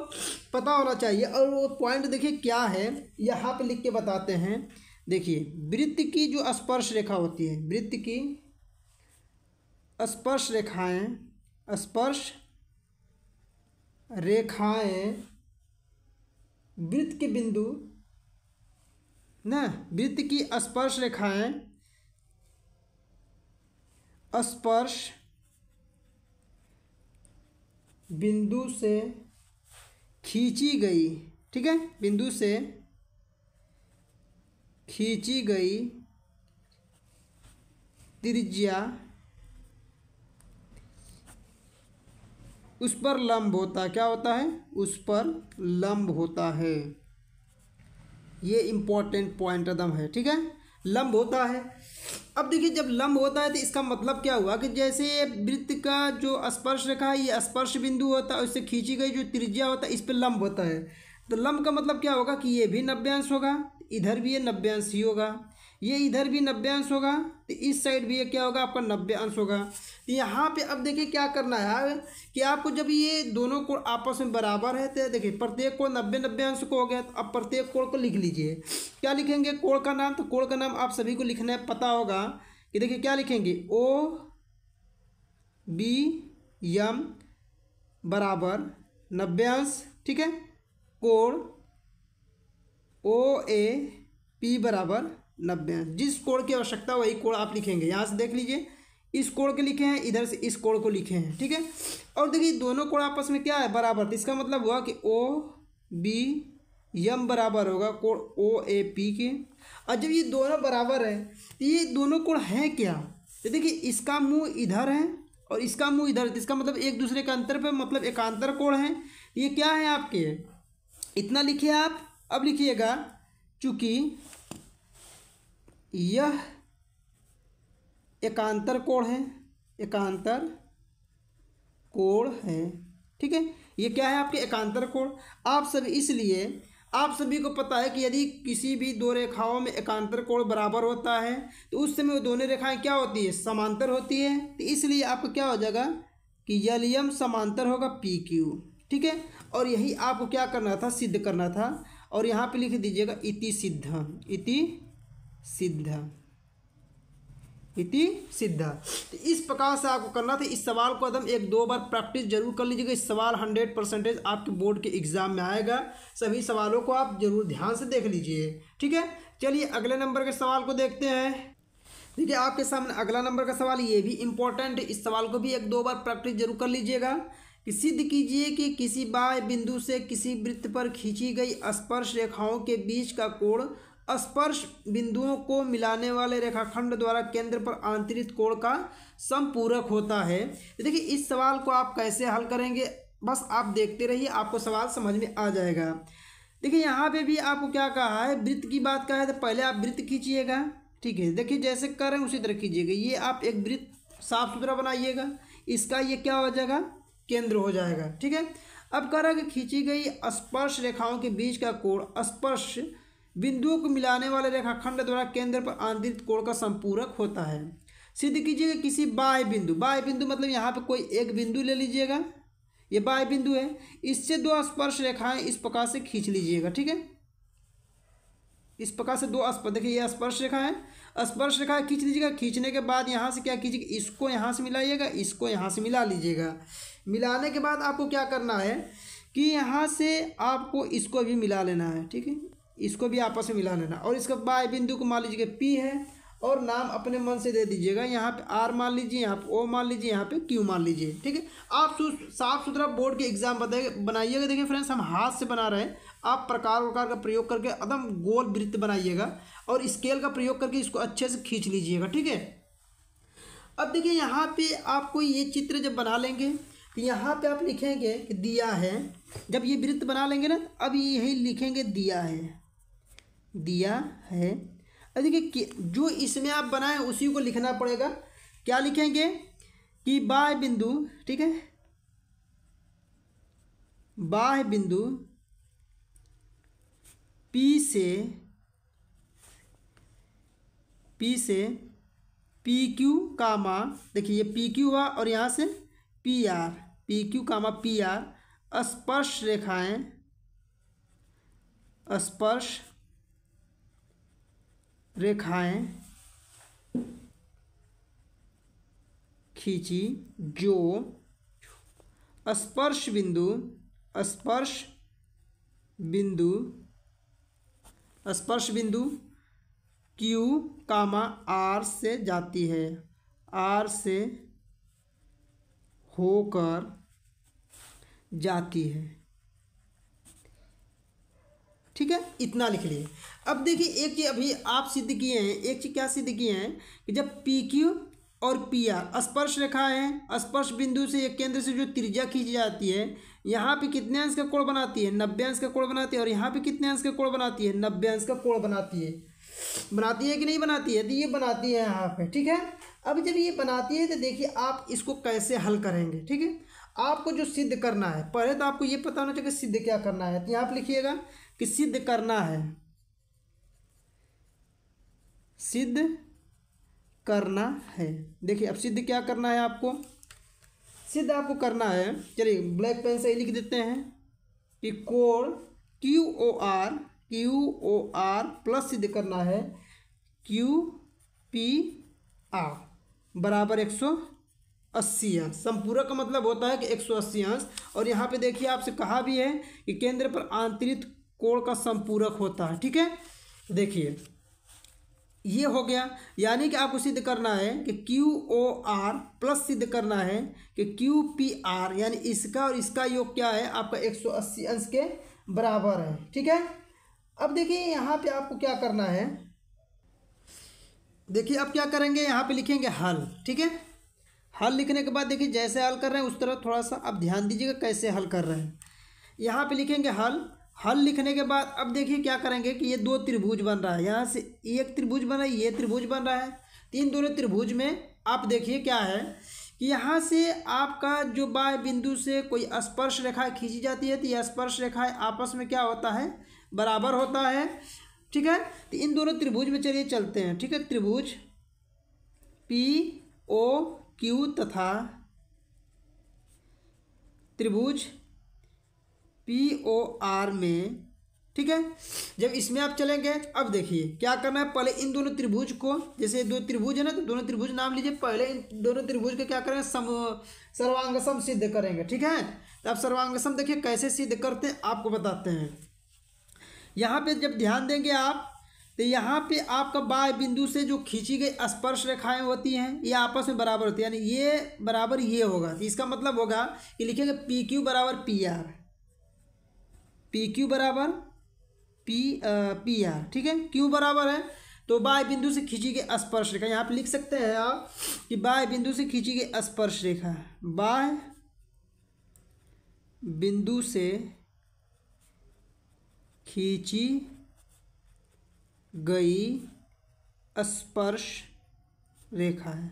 पता होना चाहिए और वो पॉइंट देखिए क्या है यहाँ पे लिख के बताते हैं देखिए वृत्त की जो स्पर्श रेखा होती है वृत्त की स्पर्श रेखाएं स्पर्श रेखाएं वृत्त के बिंदु ना वृत्त की स्पर्श रेखाएं स्पर्श बिंदु से खींची गई ठीक है बिंदु से खींची गई त्रिज्या उस पर लंब होता क्या होता है उस पर लंब होता है ये इंपॉर्टेंट पॉइंट एकदम है ठीक है लंब होता है अब देखिए जब लंब होता है तो इसका मतलब क्या हुआ कि जैसे वृत्त का जो स्पर्श रेखा है ये स्पर्श बिंदु होता है उससे खींची गई जो त्रिज्या होता है इस पर लंब होता है तो लंब का मतलब क्या होगा कि ये भी नब्बे अंश होगा इधर भी ये नब्बे अंश ही होगा ये इधर भी नब्बे अंश होगा तो इस साइड भी ये क्या होगा आपका नब्बे अंश होगा तो यहाँ पे अब देखिए क्या करना है कि आपको जब ये दोनों कोण आपस में बराबर है तो देखिए प्रत्येक कोण नब्बे नब्बे अंश को हो गया तो अब प्रत्येक कोण को लिख लीजिए क्या लिखेंगे कोण का नाम तो कोण का नाम आप सभी को लिखना है पता होगा कि देखिए क्या लिखेंगे ओ बी एम बराबर नब्बे अंश ठीक है कोण ओ ए पी बराबर नब्बे जिस कोण की आवश्यकता वही कोण आप लिखेंगे यहाँ से देख लीजिए इस कोण के लिखे हैं इधर से इस कोण को लिखे हैं ठीक है और देखिए दोनों कोण आपस में क्या है बराबर तो इसका मतलब हुआ कि ओ बी यम बराबर होगा कोण ओ ए पी के और जब ये दोनों बराबर है तो ये दोनों कोण हैं क्या तो देखिए इसका मुंह इधर है और इसका मुंह इधर है तो इसका मतलब एक दूसरे के अंतर पर मतलब एकांतर कोण है ये क्या है आपके इतना लिखे आप अब लिखिएगा चूंकि यह एकांतर कोण है एकांतर कोण है ठीक है ये क्या है आपके एकांतर कोण आप सभी इसलिए आप सभी को पता है कि यदि किसी भी दो रेखाओं में एकांतर कोण बराबर होता है तो उस समय वो दोनों रेखाएं क्या होती है समांतर होती है तो इसलिए आपको क्या हो जाएगा कि यलियम समांतर होगा पी क्यू ठीक है और यही आपको क्या करना था सिद्ध करना था और यहाँ पे लिख दीजिएगा इति सिद्ध इति सिद्ध इति सिद्ध तो इस प्रकार से आपको करना था इस सवाल को एकदम एक दो बार प्रैक्टिस जरूर कर लीजिएगा इस सवाल हंड्रेड परसेंटेज आपके बोर्ड के एग्जाम में आएगा सभी सवालों को आप जरूर ध्यान से देख लीजिए ठीक है चलिए अगले नंबर के सवाल को देखते हैं देखिए आपके सामने अगला नंबर का सवाल ये भी इंपॉर्टेंट है इस सवाल को भी एक दो बार प्रैक्टिस जरूर कर लीजिएगा कि सिद्ध कीजिए कि किसी बाह्य बिंदु से किसी वृत्त पर खींची गई स्पर्श रेखाओं के बीच का कोण स्पर्श बिंदुओं को मिलाने वाले रेखाखंड द्वारा केंद्र पर आंतरित कोण का समपूरक होता है देखिए इस सवाल को आप कैसे हल करेंगे बस आप देखते रहिए आपको सवाल समझ में आ जाएगा देखिए यहाँ पे भी आपको क्या कहा है वृत्त की बात कहा है तो पहले आप वृत्त खींचिएगा ठीक है देखिए जैसे करें उसी तरह कीजिएगा ये आप एक वृत्त साफ सुथरा बनाइएगा इसका ये क्या हो जाएगा केंद्र हो जाएगा ठीक है अब कह रहा है कि खींची गई स्पर्श रेखाओं के बीच का कोण स्पर्श बिंदुओं को मिलाने वाले रेखाखंड द्वारा केंद्र पर आंतरित कोण का संपूरक होता है सिद्ध कीजिए कि किसी बाय बिंदु बाय बिंदु मतलब यहाँ पर कोई एक बिंदु ले लीजिएगा ये बाय बिंदु है इससे दो स्पर्श रेखाएं इस प्रकार से खींच लीजिएगा ठीक है इस प्रकार से दो स्पर्श देखिए ये स्पर्श रेखा है स्पर्श रेखा खींच लीजिएगा खींचने के बाद यहाँ से क्या कीजिएगा इसको यहाँ से मिलाइएगा इसको यहाँ से मिला लीजिएगा मिलाने के बाद आपको क्या करना है कि यहाँ से आपको इसको भी मिला लेना है ठीक है इसको भी आपस में मिला लेना और इसका बाय बिंदु को मान लीजिएगा पी है और नाम अपने मन से दे दीजिएगा यहाँ पे आर मान लीजिए यहाँ पे ओ मान लीजिए यहाँ पे क्यू मान लीजिए ठीक है आप साफ सुथरा बोर्ड के एग्जाम बताइए बनाइएगा देखिए फ्रेंड्स हम हाथ से बना रहे हैं आप प्रकार प्रकार का प्रयोग करके एकदम गोल वृत्त बनाइएगा और स्केल का प्रयोग करके इसको अच्छे से खींच लीजिएगा ठीक है अब देखिए यहाँ पे आपको ये चित्र जब बना लेंगे तो यहाँ पे आप लिखेंगे कि दिया है जब ये वृत्त बना लेंगे ना तो अब यही लिखेंगे दिया है दिया है अब देखिए जो इसमें आप बनाए उसी को लिखना पड़ेगा क्या लिखेंगे कि बाह बिंदु ठीक है बाह बिंदु पी से पी से पी क्यू कामा देखिए ये पी क्यू हुआ और यहाँ से P R P Q comma P R स्पर्श रेखाएं स्पर्श रेखाएं खींची जो स्पर्श बिंदु स्पर्श बिंदु स्पर्श बिंदु क्यू कामा आर से जाती है आर से होकर जाती है ठीक है इतना लिख लिए अब देखिए एक चीज़ अभी आप सिद्ध किए हैं एक चीज़ क्या सिद्ध किए हैं कि जब पी क्यू और पी आर स्पर्श रेखा है स्पर्श बिंदु से एक केंद्र से जो त्रिज्या खींची जाती है यहाँ पे कितने अंश का कोण बनाती है नब्बे अंश का कोण बनाती है और यहाँ पे कितने अंश का कोण बनाती है नब्बे अंश का कोण बनाती है बनाती है कि नहीं बनाती है ये बनाती है यहाँ पे ठीक है अब जब ये बनाती है तो देखिए आप इसको कैसे हल करेंगे ठीक है आपको जो सिद्ध करना है पहले तो आपको ये पता होना चाहिए सिद्ध क्या करना है तो यहाँ पर लिखिएगा कि सिद्ध करना है सिद्ध करना है देखिए अब सिद्ध क्या करना है आपको सीधा आपको करना है चलिए ब्लैक पेन से लिख देते हैं कि कोर Q O R Q O R plus सिद्ध करना है क्यू पी आर बराबर एक सौ अस्सी अंश संपूरक का मतलब होता है कि एक सौ अस्सी अंश और यहाँ पे देखिए आपसे कहा भी है कि केंद्र पर आंतरित कोण का संपूरक होता है ठीक है देखिए ये हो गया यानी कि आपको सिद्ध करना है कि क्यू ओ आर प्लस सिद्ध करना है कि क्यू पी आर यानी इसका और इसका योग क्या है आपका एक सौ अस्सी अंश के बराबर है ठीक है अब देखिए यहाँ पे आपको क्या करना है देखिए अब क्या करेंगे यहाँ पे लिखेंगे हल ठीक है हल लिखने के बाद देखिए जैसे हल कर रहे हैं उस तरह थोड़ा सा आप ध्यान दीजिएगा कैसे हल कर रहे हैं यहाँ पर लिखेंगे हल हल लिखने के बाद अब देखिए क्या करेंगे कि ये दो त्रिभुज बन रहा है यहाँ से एक त्रिभुज बन रहा है ये त्रिभुज बन रहा है तीन दोनों त्रिभुज में आप देखिए क्या है कि यहाँ से आपका जो बाय बिंदु से कोई स्पर्श रेखा खींची जाती है तो ये स्पर्श रेखा आपस में क्या होता है बराबर होता है ठीक है तो इन दोनों त्रिभुज में चलिए चलते हैं ठीक है त्रिभुज पी ओ क्यू तथा त्रिभुज पी ओ आर में ठीक है जब इसमें आप चलेंगे अब देखिए क्या करना है पहले इन दोनों त्रिभुज को जैसे दो त्रिभुज है ना तो दोनों त्रिभुज नाम लीजिए पहले इन दोनों त्रिभुज का क्या करेंगे सम सर्वांगसम सिद्ध करेंगे ठीक है तो आप सर्वांगसम देखिए कैसे सिद्ध करते हैं आपको बताते हैं यहाँ पे जब ध्यान देंगे आप तो यहाँ पे आपका बाय बिंदु से जो खींची गई स्पर्श रेखाएं होती हैं ये आपस में बराबर होती है यानी ये बराबर ये होगा इसका मतलब होगा कि लिखेंगे पी क्यू बराबर पी आर पी क्यू बराबर पी पी आर ठीक है क्यू बराबर है तो बाय बिंदु से खींची गई स्पर्श रेखा यहाँ पर लिख सकते हैं आप कि बाय बिंदु से खींची गई स्पर्श रेखा बाय बिंदु से खींची गई स्पर्श रेखा है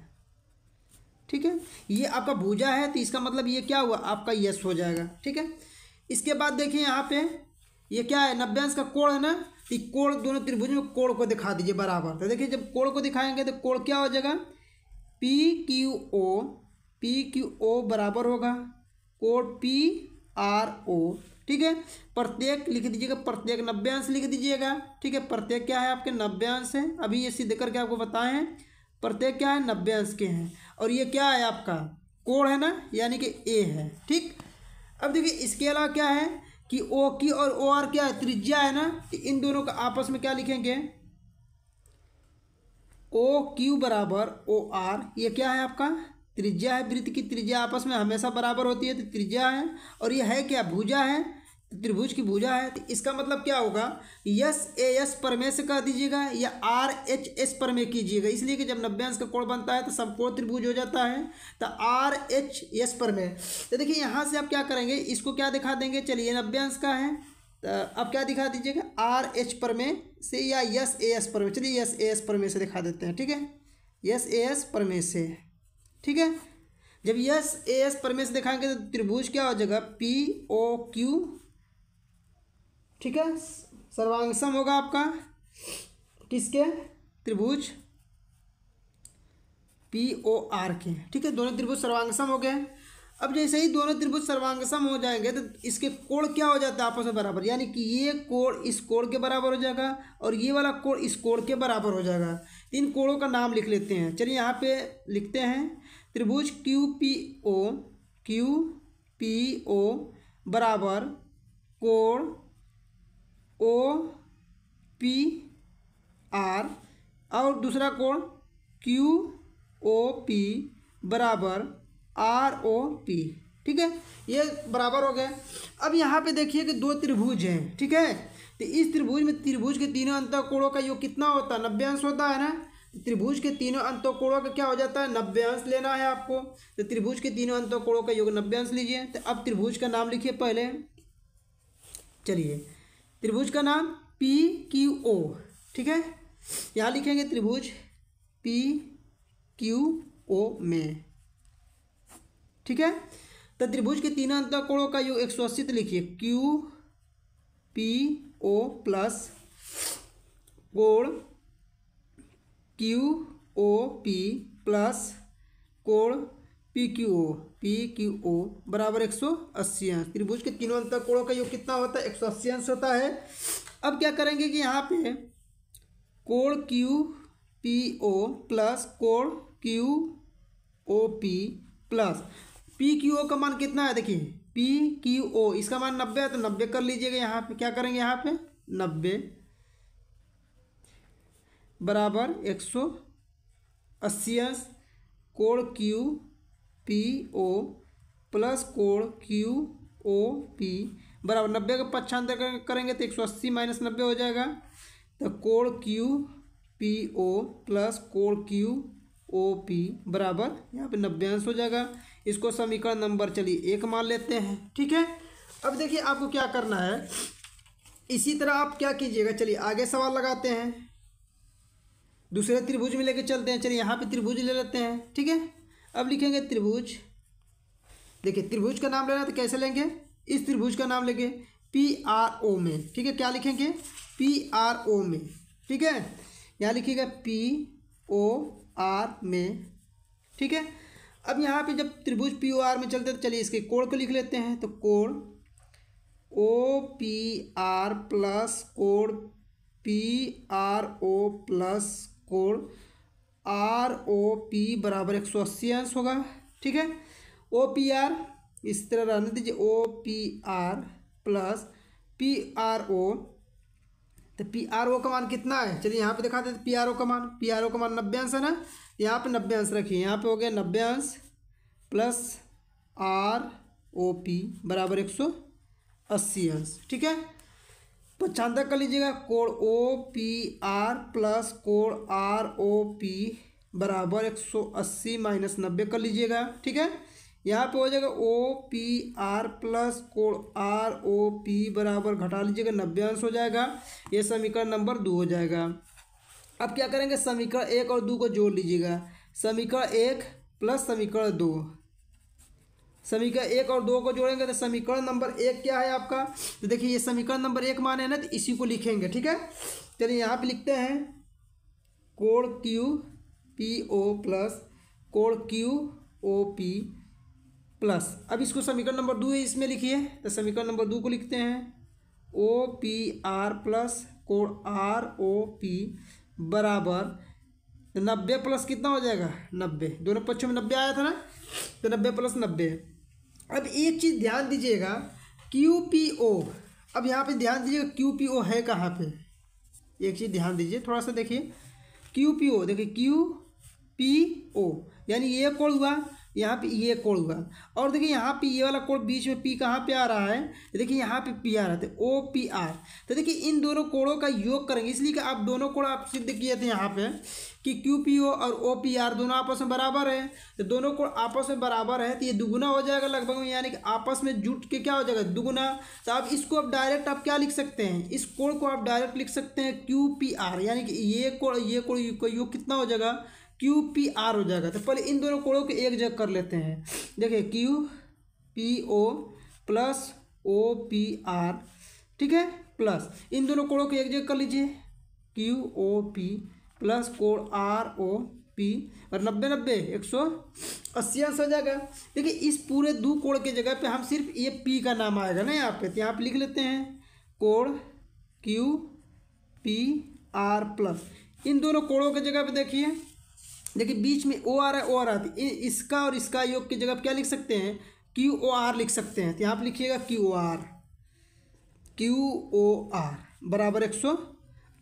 ठीक है ये आपका भूजा है तो इसका मतलब ये क्या हुआ आपका यस हो जाएगा ठीक है इसके बाद देखिए यहाँ पे ये क्या है नब्बे अंश का कोण है ना तो कोण दोनों त्रिभुज में कोण को दिखा दीजिए बराबर तो देखिए जब कोण को दिखाएंगे तो कोण क्या हो जाएगा P Q O P Q O बराबर होगा कोण पी आर ओ ठीक है प्रत्येक लिख दीजिएगा प्रत्येक नब्बे अंश लिख दीजिएगा ठीक है प्रत्येक क्या है आपके नब्बे अंश है अभी ये सीधे करके आपको बताएं प्रत्येक क्या है नब्बे अंश के हैं और ये क्या है आपका कोण है ना यानी कि ए है ठीक अब देखिए इसके अलावा क्या है कि ओ की और ओ आर क्या है त्रिज्या है ना कि इन दोनों का आपस में क्या लिखेंगे ओ क्यू बराबर ओ आर ये क्या है आपका त्रिज्या है वृत्त की त्रिज्या आपस में हमेशा बराबर होती है तो त्रिज्या है और ये है क्या भुजा है त्रिभुज की भुजा है तो इसका मतलब क्या होगा यस ए एस परमे से कह दीजिएगा या आर एच एस परमे कीजिएगा इसलिए कि जब नब्बे अंश का कोण बनता है तो समकोण त्रिभुज हो जाता है तो आर एच एस परमे तो देखिए यहाँ से आप क्या करेंगे इसको क्या दिखा देंगे चलिए नब्बे अंश का है तो अब क्या दिखा दीजिएगा आर एच परमे से या यस ए एस परमे चलिए यस ए एस परमे से दिखा देते हैं ठीक है यस ए एस परमे से ठीक है जब यस ए एस परमे से दिखाएंगे तो त्रिभुज क्या हो जाएगा पी ओ क्यू ठीक है सर्वांगसम होगा आपका किसके त्रिभुज पी ओ आर के ठीक है दोनों त्रिभुज सर्वांगसम हो गए अब जैसे ही दोनों त्रिभुज सर्वांगसम हो जाएंगे तो इसके कोण क्या हो जाता है आपस में बराबर यानी कि ये कोण इस कोण के बराबर हो जाएगा और ये वाला कोण इस कोण के बराबर हो जाएगा इन कोणों का नाम लिख लेते हैं चलिए यहाँ पे लिखते हैं त्रिभुज Q P O Q P O बराबर कोण ओ पी आर और दूसरा कोण क्यू ओ पी बराबर आर ओ पी ठीक है ये बराबर हो गया अब यहाँ पे देखिए कि दो त्रिभुज हैं ठीक है तो इस त्रिभुज में त्रिभुज के तीनों अंतर कोणों का योग कितना होता है नब्बे अंश होता है ना तो त्रिभुज के तीनों अंतों कोणों का क्या हो जाता है नब्बे अंश लेना है आपको तो त्रिभुज के तीनों अंतों कोणों का योग नब्बे अंश लीजिए तो अब त्रिभुज का नाम लिखिए पहले चलिए त्रिभुज का नाम पी क्यू ओ ठीक है यहाँ लिखेंगे त्रिभुज पी क्यू ओ में ठीक है तो त्रिभुज के तीन अंतर कोणों का योग एक सौ अस्सी तो लिखिए क्यू पी ओ प्लस कोण क्यू ओ पी प्लस कोण P Q O P Q O बराबर एक सौ अस्सी अंश त्रिभुज के तीनों कोणों का योग कितना होता है एक सौ अस्सी अंश होता है अब क्या करेंगे कि यहाँ पे कोण क्यू पी ओ प्लस कोण Q O P plus P Q O का मान कितना है देखिए पी क्यू ओ इसका मान नब्बे है तो नब्बे कर लीजिएगा यहाँ पे क्या करेंगे यहाँ पे नब्बे बराबर एक सौ अस्सी अंश कोण क्यू पी ओ प्लस कोण क्यू ओ पी बराबर नब्बे का पक्षांतर करेंगे तो एक सौ अस्सी माइनस नब्बे हो जाएगा तो कोण क्यू पी ओ प्लस कोण क्यू ओ पी बराबर यहाँ पे नब्बे अंश हो जाएगा इसको समीकरण नंबर चलिए एक मान लेते हैं ठीक है अब देखिए आपको क्या करना है इसी तरह आप क्या कीजिएगा चलिए आगे सवाल लगाते हैं दूसरे त्रिभुज में लेके चलते हैं चलिए यहाँ पे त्रिभुज ले लेते हैं ठीक है अब लिखेंगे त्रिभुज देखिए त्रिभुज का नाम लेना तो कैसे लेंगे इस त्रिभुज का नाम लेंगे पी आर ओ में ठीक है क्या लिखेंगे पी आर ओ में ठीक है यहाँ लिखिएगा पी ओ आर में ठीक है अब यहाँ पे जब त्रिभुज पी ओ आर में चलते तो चलिए इसके कोण को लिख लेते हैं तो कोण ओ पी आर प्लस कोण पी आर ओ प्लस कोण आर ओ पी बराबर एक सौ अस्सी अंश होगा ठीक है ओ पी आर इस तरह रहने दीजिए O P R plus P R O तो पी आर ओ का मान कितना है चलिए यहाँ पे दिखा देते पी आर ओ का मान पी आर ओ का मान नब्बे अंश है ना यहाँ पे नब्बे अंश रखिए यहाँ पे हो गया नब्बे अंश प्लस आर ओ पी बराबर एक सौ अस्सी अंश ठीक है चांदा कर लीजिएगा कोण ओ पी आर प्लस कोण आर ओ पी बराबर एक सौ अस्सी माइनस नब्बे कर लीजिएगा ठीक है यहाँ पे हो जाएगा ओ पी आर प्लस कोण आर ओ पी बराबर घटा लीजिएगा नब्बे अंश हो जाएगा ये समीकरण नंबर दो हो जाएगा अब क्या करेंगे समीकरण एक और दो को जोड़ लीजिएगा समीकरण एक प्लस समीकरण दो समीकरण एक और दो को जोड़ेंगे तो समीकरण नंबर एक क्या है आपका तो देखिए ये समीकरण नंबर एक माने ना तो इसी को लिखेंगे ठीक है चलिए यहाँ पे लिखते हैं कोड़ क्यू पी ओ प्लस कोड क्यू ओ पी प्लस अब इसको समीकरण नंबर दो है इसमें लिखिए तो समीकरण नंबर दो को लिखते हैं ओ पी आर प्लस कोड़ आर ओ पी बराबर तो नब्बे प्लस कितना हो जाएगा नब्बे दोनों पक्षों में नब्बे आया था ना तो नब्बे प्लस नब्बे अब एक चीज़ ध्यान दीजिएगा क्यू पी ओ अब यहाँ पे ध्यान दीजिएगा क्यू पी ओ है कहाँ पे एक चीज़ ध्यान दीजिए थोड़ा सा देखिए क्यू पी ओ देखिए क्यू पी ओ यानी ये कौन हुआ यहाँ पे ये कोड हुआ और देखिए यहाँ पे ये वाला कोड बीच में पी कहाँ पे आ रहा है देखिए यहाँ पे पी आ रहा था ओ पी आर तो देखिए इन दोनों कोड़ों का योग करेंगे इसलिए कि आप दोनों कोड़ आप सिद्ध किए थे यहाँ पे कि क्यू पी ओ और ओ पी आर दोनों आपस में बराबर है तो दोनों कोड़ आपस में बराबर है तो ये दुगुना हो जाएगा लगभग यानी कि आपस में जुट के क्या हो जाएगा दुगुना तो आप इसको आप डायरेक्ट आप क्या लिख सकते हैं इस कोड़ को आप डायरेक्ट लिख सकते हैं क्यू पी आर यानी कि ये कोड ये कोड़ का योग कितना हो जाएगा क्यू पी आर हो जाएगा तो पहले इन दोनों कोड़ों को एक जगह कर लेते हैं देखिए Q P O plus O P R ठीक है प्लस इन दोनों कोड़ों को एक जगह कर लीजिए क्यू ओ पी प्लस कोड आर ओ पी और नब्बे नब्बे एक सौ अस्सी आंसर हो जाएगा देखिए इस पूरे दो कोड़ के जगह पे हम सिर्फ ये पी का नाम आएगा ना यहाँ पे तो यहाँ पर लिख लेते हैं कोड़ क्यू पी आर प्लस इन दोनों कोड़ों के जगह पे देखिए देखिए बीच में ओ आर है ओ आर आती है इसका और इसका योग की जगह क्या लिख सकते हैं क्यू ओ आर लिख सकते हैं तो यहाँ पर लिखिएगा Q R Q O R बराबर एक सौ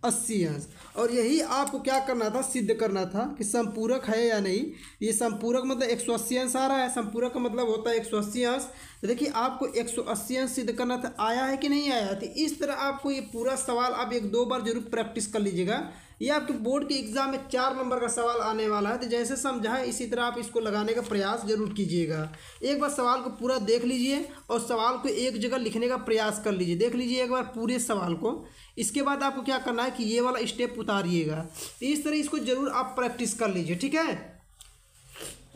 अस्सी अंश और यही आपको क्या करना था सिद्ध करना था कि संपूरक है या नहीं ये संपूरक मतलब एक सौ अस्सी अंश आ रहा है संपूरक का मतलब होता है एक सौ अस्सी अंश तो देखिए आपको एक सौ अस्सी अंश सिद्ध करना था आया है कि नहीं आया तो इस तरह आपको ये पूरा सवाल आप एक दो बार जरूर प्रैक्टिस कर लीजिएगा ये आपके बोर्ड के एग्जाम में चार नंबर का सवाल आने वाला है तो जैसे समझाएं इसी तरह आप इसको लगाने का प्रयास जरूर कीजिएगा एक बार सवाल को पूरा देख लीजिए और सवाल को एक जगह लिखने का प्रयास कर लीजिए देख लीजिए एक बार पूरे सवाल को इसके बाद आपको क्या करना है कि ये वाला स्टेप उतारिएगा तो इस तरह इसको ज़रूर आप प्रैक्टिस कर लीजिए ठीक है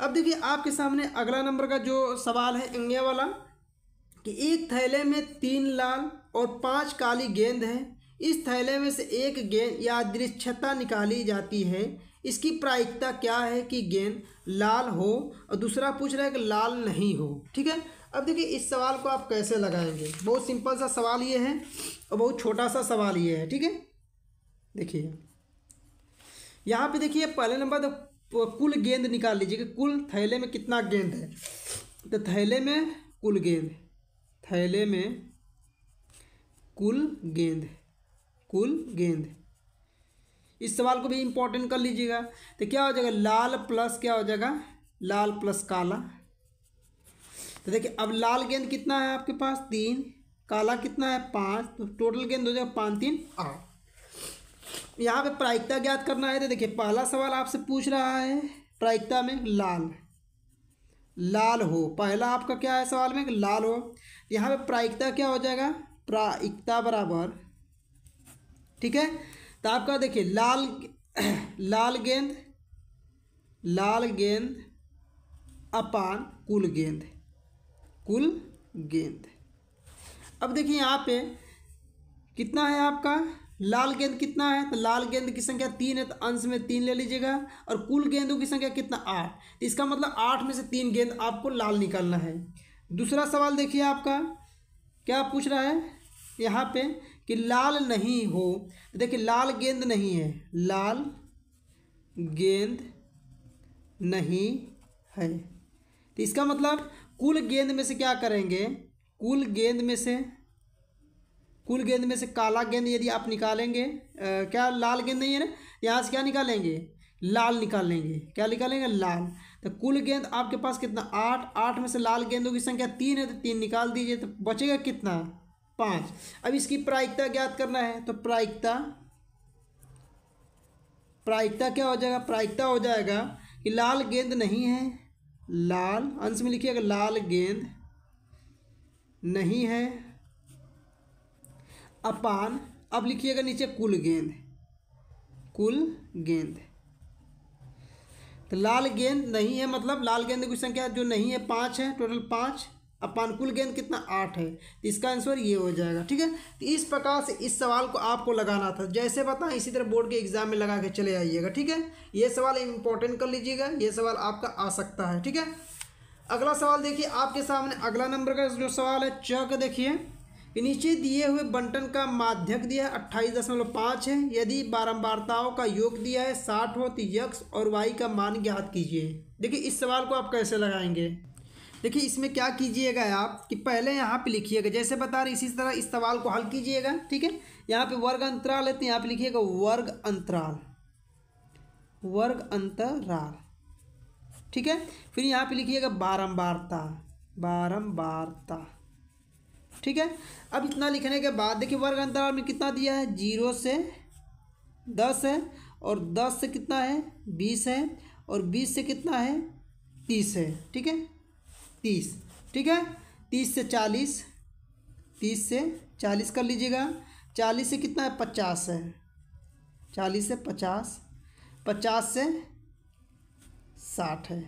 अब देखिए आपके सामने अगला नंबर का जो सवाल है इंडिया वाला कि एक थैले में तीन लाल और पांच काली गेंद हैं इस थैले में से एक गेंद या दृश्यता निकाली जाती है इसकी प्रायिकता क्या है कि गेंद लाल हो और दूसरा पूछ रहा है कि लाल नहीं हो ठीक है अब देखिए इस सवाल को आप कैसे लगाएंगे बहुत सिंपल सा सवाल ये है और बहुत छोटा सा सवाल ये है ठीक है देखिए यहाँ पे देखिए पहले नंबर तो कुल गेंद निकाल लीजिए कि कुल थैले में कितना गेंद है तो थैले में कुल गेंद थैले में कुल गेंद कुल गेंद इस सवाल को भी इम्पोर्टेंट कर लीजिएगा तो क्या हो जाएगा लाल प्लस क्या हो जाएगा लाल प्लस काला तो देखिए अब लाल गेंद कितना है आपके पास तीन काला कितना है पाँच तो टोटल गेंद हो जाएगा पाँच तीन आठ यहाँ पे प्रायिकता ज्ञात करना है तो देखिए पहला सवाल आपसे पूछ रहा है प्रायिकता में लाल लाल हो पहला आपका क्या है सवाल में लाल हो यहाँ पे प्रायिकता क्या हो जाएगा प्रायिकता बराबर ठीक है तो आपका देखिए लाल लाल गेंद लाल गेंद अपान कुल गेंद कुल गेंद अब देखिए यहाँ पे कितना है आपका लाल गेंद कितना है तो लाल गेंद की संख्या तीन है तो अंश में तीन ले लीजिएगा और कुल गेंदों की संख्या कितना आठ तो इसका मतलब आठ में से तीन गेंद आपको लाल निकालना है दूसरा सवाल देखिए आपका क्या पूछ रहा है यहाँ पे कि लाल नहीं हो देखिए लाल गेंद नहीं है लाल गेंद नहीं है तो इसका मतलब कुल गेंद में से क्या करेंगे कुल गेंद में से कुल गेंद में से काला गेंद यदि आप निकालेंगे आ, क्या लाल गेंद नहीं है ना यहाँ से क्या निकालेंगे लाल निकाल लेंगे क्या निकालेंगे लाल तो कुल गेंद आपके पास कितना आठ आठ में से लाल गेंदों की संख्या तीन है तो तीन निकाल दीजिए तो बचेगा कितना पांच अब इसकी प्रायिकता ज्ञात करना है तो प्रायिकता प्रायिकता क्या हो जाएगा प्रायिकता हो जाएगा कि लाल गेंद नहीं है लाल अंश में लिखिएगा लाल गेंद नहीं है अपान अब लिखिएगा नीचे कुल गेंद कुल गेंद तो लाल गेंद नहीं है मतलब लाल गेंद की संख्या जो नहीं है पाँच है टोटल पाँच अपान कुल गेंद कितना आठ है तो इसका आंसर ये हो जाएगा ठीक है तो इस प्रकार से इस सवाल को आपको लगाना था जैसे बताएं इसी तरह बोर्ड के एग्जाम में लगा के चले आइएगा ठीक है ये सवाल इंपॉर्टेंट कर लीजिएगा ये सवाल आपका आ सकता है ठीक है अगला सवाल देखिए आपके सामने अगला नंबर का जो सवाल है च का देखिए नीचे दिए हुए बंटन का माध्यक दिया है अट्ठाईस दशमलव पाँच है यदि बारंबारताओं का योग दिया है साठ हो तो यक्स और वाई का मान ज्ञात कीजिए देखिए इस सवाल को आप कैसे लगाएंगे देखिए इसमें क्या कीजिएगा आप कि पहले यहाँ पे लिखिएगा जैसे बता रहे इसी तरह इस सवाल को हल कीजिएगा ठीक है यहाँ पे वर्ग अंतराल है तो यहाँ पे लिखिएगा वर्ग अंतराल वर्ग अंतराल ठीक है फिर यहाँ पे लिखिएगा बारम्बारता बारम्बारता ठीक है अब इतना लिखने के बाद देखिए वर्ग अंतराल में कितना दिया है जीरो से दस है और दस से कितना है बीस है और बीस से कितना है तीस है ठीक है तीस ठीक है तीस से चालीस तीस से चालीस कर लीजिएगा चालीस से कितना है पचास है चालीस से पचास पचास से साठ है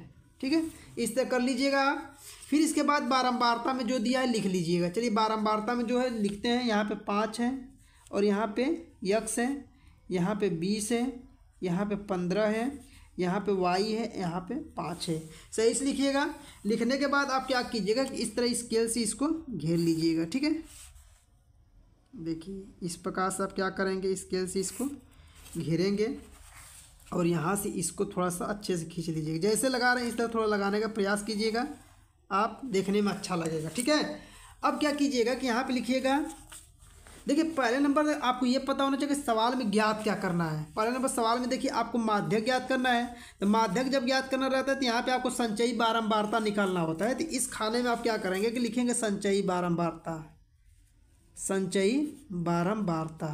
ठीक है इस तरह कर लीजिएगा आप फिर इसके बाद बारंबारता में जो दिया है लिख लीजिएगा चलिए बारंबारता में जो है लिखते हैं यहाँ पे पाँच है और यहाँ पे यक्स है यहाँ पे बीस है यहाँ पे पंद्रह है यहाँ पे वाई है यहाँ पे पाँच है सही से लिखिएगा लिखने के बाद आप क्या कीजिएगा कि इस तरह स्केल से इसको घेर लीजिएगा ठीक है देखिए इस प्रकार से आप क्या करेंगे स्केल से इसको घेरेंगे और यहाँ से इसको थोड़ा सा अच्छे से खींच लीजिएगा जैसे लगा रहे हैं इस तरह थोड़ा लगाने का प्रयास कीजिएगा आप देखने में अच्छा लगेगा ठीक है अब क्या कीजिएगा कि यहाँ पर लिखिएगा देखिए पहले नंबर आपको ये पता होना चाहिए कि सवाल में ज्ञात क्या करना है पहले नंबर सवाल में देखिए आपको माध्यक ज्ञात करना है तो माध्यक जब ज्ञात करना रहता है तो यहाँ पे आपको संचयी बारंबारता निकालना होता है तो इस खाने में आप क्या करेंगे कि लिखेंगे संचयी बारंबारता संचयी बारंबारता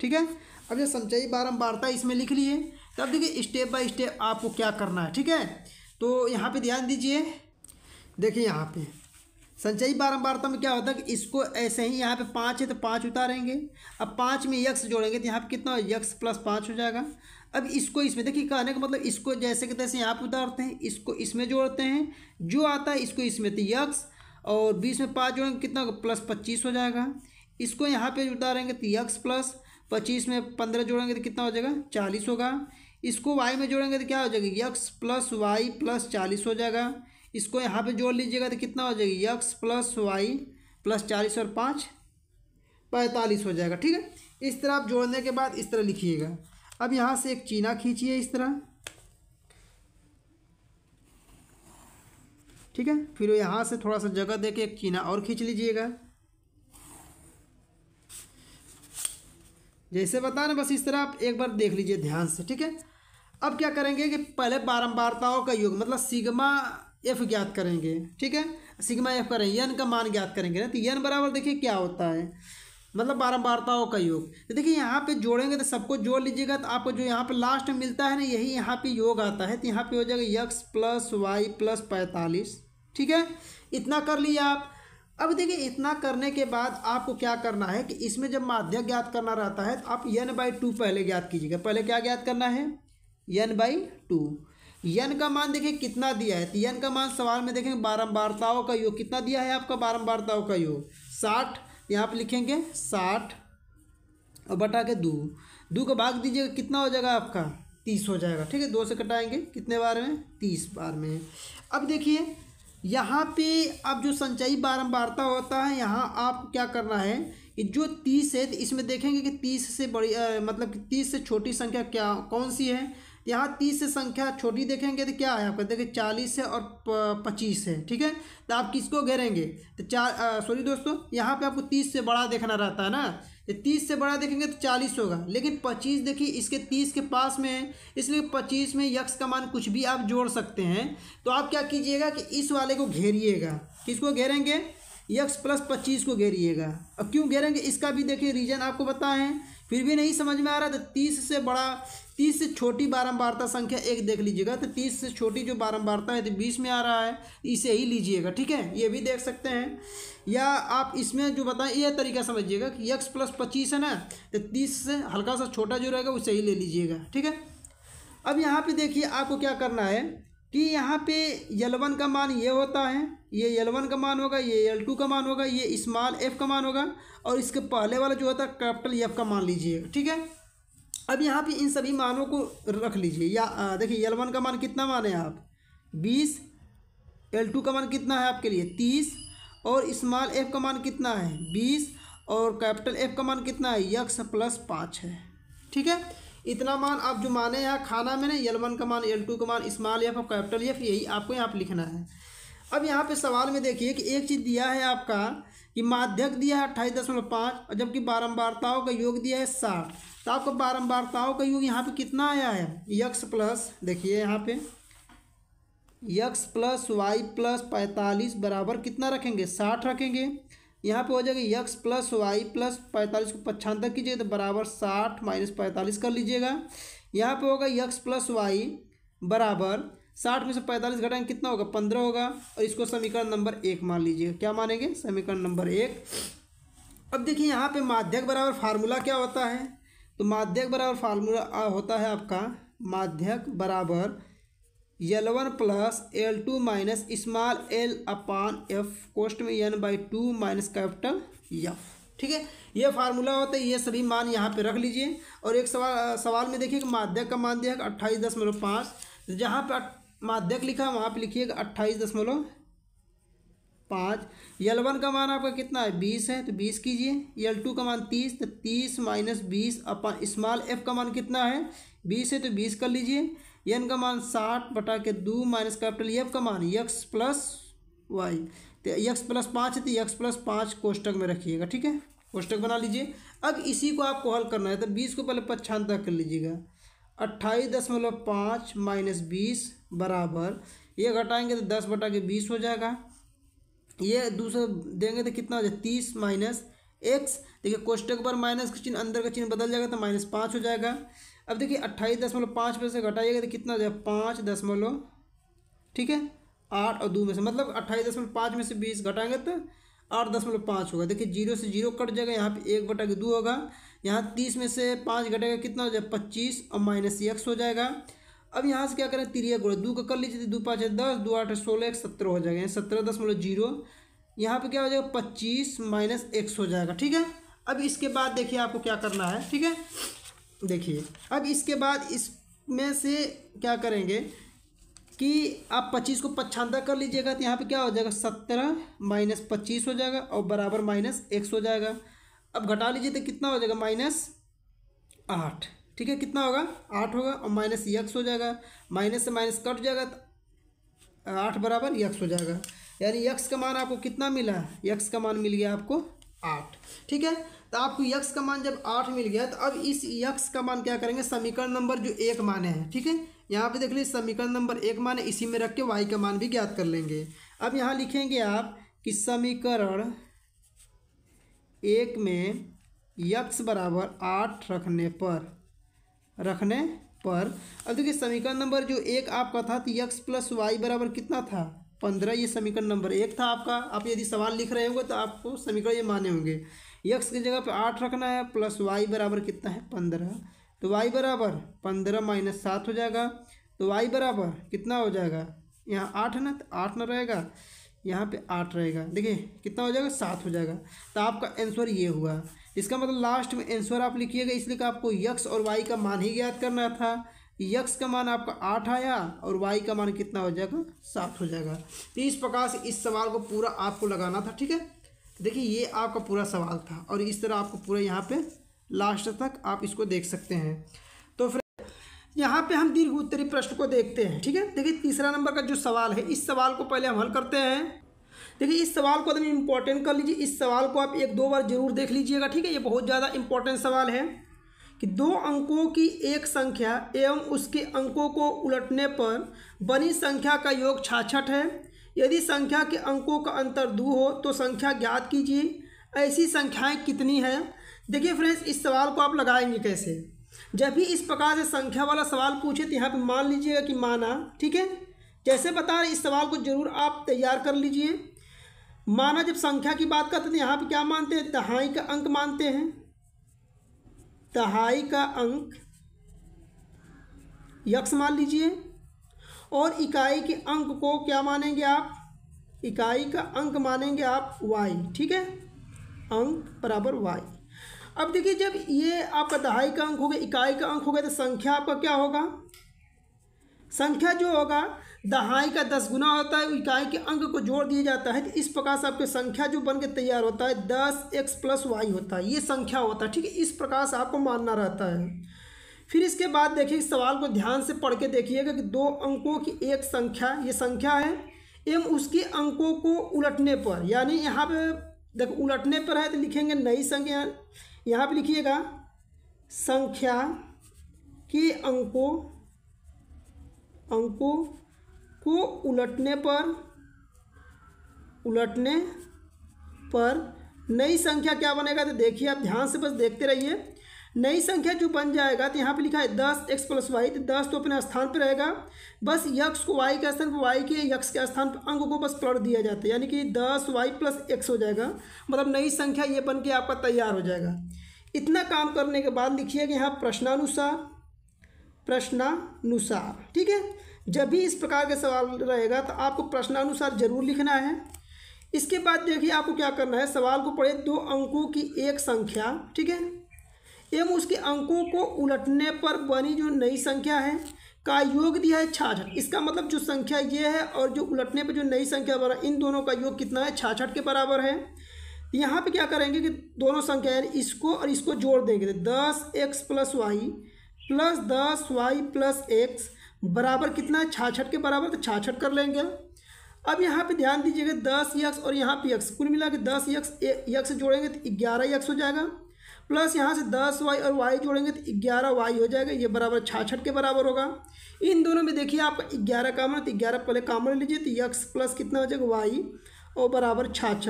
ठीक है अब ये संचयी बारंबारता इसमें लिख लिए तो अब देखिए स्टेप बाय स्टेप आपको क्या करना है ठीक है तो यहाँ पर ध्यान दीजिए देखिए यहाँ पर संचयी बारंबारता में क्या होता है कि इसको ऐसे ही यहाँ पे पाँच है तो पाँच उतारेंगे अब पाँच में यक्स जोड़ेंगे तो यहाँ पे कितना यक्स प्लस पाँच हो जाएगा अब इसको इसमें देखिए कहने का मतलब इसको जैसे कि तैसे यहाँ पर उतारते हैं इसको इसमें जोड़ते हैं जो आता है इसको इसमें तो यक्स और बीस में पाँच जोड़ेंगे कितना प्लस पच्चीस हो जाएगा इसको यहाँ पर उतारेंगे तो यक्स प्लस पच्चीस में पंद्रह जोड़ेंगे तो कितना हो जाएगा चालीस होगा इसको वाई में जोड़ेंगे तो क्या हो जाएगा यक्स प्लस वाई प्लस चालीस हो जाएगा इसको यहाँ पे जोड़ लीजिएगा तो कितना हो जाएगी यक्स प्लस वाई प्लस चालीस और पाँच पैंतालीस हो जाएगा ठीक है इस तरह आप जोड़ने के बाद इस तरह लिखिएगा अब यहाँ से एक चीना खींचिए इस तरह ठीक है फिर यहाँ से थोड़ा सा जगह दे के एक चीना और खींच लीजिएगा जैसे बता ना बस इस तरह आप एक बार देख लीजिए ध्यान से ठीक है अब क्या करेंगे कि पहले बारंबारताओं का युग मतलब सिग्मा एफ ज्ञात करेंगे ठीक है सिग्मा एफ करें यन का मान ज्ञात करेंगे ना तो यन बराबर देखिए क्या होता है मतलब बारंबारताओं का योग तो देखिए यहाँ पे जोड़ेंगे तो सबको जोड़ लीजिएगा तो आपको जो यहाँ पे लास्ट में मिलता है ना यही यहाँ पे योग आता है तो यहाँ पे हो जाएगा यक्स प्लस वाई प्लस पैंतालीस ठीक है इतना कर लिया आप अब देखिए इतना करने के बाद आपको क्या करना है कि इसमें जब माध्य ज्ञात करना रहता है तो आप यन बाई टू पहले ज्ञात कीजिएगा पहले क्या ज्ञात करना है यन बाई टू यन का मान देखिए कितना दिया है तो यन का मान सवाल में देखेंगे बारम्बारताओं का योग कितना दिया है आपका बारम्बारताओं का योग साठ यहाँ पर लिखेंगे साठ और बटा के दो दो का भाग दीजिएगा कितना हो जाएगा आपका तीस हो जाएगा ठीक है दो से कटाएंगे कितने बार में तीस बार में अब देखिए यहाँ पे अब जो संचयी बारम्बारता होता है यहाँ आप क्या करना है कि जो तीस है तो इसमें देखेंगे कि तीस से बड़ी आ, मतलब कि तीस से छोटी संख्या क्या कौन सी है यहाँ तीस से संख्या छोटी देखेंगे तो क्या है आपका देखिए चालीस है और पच्चीस है ठीक है तो आप किसको घेरेंगे तो चार सॉरी दोस्तों यहाँ पे आपको तीस से बड़ा देखना रहता है ना तो तीस से बड़ा देखेंगे तो चालीस होगा लेकिन पच्चीस देखिए इसके तीस के पास में है इसलिए पच्चीस में यक्स का मान कुछ भी आप जोड़ सकते हैं तो आप क्या कीजिएगा कि इस वाले को घेरिएगा किसको घेरेंगे यक्स प्लस पच्चीस को घेरिएगा अब क्यों घेरेंगे इसका भी देखिए रीजन आपको बताएं फिर भी नहीं समझ में आ रहा तो तीस से बड़ा तीस से छोटी बारंबारता संख्या एक देख लीजिएगा तो तीस से छोटी जो बारंबारता है तो बीस में आ रहा है इसे ही लीजिएगा ठीक है ये भी देख सकते हैं या आप इसमें जो बताएं ये तरीका समझिएगा कि यक्स प्लस पच्चीस है ना तो तीस से हल्का सा छोटा जो रहेगा उसे ही ले लीजिएगा ठीक है अब यहाँ पर देखिए आपको क्या करना है कि यहाँ पे यल वन का मान ये होता है ये यल वन का मान होगा ये यल टू का मान होगा ये स्मॉल एफ का मान होगा और इसके पहले वाला जो होता है कैपिटल एफ का मान लीजिए ठीक है अब यहाँ पे इन सभी मानों को रख लीजिए या देखिए यल वन का मान कितना मान है आप बीस एल टू का मान कितना है आपके लिए तीस और स्मॉल एफ का मान कितना है बीस और कैपिटल एफ का मान कितना है यक्स प्लस पाँच है ठीक है इतना मान आप जो माने यहाँ खाना में ना एल वन का मान एल टू का मान स्मॉल एफ और कैपिटल एफ यही आपको यहाँ पर लिखना है अब यहाँ पे सवाल में देखिए कि एक चीज़ दिया है आपका कि माध्यक दिया है अट्ठाईस दशमलव पाँच और जबकि बारम्बारताओं का योग दिया है साठ तो आपको बारम्बारताओं का योग यहाँ पर कितना आया है यक्स प्लस देखिए यहाँ पर यक्स प्लस वाई प्लस पैंतालीस बराबर कितना रखेंगे साठ रखेंगे यहाँ पे हो जाएगा यक्स प्लस वाई प्लस पैंतालीस को पक्षांतर कीजिए तो बराबर साठ माइनस पैंतालीस कर लीजिएगा यहाँ पे होगा यक्स प्लस वाई बराबर साठ में से पैंतालीस घटाएंगे कितना होगा पंद्रह होगा और इसको समीकरण नंबर एक मान लीजिएगा क्या मानेंगे समीकरण नंबर एक अब देखिए यहाँ पे माध्यक बराबर फार्मूला क्या होता है तो माध्यक बराबर फार्मूला होता है आपका माध्यक बराबर L one plus L two minus small L अपान एफ कोस्ट में N by two minus capital F ठीक है ये फार्मूला होता है ये सभी मान यहाँ पे रख लीजिए और एक सवाल सवाल में देखिए कि माध्यक का मान दिया है अट्ठाईस दशमलव पाँच जहाँ पर माध्यक लिखा है वहाँ पर लिखिएगा अट्ठाईस दशमलव पाँच एल वन का मान आपका कितना है बीस है तो बीस कीजिए यल टू का मान तीस तो तीस माइनस बीस अपान स्मॉल एफ का मान कितना है बीस है तो बीस कर लीजिए एन का मान साठ बटा के दो माइनस कैपिटल एफ का मान यक्स प्लस वाई तो यक्स प्लस पाँच है तो यक्स प्लस पाँच कोष्टक में रखिएगा ठीक है कोष्टक बना लीजिए अब इसी को आपको हल करना है तो बीस को पहले पक्षांतर कर लीजिएगा अट्ठाईस दशमलव पाँच माइनस बीस बराबर ये घटाएंगे तो दस बटा के बीस हो जाएगा ये दूसरा देंगे तो कितना हो जाएगा तीस माइनस एक्स देखिए कोष्टक पर माइनस का चिन्ह अंदर का चिन्ह बदल जाएगा तो माइनस पाँच हो जाएगा अब देखिए अट्ठाईस दशमलव पाँच में से घटाइएगा तो कितना जाएगा पाँच दशमलव ठीक है आठ और दो में से मतलब अट्ठाईस दशमलव पाँच में से बीस घटाएंगे तो आठ दशमलव पाँच होगा देखिए जीरो से जीरो कट जाएगा यहाँ पे एक बटा के दो होगा यहाँ तीस में से पाँच घटेगा कितना हो जाएगा पच्चीस और माइनस एक्स हो जाएगा अब यहाँ से क्या करें तिरिया गुड़ा दो का कर लीजिए तो दो पाँच है दस दो आठ सोलह एक सत्रह हो जाएगा यहाँ सत्रह दशमलव जीरो यहाँ पर क्या हो जाएगा पच्चीस माइनस एक्स हो जाएगा ठीक है अब इसके बाद देखिए आपको क्या करना है ठीक है देखिए अब इसके बाद इसमें से क्या करेंगे कि आप पच्चीस को पच्छानदा कर लीजिएगा तो यहाँ पे क्या हो जाएगा सत्रह माइनस पच्चीस हो जाएगा और बराबर माइनस एक हो जाएगा अब घटा लीजिए तो कितना हो जाएगा माइनस आठ ठीक है कितना होगा आठ होगा और माइनस यक्स हो जाएगा माइनस से माइनस कट जाएगा तो आठ बराबर यक्स हो जाएगा यानी यक्स का मान आपको कितना मिला यक्स का मान मिल गया आपको आठ ठीक है तो आपको यक्स का मान जब आठ मिल गया तो अब इस यक्स का मान क्या करेंगे समीकरण नंबर जो एक माने हैं ठीक है यहाँ पे देख लीजिए समीकरण नंबर एक माने इसी में रख के वाई का मान भी ज्ञात कर लेंगे अब यहाँ लिखेंगे आप कि समीकरण एक में यक्स बराबर आठ रखने पर रखने पर अब देखिए समीकरण नंबर जो एक आपका था तो यक्स प्लस वाई बराबर कितना था पंद्रह ये समीकरण नंबर एक था आपका आप यदि सवाल लिख रहे होंगे तो आपको समीकरण ये माने होंगे यक्स की जगह पे आठ रखना है प्लस वाई बराबर कितना है पंद्रह तो वाई बराबर पंद्रह माइनस सात हो जाएगा तो वाई बराबर कितना हो जाएगा यहाँ आठ है ना तो आठ ना रहेगा यहाँ पे आठ रहेगा देखिए कितना हो जाएगा सात हो जाएगा तो आपका आंसर ये हुआ इसका मतलब लास्ट में आंसर आप लिखिएगा इसलिए कि आपको यक्स और वाई का मान ही ज्ञात करना था यक्स का मान आपका आठ आया और वाई का मान कितना हो जाएगा सात हो जाएगा तो इस प्रकार से इस सवाल को पूरा आपको लगाना था ठीक है देखिए ये आपका पूरा सवाल था और इस तरह आपको पूरा यहाँ पे लास्ट तक आप इसको देख सकते हैं तो फिर यहाँ पे हम दीर्घ उत्तरी प्रश्न को देखते हैं ठीक है देखिए तीसरा नंबर का जो सवाल है इस सवाल को पहले हम हल करते हैं देखिए इस सवाल को एकदम इम्पॉर्टेंट कर लीजिए इस सवाल को आप एक दो बार जरूर देख लीजिएगा ठीक है ये बहुत ज़्यादा इम्पॉर्टेंट सवाल है कि दो अंकों की एक संख्या एवं उसके अंकों को उलटने पर बनी संख्या का योग छाछठ है यदि संख्या के अंकों का अंतर दो हो तो संख्या ज्ञात कीजिए ऐसी संख्याएं कितनी है देखिए फ्रेंड्स इस सवाल को आप लगाएंगे कैसे जब भी इस प्रकार से संख्या वाला सवाल पूछे तो यहाँ पर मान लीजिएगा कि माना ठीक है जैसे बता रहे इस सवाल को जरूर आप तैयार कर लीजिए माना जब संख्या की बात करते हैं तो यहाँ पर क्या मानते हैं तहाई का अंक मानते हैं तहाई का अंक यक्ष मान लीजिए और इकाई के अंक को क्या मानेंगे आप इकाई का अंक मानेंगे आप वाई ठीक है अंक बराबर वाई अब देखिए जब ये आपका दहाई का अंक हो गया इकाई का अंक हो गया तो संख्या आपका क्या होगा संख्या जो होगा दहाई का दस गुना होता है इकाई के अंक को जोड़ दिया जाता है तो इस प्रकार से आपके संख्या जो बन के तैयार होता है दस एक्स प्लस वाई होता है ये संख्या होता है ठीक है इस प्रकार से आपको मानना रहता है फिर इसके बाद देखिए इस सवाल को ध्यान से पढ़ के देखिएगा कि दो अंकों की एक संख्या ये संख्या है एवं उसके अंकों को उलटने पर यानी यहाँ पे देखो उलटने पर है तो लिखेंगे नई संख्या यहाँ पे लिखिएगा संख्या के अंकों अंकों को उलटने पर उलटने पर नई संख्या क्या बनेगा तो देखिए आप ध्यान से बस देखते रहिए नई संख्या जो बन जाएगा तो यहाँ पे लिखा है दस एक्स प्लस वाई तो दस तो अपने स्थान पर रहेगा बस यक्स को वाई के स्थान पर वाई के यक्स के स्थान पर अंक को बस प्लट दिया जाता है यानी कि दस वाई प्लस एक्स हो जाएगा मतलब नई संख्या ये बन के आपका तैयार हो जाएगा इतना काम करने के बाद लिखिएगा यहाँ प्रश्नानुसार प्रश्नानुसार ठीक है जब भी इस प्रकार के सवाल रहेगा तो आपको प्रश्नानुसार जरूर लिखना है इसके बाद देखिए आपको क्या करना है सवाल को पढ़े दो अंकों की एक संख्या ठीक है एवं उसके अंकों को उलटने पर बनी जो नई संख्या है का योग दिया है छाछठ इसका मतलब जो संख्या ये है और जो उलटने पर जो नई संख्या बना इन दोनों का योग कितना है छाछठ के बराबर है यहाँ पे क्या करेंगे कि दोनों संख्या यानी इसको और इसको जोड़ देंगे तो दस एक्स प्लस वाई प्लस दस वाई प्लस एक्स बराबर कितना है छाछठ के बराबर तो छाछठ कर लेंगे अब यहाँ पे ध्यान दीजिएगा दस यक्स और यहाँ पे यक्स कुल मिला के दस यक्स यक्स जोड़ेंगे तो ग्यारह यक्स हो जाएगा प्लस यहाँ से दस वाई और वाई जोड़ेंगे तो ग्यारह वाई हो जाएगा ये बराबर छाछठ के बराबर होगा इन दोनों में देखिए आप ग्यारह कामन तो ग्यारह पहले कामन लीजिए तो यक्स प्लस कितना हो जाएगा वाई और बराबर छाछठ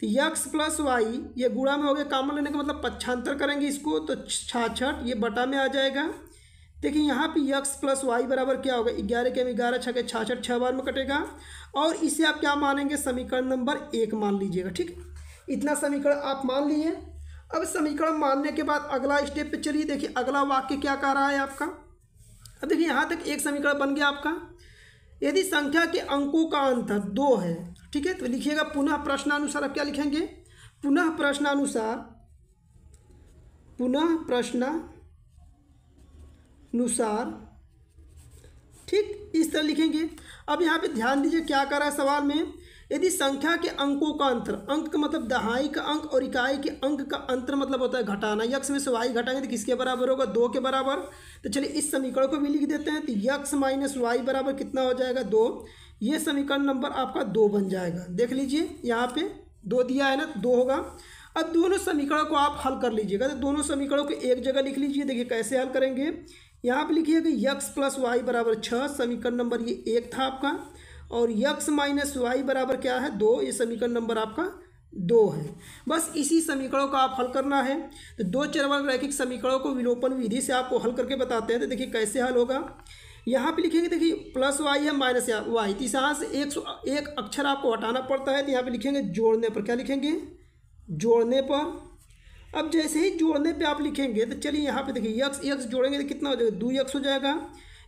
तो यक्स प्लस वाई ये गुड़ा में हो गया कामन लेने का मतलब पच्छांतर करेंगे इसको तो छाछठ ये बटा में आ जाएगा देखिए यहाँ पे यक्स प्लस वाई बराबर क्या होगा ग्यारह के में ग्यारह छः के छाछठ छः बार में कटेगा और इसे आप क्या मानेंगे समीकरण नंबर एक मान लीजिएगा ठीक इतना समीकरण आप मान लीजिए अब समीकरण मानने के बाद अगला स्टेप पे चलिए देखिए अगला वाक्य क्या कह रहा है आपका अब देखिए यहाँ तक एक समीकरण बन गया आपका यदि संख्या के अंकों का अंतर दो है ठीक है तो लिखिएगा पुनः प्रश्नानुसार आप क्या लिखेंगे पुनः प्रश्नानुसार पुनः प्रश्नानुसार ठीक इस तरह लिखेंगे अब यहाँ पे ध्यान दीजिए क्या कर रहा है सवाल में यदि संख्या के अंकों का अंतर अंक का मतलब दहाई का अंक और इकाई के अंक का अंतर मतलब होता है घटाना यक्ष में से वाई घटाएंगे तो किसके बराबर होगा दो के बराबर तो चलिए इस समीकरण को भी लिख देते हैं तो यक्ष माइनस वाई बराबर कितना हो जाएगा दो ये समीकरण नंबर आपका दो बन जाएगा देख लीजिए यहाँ पे दो दिया है ना तो दो होगा अब दोनों समीकरणों को आप हल कर लीजिएगा तो दोनों समीकरणों को एक जगह लिख लीजिए देखिए कैसे हल करेंगे यहाँ पर लिखिएगा यक्स प्लस वाई बराबर छः समीकरण नंबर ये एक था आपका और यक्स माइनस वाई बराबर क्या है दो ये समीकरण नंबर आपका दो है बस इसी समीकरणों का आप हल करना है तो दो चरवाल रैखिक समीकरणों को विलोपन विधि से आपको हल करके बताते हैं तो देखिए कैसे हल होगा यहाँ पे लिखेंगे देखिए प्लस वाई है माइनस वाई तीस तो यहाँ से एक एक अक्षर आपको हटाना पड़ता है तो यहाँ पे लिखेंगे जोड़ने पर क्या लिखेंगे जोड़ने पर अब जैसे ही जोड़ने पे आप लिखेंगे तो चलिए यहाँ पे देखिए यक्स यक्स जोड़ेंगे तो कितना हो जाएगा दो यक्स हो जाएगा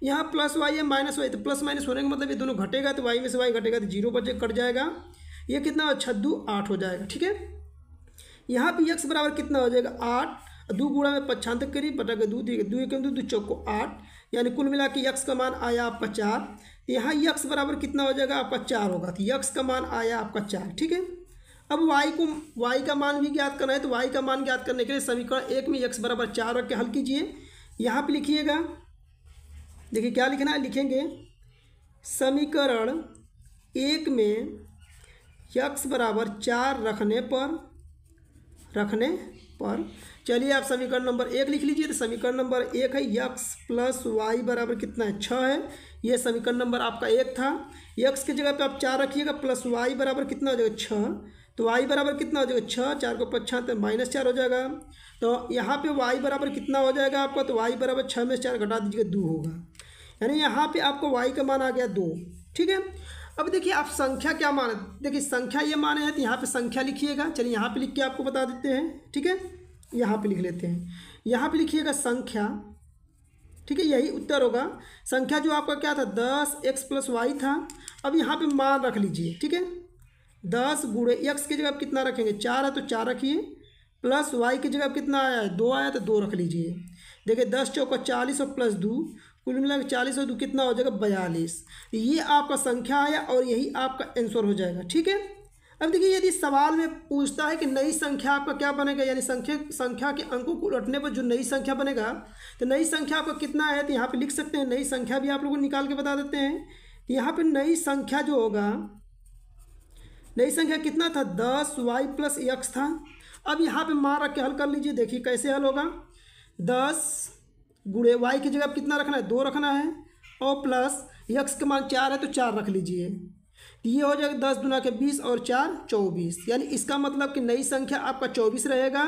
यहाँ प्लस वाई है माइनस वाई तो प्लस माइनस होने का मतलब ये दोनों घटेगा तो वाई में से वाई घटेगा तो जीरो बचे कट जाएगा ये कितना छद्दू आठ हो जाएगा ठीक है यहाँ पे यक्स बराबर कितना हो जाएगा आठ दो गुड़ा में पच्छांत करी बटा के दिए दो एक दो चौको आठ यानी कुल मिला के यक्स का मान आया आपका चार तो यहाँ यक्स बराबर कितना हो जाएगा आपका चार होगा तो यक्स का मान आया आपका चार ठीक है अब वाई को वाई का मान भी ज्ञात करना है तो वाई का मान ज्ञात करने के लिए समीकरण एक में यक्स बराबर चार रख के हल कीजिए यहाँ पर लिखिएगा देखिए क्या लिखना है लिखेंगे समीकरण एक में यक्स बराबर चार रखने पर रखने पर चलिए आप समीकरण नंबर एक लिख लीजिए तो समीकरण नंबर एक है यक्स प्लस वाई बराबर कितना है छः है ये समीकरण नंबर आपका एक था यक्स की जगह पे आप चार रखिएगा प्लस वाई बराबर कितना हो जाएगा छः तो वाई बराबर कितना हो जाएगा छः चार को पच्छा तो माइनस चार हो जाएगा तो यहाँ पे वाई बराबर कितना हो जाएगा आपका तो वाई बराबर छः में चार घटा दीजिएगा दो होगा यानी यहाँ पे आपको वाई का मान आ गया दो ठीक है अब देखिए आप संख्या क्या माने देखिए संख्या ये माने हैं तो यहाँ पे संख्या लिखिएगा चलिए यहाँ पे लिख के आपको बता देते हैं ठीक है यहाँ पे लिख लेते हैं यहाँ पे लिखिएगा संख्या ठीक है यही उत्तर होगा संख्या जो आपका क्या था दस एक्स प्लस वाई था अब यहाँ पे मान रख लीजिए ठीक है दस गुड़े एक्स की जगह आप कितना रखेंगे चार है तो चार रखिए प्लस वाई की जगह आप कितना आया है दो आया तो दो रख लीजिए देखिए दस चौका चालीस और प्लस दो कुल मिला चालीस और दो कितना हो जाएगा बयालीस ये आपका संख्या आया और यही आपका आंसर हो जाएगा ठीक है अब देखिए यदि सवाल में पूछता है कि नई संख्या आपका क्या बनेगा यानी संख्या संख्या के अंकों को उलटने पर जो नई संख्या बनेगा तो नई संख्या आपका कितना है तो यहाँ पे लिख सकते हैं नई संख्या भी आप लोगों को निकाल के बता देते हैं तो यहाँ पे नई संख्या जो होगा नई संख्या कितना था दस वाई प्लस एक्स था अब यहाँ पे मार रख के हल कर लीजिए देखिए कैसे हल होगा दस गुड़े वाई की जगह आप कितना रखना है दो रखना है और प्लस यक्स का मान चार है तो चार रख लीजिए तो ये हो जाएगा दस दुना के बीस और चार चौबीस यानी इसका मतलब कि नई संख्या आपका चौबीस रहेगा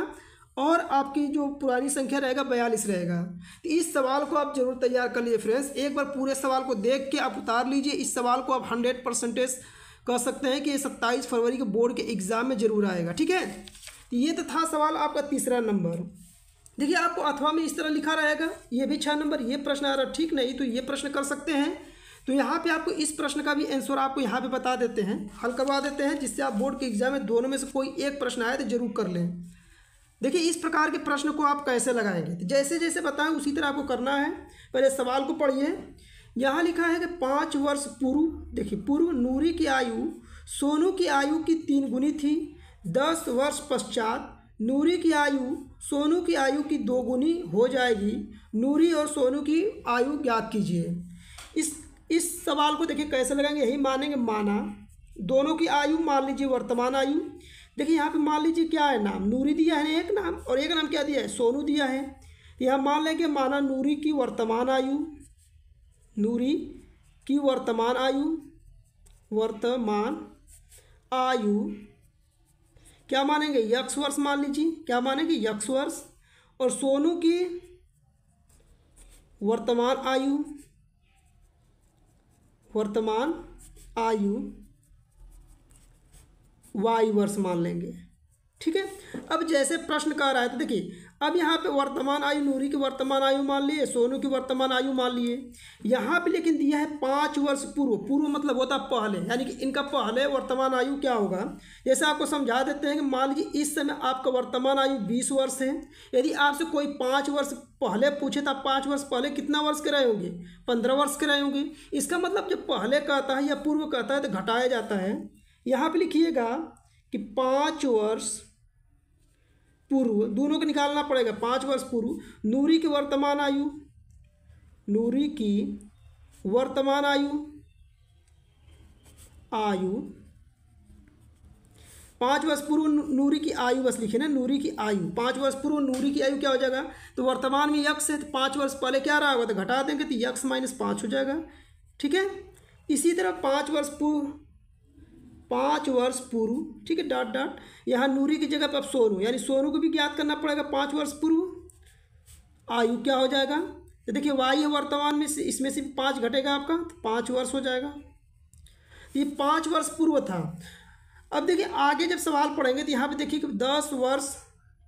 और आपकी जो पुरानी संख्या रहेगा बयालीस रहेगा तो इस सवाल को आप जरूर तैयार कर लीजिए फ्रेंड्स एक बार पूरे सवाल को देख के आप उतार लीजिए इस सवाल को आप हंड्रेड परसेंटेज कह सकते हैं कि ये सत्ताईस फरवरी के बोर्ड के एग्ज़ाम में ज़रूर आएगा ठीक है तो ये तो था सवाल आपका तीसरा नंबर देखिए आपको अथवा में इस तरह लिखा रहेगा ये भी छः नंबर ये प्रश्न रहा है ठीक नहीं तो ये प्रश्न कर सकते हैं तो यहाँ पे आपको इस प्रश्न का भी आंसर आपको यहाँ पे बता देते हैं हल करवा देते हैं जिससे आप बोर्ड के एग्जाम में दोनों में से कोई एक प्रश्न आए तो जरूर कर लें देखिए इस प्रकार के प्रश्न को आप कैसे लगाएंगे तो जैसे जैसे बताएं उसी तरह आपको करना है पहले सवाल को पढ़िए यहाँ लिखा है कि पाँच वर्ष पूर्व देखिए पूर्व नूरी की आयु सोनू की आयु की तीन गुनी थी दस वर्ष पश्चात नूरी की आयु सोनू की आयु की दोगुनी हो जाएगी नूरी और सोनू की आयु ज्ञात कीजिए इस इस सवाल को देखिए कैसे लगाएंगे यही मानेंगे माना दोनों की आयु मान लीजिए वर्तमान आयु देखिए यहाँ पे मान लीजिए क्या है नाम नूरी दिया है एक नाम और एक नाम क्या दिया है सोनू दिया है यहाँ मान लेंगे माना नूरी की वर्तमान आयु नूरी की वर्तमान आयु वर्तमान आयु क्या मानेंगे यक्ष वर्ष मान लीजिए क्या मानेंगे यक्ष वर्ष और सोनू की वर्तमान आयु वर्तमान आयु वायु वर्ष मान लेंगे ठीक है अब जैसे प्रश्न कह रहा है तो देखिए अब यहाँ पे वर्तमान आयु नूरी की वर्तमान आयु मान लिए सोनू की वर्तमान आयु मान लिए यहाँ पे लेकिन दिया है पाँच वर्ष पूर्व पूर्व मतलब होता है पहले यानी कि इनका पहले वर्तमान आयु क्या होगा जैसे आपको समझा देते हैं कि मान लीजिए इस समय आपका वर्तमान आयु बीस वर्ष है यदि आपसे कोई पाँच वर्ष पहले पूछे तो आप पाँच वर्ष पहले कितना वर्ष के रहे होंगे पंद्रह वर्ष के रहे होंगे इसका मतलब जब पहले कहता है या पूर्व कहता है तो घटाया जाता है यहाँ पर लिखिएगा कि पाँच वर्ष पूर्व दोनों को निकालना पड़ेगा पाँच वर्ष पूर्व नूरी की वर्तमान आयु नूरी की वर्तमान आयु आयु पाँच वर्ष पूर्व नूरी की आयु बस लिखे ना नूरी की आयु पाँच वर्ष पूर्व नूरी की आयु क्या हो जाएगा तो वर्तमान में यक्स है तो पाँच वर्ष पहले क्या रहा होगा तो घटा देंगे तो यक्स माइनस पाँच हो जाएगा ठीक है इसी तरह पाँच वर्ष पूर्व पाँच वर्ष पूर्व ठीक है डॉट डॉट यहाँ नूरी की जगह पर अब सोनू यानी सोनू को भी ज्ञात करना पड़ेगा पाँच वर्ष पूर्व आयु क्या हो जाएगा तो देखिए वायु वर्तमान में से इसमें से पाँच घटेगा आपका तो पाँच वर्ष हो जाएगा ये पाँच वर्ष पूर्व था अब देखिए आगे जब सवाल पढ़ेंगे तो यहाँ पे देखिए कि दस वर्ष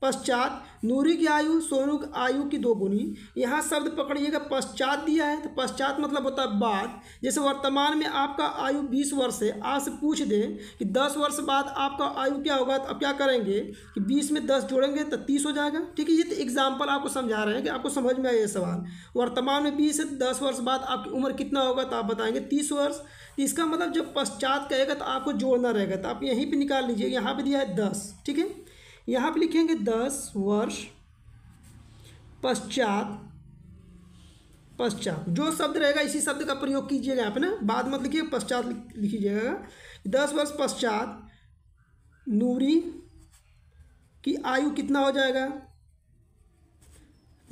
पश्चात नूरी की आयु सोनू की आयु की दो गुनी यहाँ शब्द पकड़िएगा पश्चात दिया है तो पश्चात मतलब होता है बाद जैसे वर्तमान में आपका आयु बीस वर्ष है आज से पूछ दें कि दस वर्ष बाद आपका आयु क्या होगा तो अब क्या करेंगे कि बीस में दस जोड़ेंगे तो तीस हो जाएगा ठीक है ये तो एग्जाम्पल आपको समझा रहे हैं कि आपको समझ में आया ये सवाल वर्तमान में बीस है दस वर्ष बाद आपकी उम्र कितना होगा तो आप बताएंगे तीस वर्ष तो इसका मतलब जब पश्चात कहेगा तो आपको जोड़ना रहेगा तो आप यहीं पर निकाल लीजिए यहाँ पर दिया है दस ठीक है यहाँ पे लिखेंगे दस वर्ष पश्चात पश्चात जो शब्द रहेगा इसी शब्द का प्रयोग कीजिएगा आप ना बाद मत लिखिए पश्चात लिखीजिएगा दस वर्ष पश्चात नूरी की आयु कितना हो जाएगा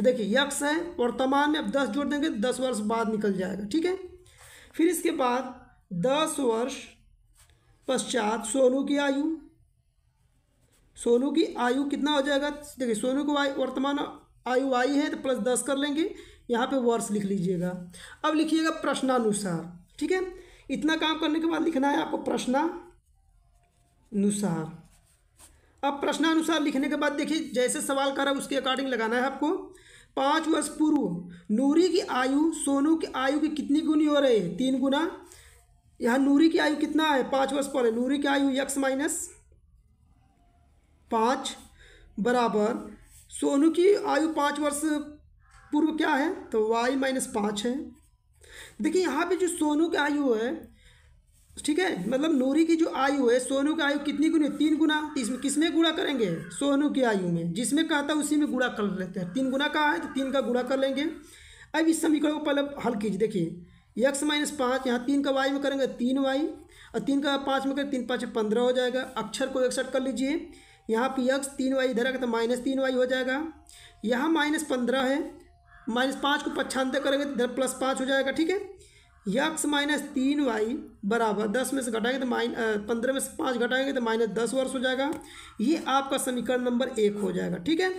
देखिए यक्ष है वर्तमान में अब दस जोड़ देंगे दस वर्ष बाद निकल जाएगा ठीक है फिर इसके बाद दस वर्ष पश्चात सोनू की आयु सोनू की आयु कितना हो जाएगा देखिए सोनू को आयु वर्तमान आयु आई है तो प्लस दस कर लेंगे यहाँ पे वर्ष लिख लीजिएगा अब लिखिएगा प्रश्नानुसार ठीक है इतना काम करने के बाद लिखना है आपको प्रश्नानुसार अब प्रश्नानुसार लिखने के बाद देखिए जैसे सवाल करा उसके अकॉर्डिंग लगाना है आपको पाँच वर्ष पूर्व नूरी की आयु सोनू की आयु की कितनी गुनी हो रही है तीन गुना यहाँ नूरी की आयु कितना है पाँच वर्ष पहले नूरी की आयु यक्स माइनस पाँच बराबर सोनू की आयु पाँच वर्ष पूर्व क्या है तो वाई माइनस पाँच है देखिए यहाँ पे जो सोनू की आयु है ठीक है मतलब नूरी की जो आयु है सोनू की आयु कितनी गुने तीन गुना तो इसमें किस में गुणा करेंगे सोनू की आयु में जिसमें कहा था उसी में गुणा कर लेते हैं तीन गुना कहा है तो तीन का गुणा कर लेंगे अब इस समीकरण को पहले हल कीजिए देखिए यक्स माइनस पाँच यहाँ तीन का वाई में करेंगे तीन वाई और तीन का पाँच में करें तीन पाँच पंद्रह हो जाएगा अक्षर को एक कर लीजिए यहाँ पी एक्स तीन वाई इधर आएगा तो माइनस तीन वाई हो जाएगा यहाँ माइनस पंद्रह है माइनस पाँच को पच्छांत करेंगे तो इधर प्लस पाँच हो जाएगा ठीक है यक्स माइनस तीन वाई बराबर दस में से घटाएंगे तो माइन पंद्रह में से पाँच घटाएंगे तो माइनस दस वर्ष हो जाएगा ये आपका समीकरण नंबर एक हो जाएगा ठीक है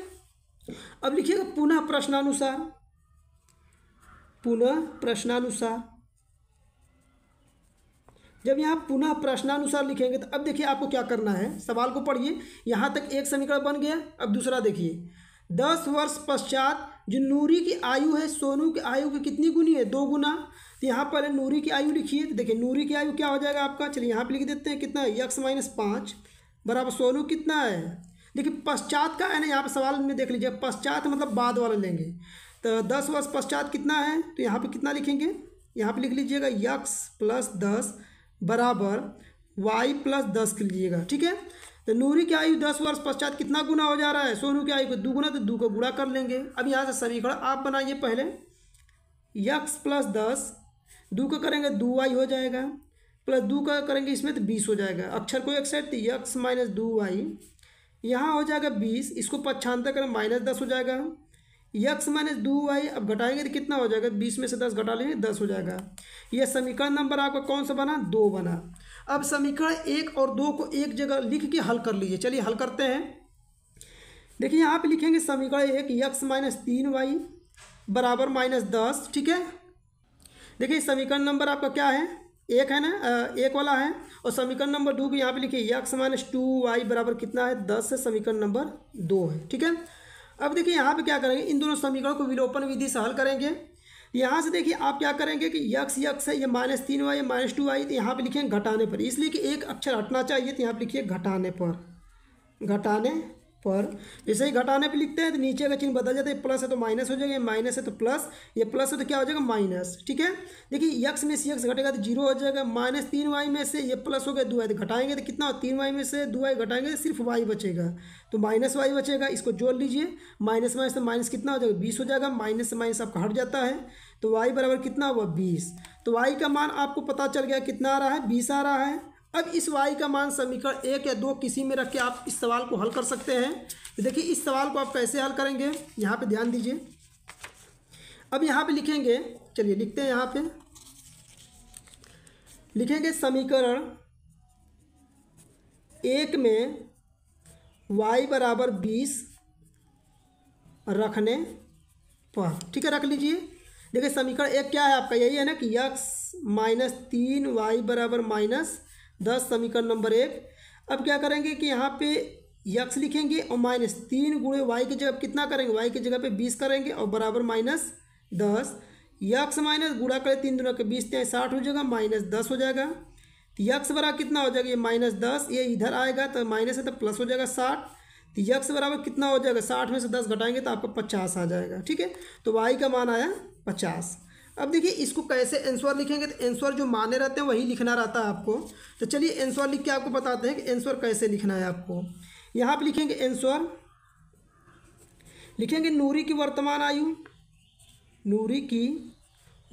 अब लिखिएगा पुनः प्रश्नानुसार पुनः प्रश्नानुसार जब यहाँ पुनः प्रश्नानुसार लिखेंगे तो अब देखिए आपको क्या करना है सवाल को पढ़िए यहाँ तक एक समीकरण बन गया अब दूसरा देखिए दस वर्ष पश्चात जो नूरी की आयु है सोनू की आयु की कितनी गुनी है दो गुना तो यहाँ पर नूरी की आयु लिखिए तो देखिए नूरी की आयु क्या हो जाएगा आपका चलिए यहाँ पर लिख देते हैं कितना है यक्स माइनस पाँच बराबर सोनू कितना है देखिए पश्चात का है ना यहाँ पर सवाल में देख लीजिए पश्चात मतलब बाद वाला लेंगे तो दस वर्ष पश्चात कितना है तो यहाँ पर कितना लिखेंगे यहाँ पर लिख लीजिएगा यक्स प्लस दस बराबर वाई प्लस दस कर लीजिएगा ठीक है तो नूरी की आयु दस वर्ष पश्चात कितना गुना हो जा रहा है सोनू की आयु को दुगुना तो दो को गुणा कर लेंगे अब यहाँ से समीकरण आप बनाइए पहले यक्स प्लस दस दो का करेंगे दो वाई हो जाएगा प्लस दो का करेंगे इसमें तो बीस हो जाएगा अक्षर को एक साइड यक्स माइनस दो वाई यहाँ हो जाएगा बीस इसको पच्छांतर करें माइनस दस हो जाएगा यक्स माइनस दो वाई अब घटाएंगे तो कितना हो जाएगा बीस में से दस घटा लेंगे दस हो जाएगा यह समीकरण नंबर आपका कौन सा बना दो बना अब समीकरण एक और दो को एक जगह लिख के हल कर लीजिए चलिए हल करते हैं देखिए यहाँ लिखेंगे समीकरण एक यक्स माइनस तीन वाई बराबर माइनस दस ठीक है देखिए समीकरण नंबर आपका क्या है एक है ना एक वाला है और समीकरण नंबर दो भी यहाँ पे लिखिए यक्स माइनस टू वाई बराबर कितना है दस है समीकरण नंबर दो है ठीक है अब देखिए यहाँ पे क्या करेंगे इन दोनों समीकरणों को विलोपन विधि से हल करेंगे यहाँ से देखिए आप क्या करेंगे कि यक्स यक्स है ये माइनस तीन वाई माइनस टू वाई तो यहाँ पे लिखेंगे घटाने पर इसलिए कि एक अक्षर हटना चाहिए तो यहाँ पर लिखिए घटाने पर घटाने पर जैसे ही घटाने पे लिखते हैं तो नीचे का चिन्ह बदल जाता है प्लस है तो माइनस हो जाएगा माइनस है तो प्लस ये प्लस है तो क्या हो जाएगा माइनस ठीक है देखिए यक्स में सी एक्स घटेगा तो जीरो हो जाएगा माइनस तीन वाई में से ये प्लस हो गया दो वाई तो घटाएंगे तो कितना तीन वाई में से दो वाई घटाएंगे तो सिर्फ वाई बचेगा तो माइनस वाई बचेगा इसको जोड़ लीजिए माइनस माइनस तो माइनस कितना हो जाएगा बीस हो जाएगा माइनस से माइनस आपका हट जाता है तो वाई बराबर कितना हुआ बीस तो वाई का मान आपको पता चल गया कितना आ रहा है बीस आ रहा है अब इस वाई का मान समीकरण एक या दो किसी में रख के आप इस सवाल को हल कर सकते हैं तो देखिए इस सवाल को आप कैसे हल करेंगे यहाँ पे ध्यान दीजिए अब यहाँ पे लिखेंगे चलिए लिखते हैं यहाँ पे लिखेंगे समीकरण एक में वाई बराबर बीस रखने पर ठीक है रख लीजिए देखिए समीकरण एक क्या है आपका यही है ना कि यक्स माइनस तीन वाई बराबर माइनस दस समीकरण नंबर एक अब क्या करेंगे कि यहाँ पे यक्स लिखेंगे और माइनस तीन गुड़े वाई की जगह कितना करेंगे वाई की जगह पे बीस करेंगे और बराबर माइनस दस यक्स माइनस गुड़ा करें तीन दोनों के बीस त्याँ तो साठ हो जाएगा माइनस दस हो जाएगा तो यक्स बराबर कितना हो जाएगा ये माइनस दस ये इधर आएगा तो माइनस है तो प्लस हो जाएगा साठ तो यक्स बराबर कितना हो जाएगा साठ में से दस घटाएंगे तो आपका पचास आ जाएगा ठीक है तो वाई का मान आया पचास अब देखिए इसको कैसे एंसर लिखेंगे तो एंसर जो माने रहते हैं वही लिखना रहता है आपको तो चलिए एंसर लिख के आपको बताते हैं कि एंसर कैसे लिखना है आपको यहाँ पर लिखेंगे एंसर लिखेंगे नूरी की वर्तमान आयु नूरी की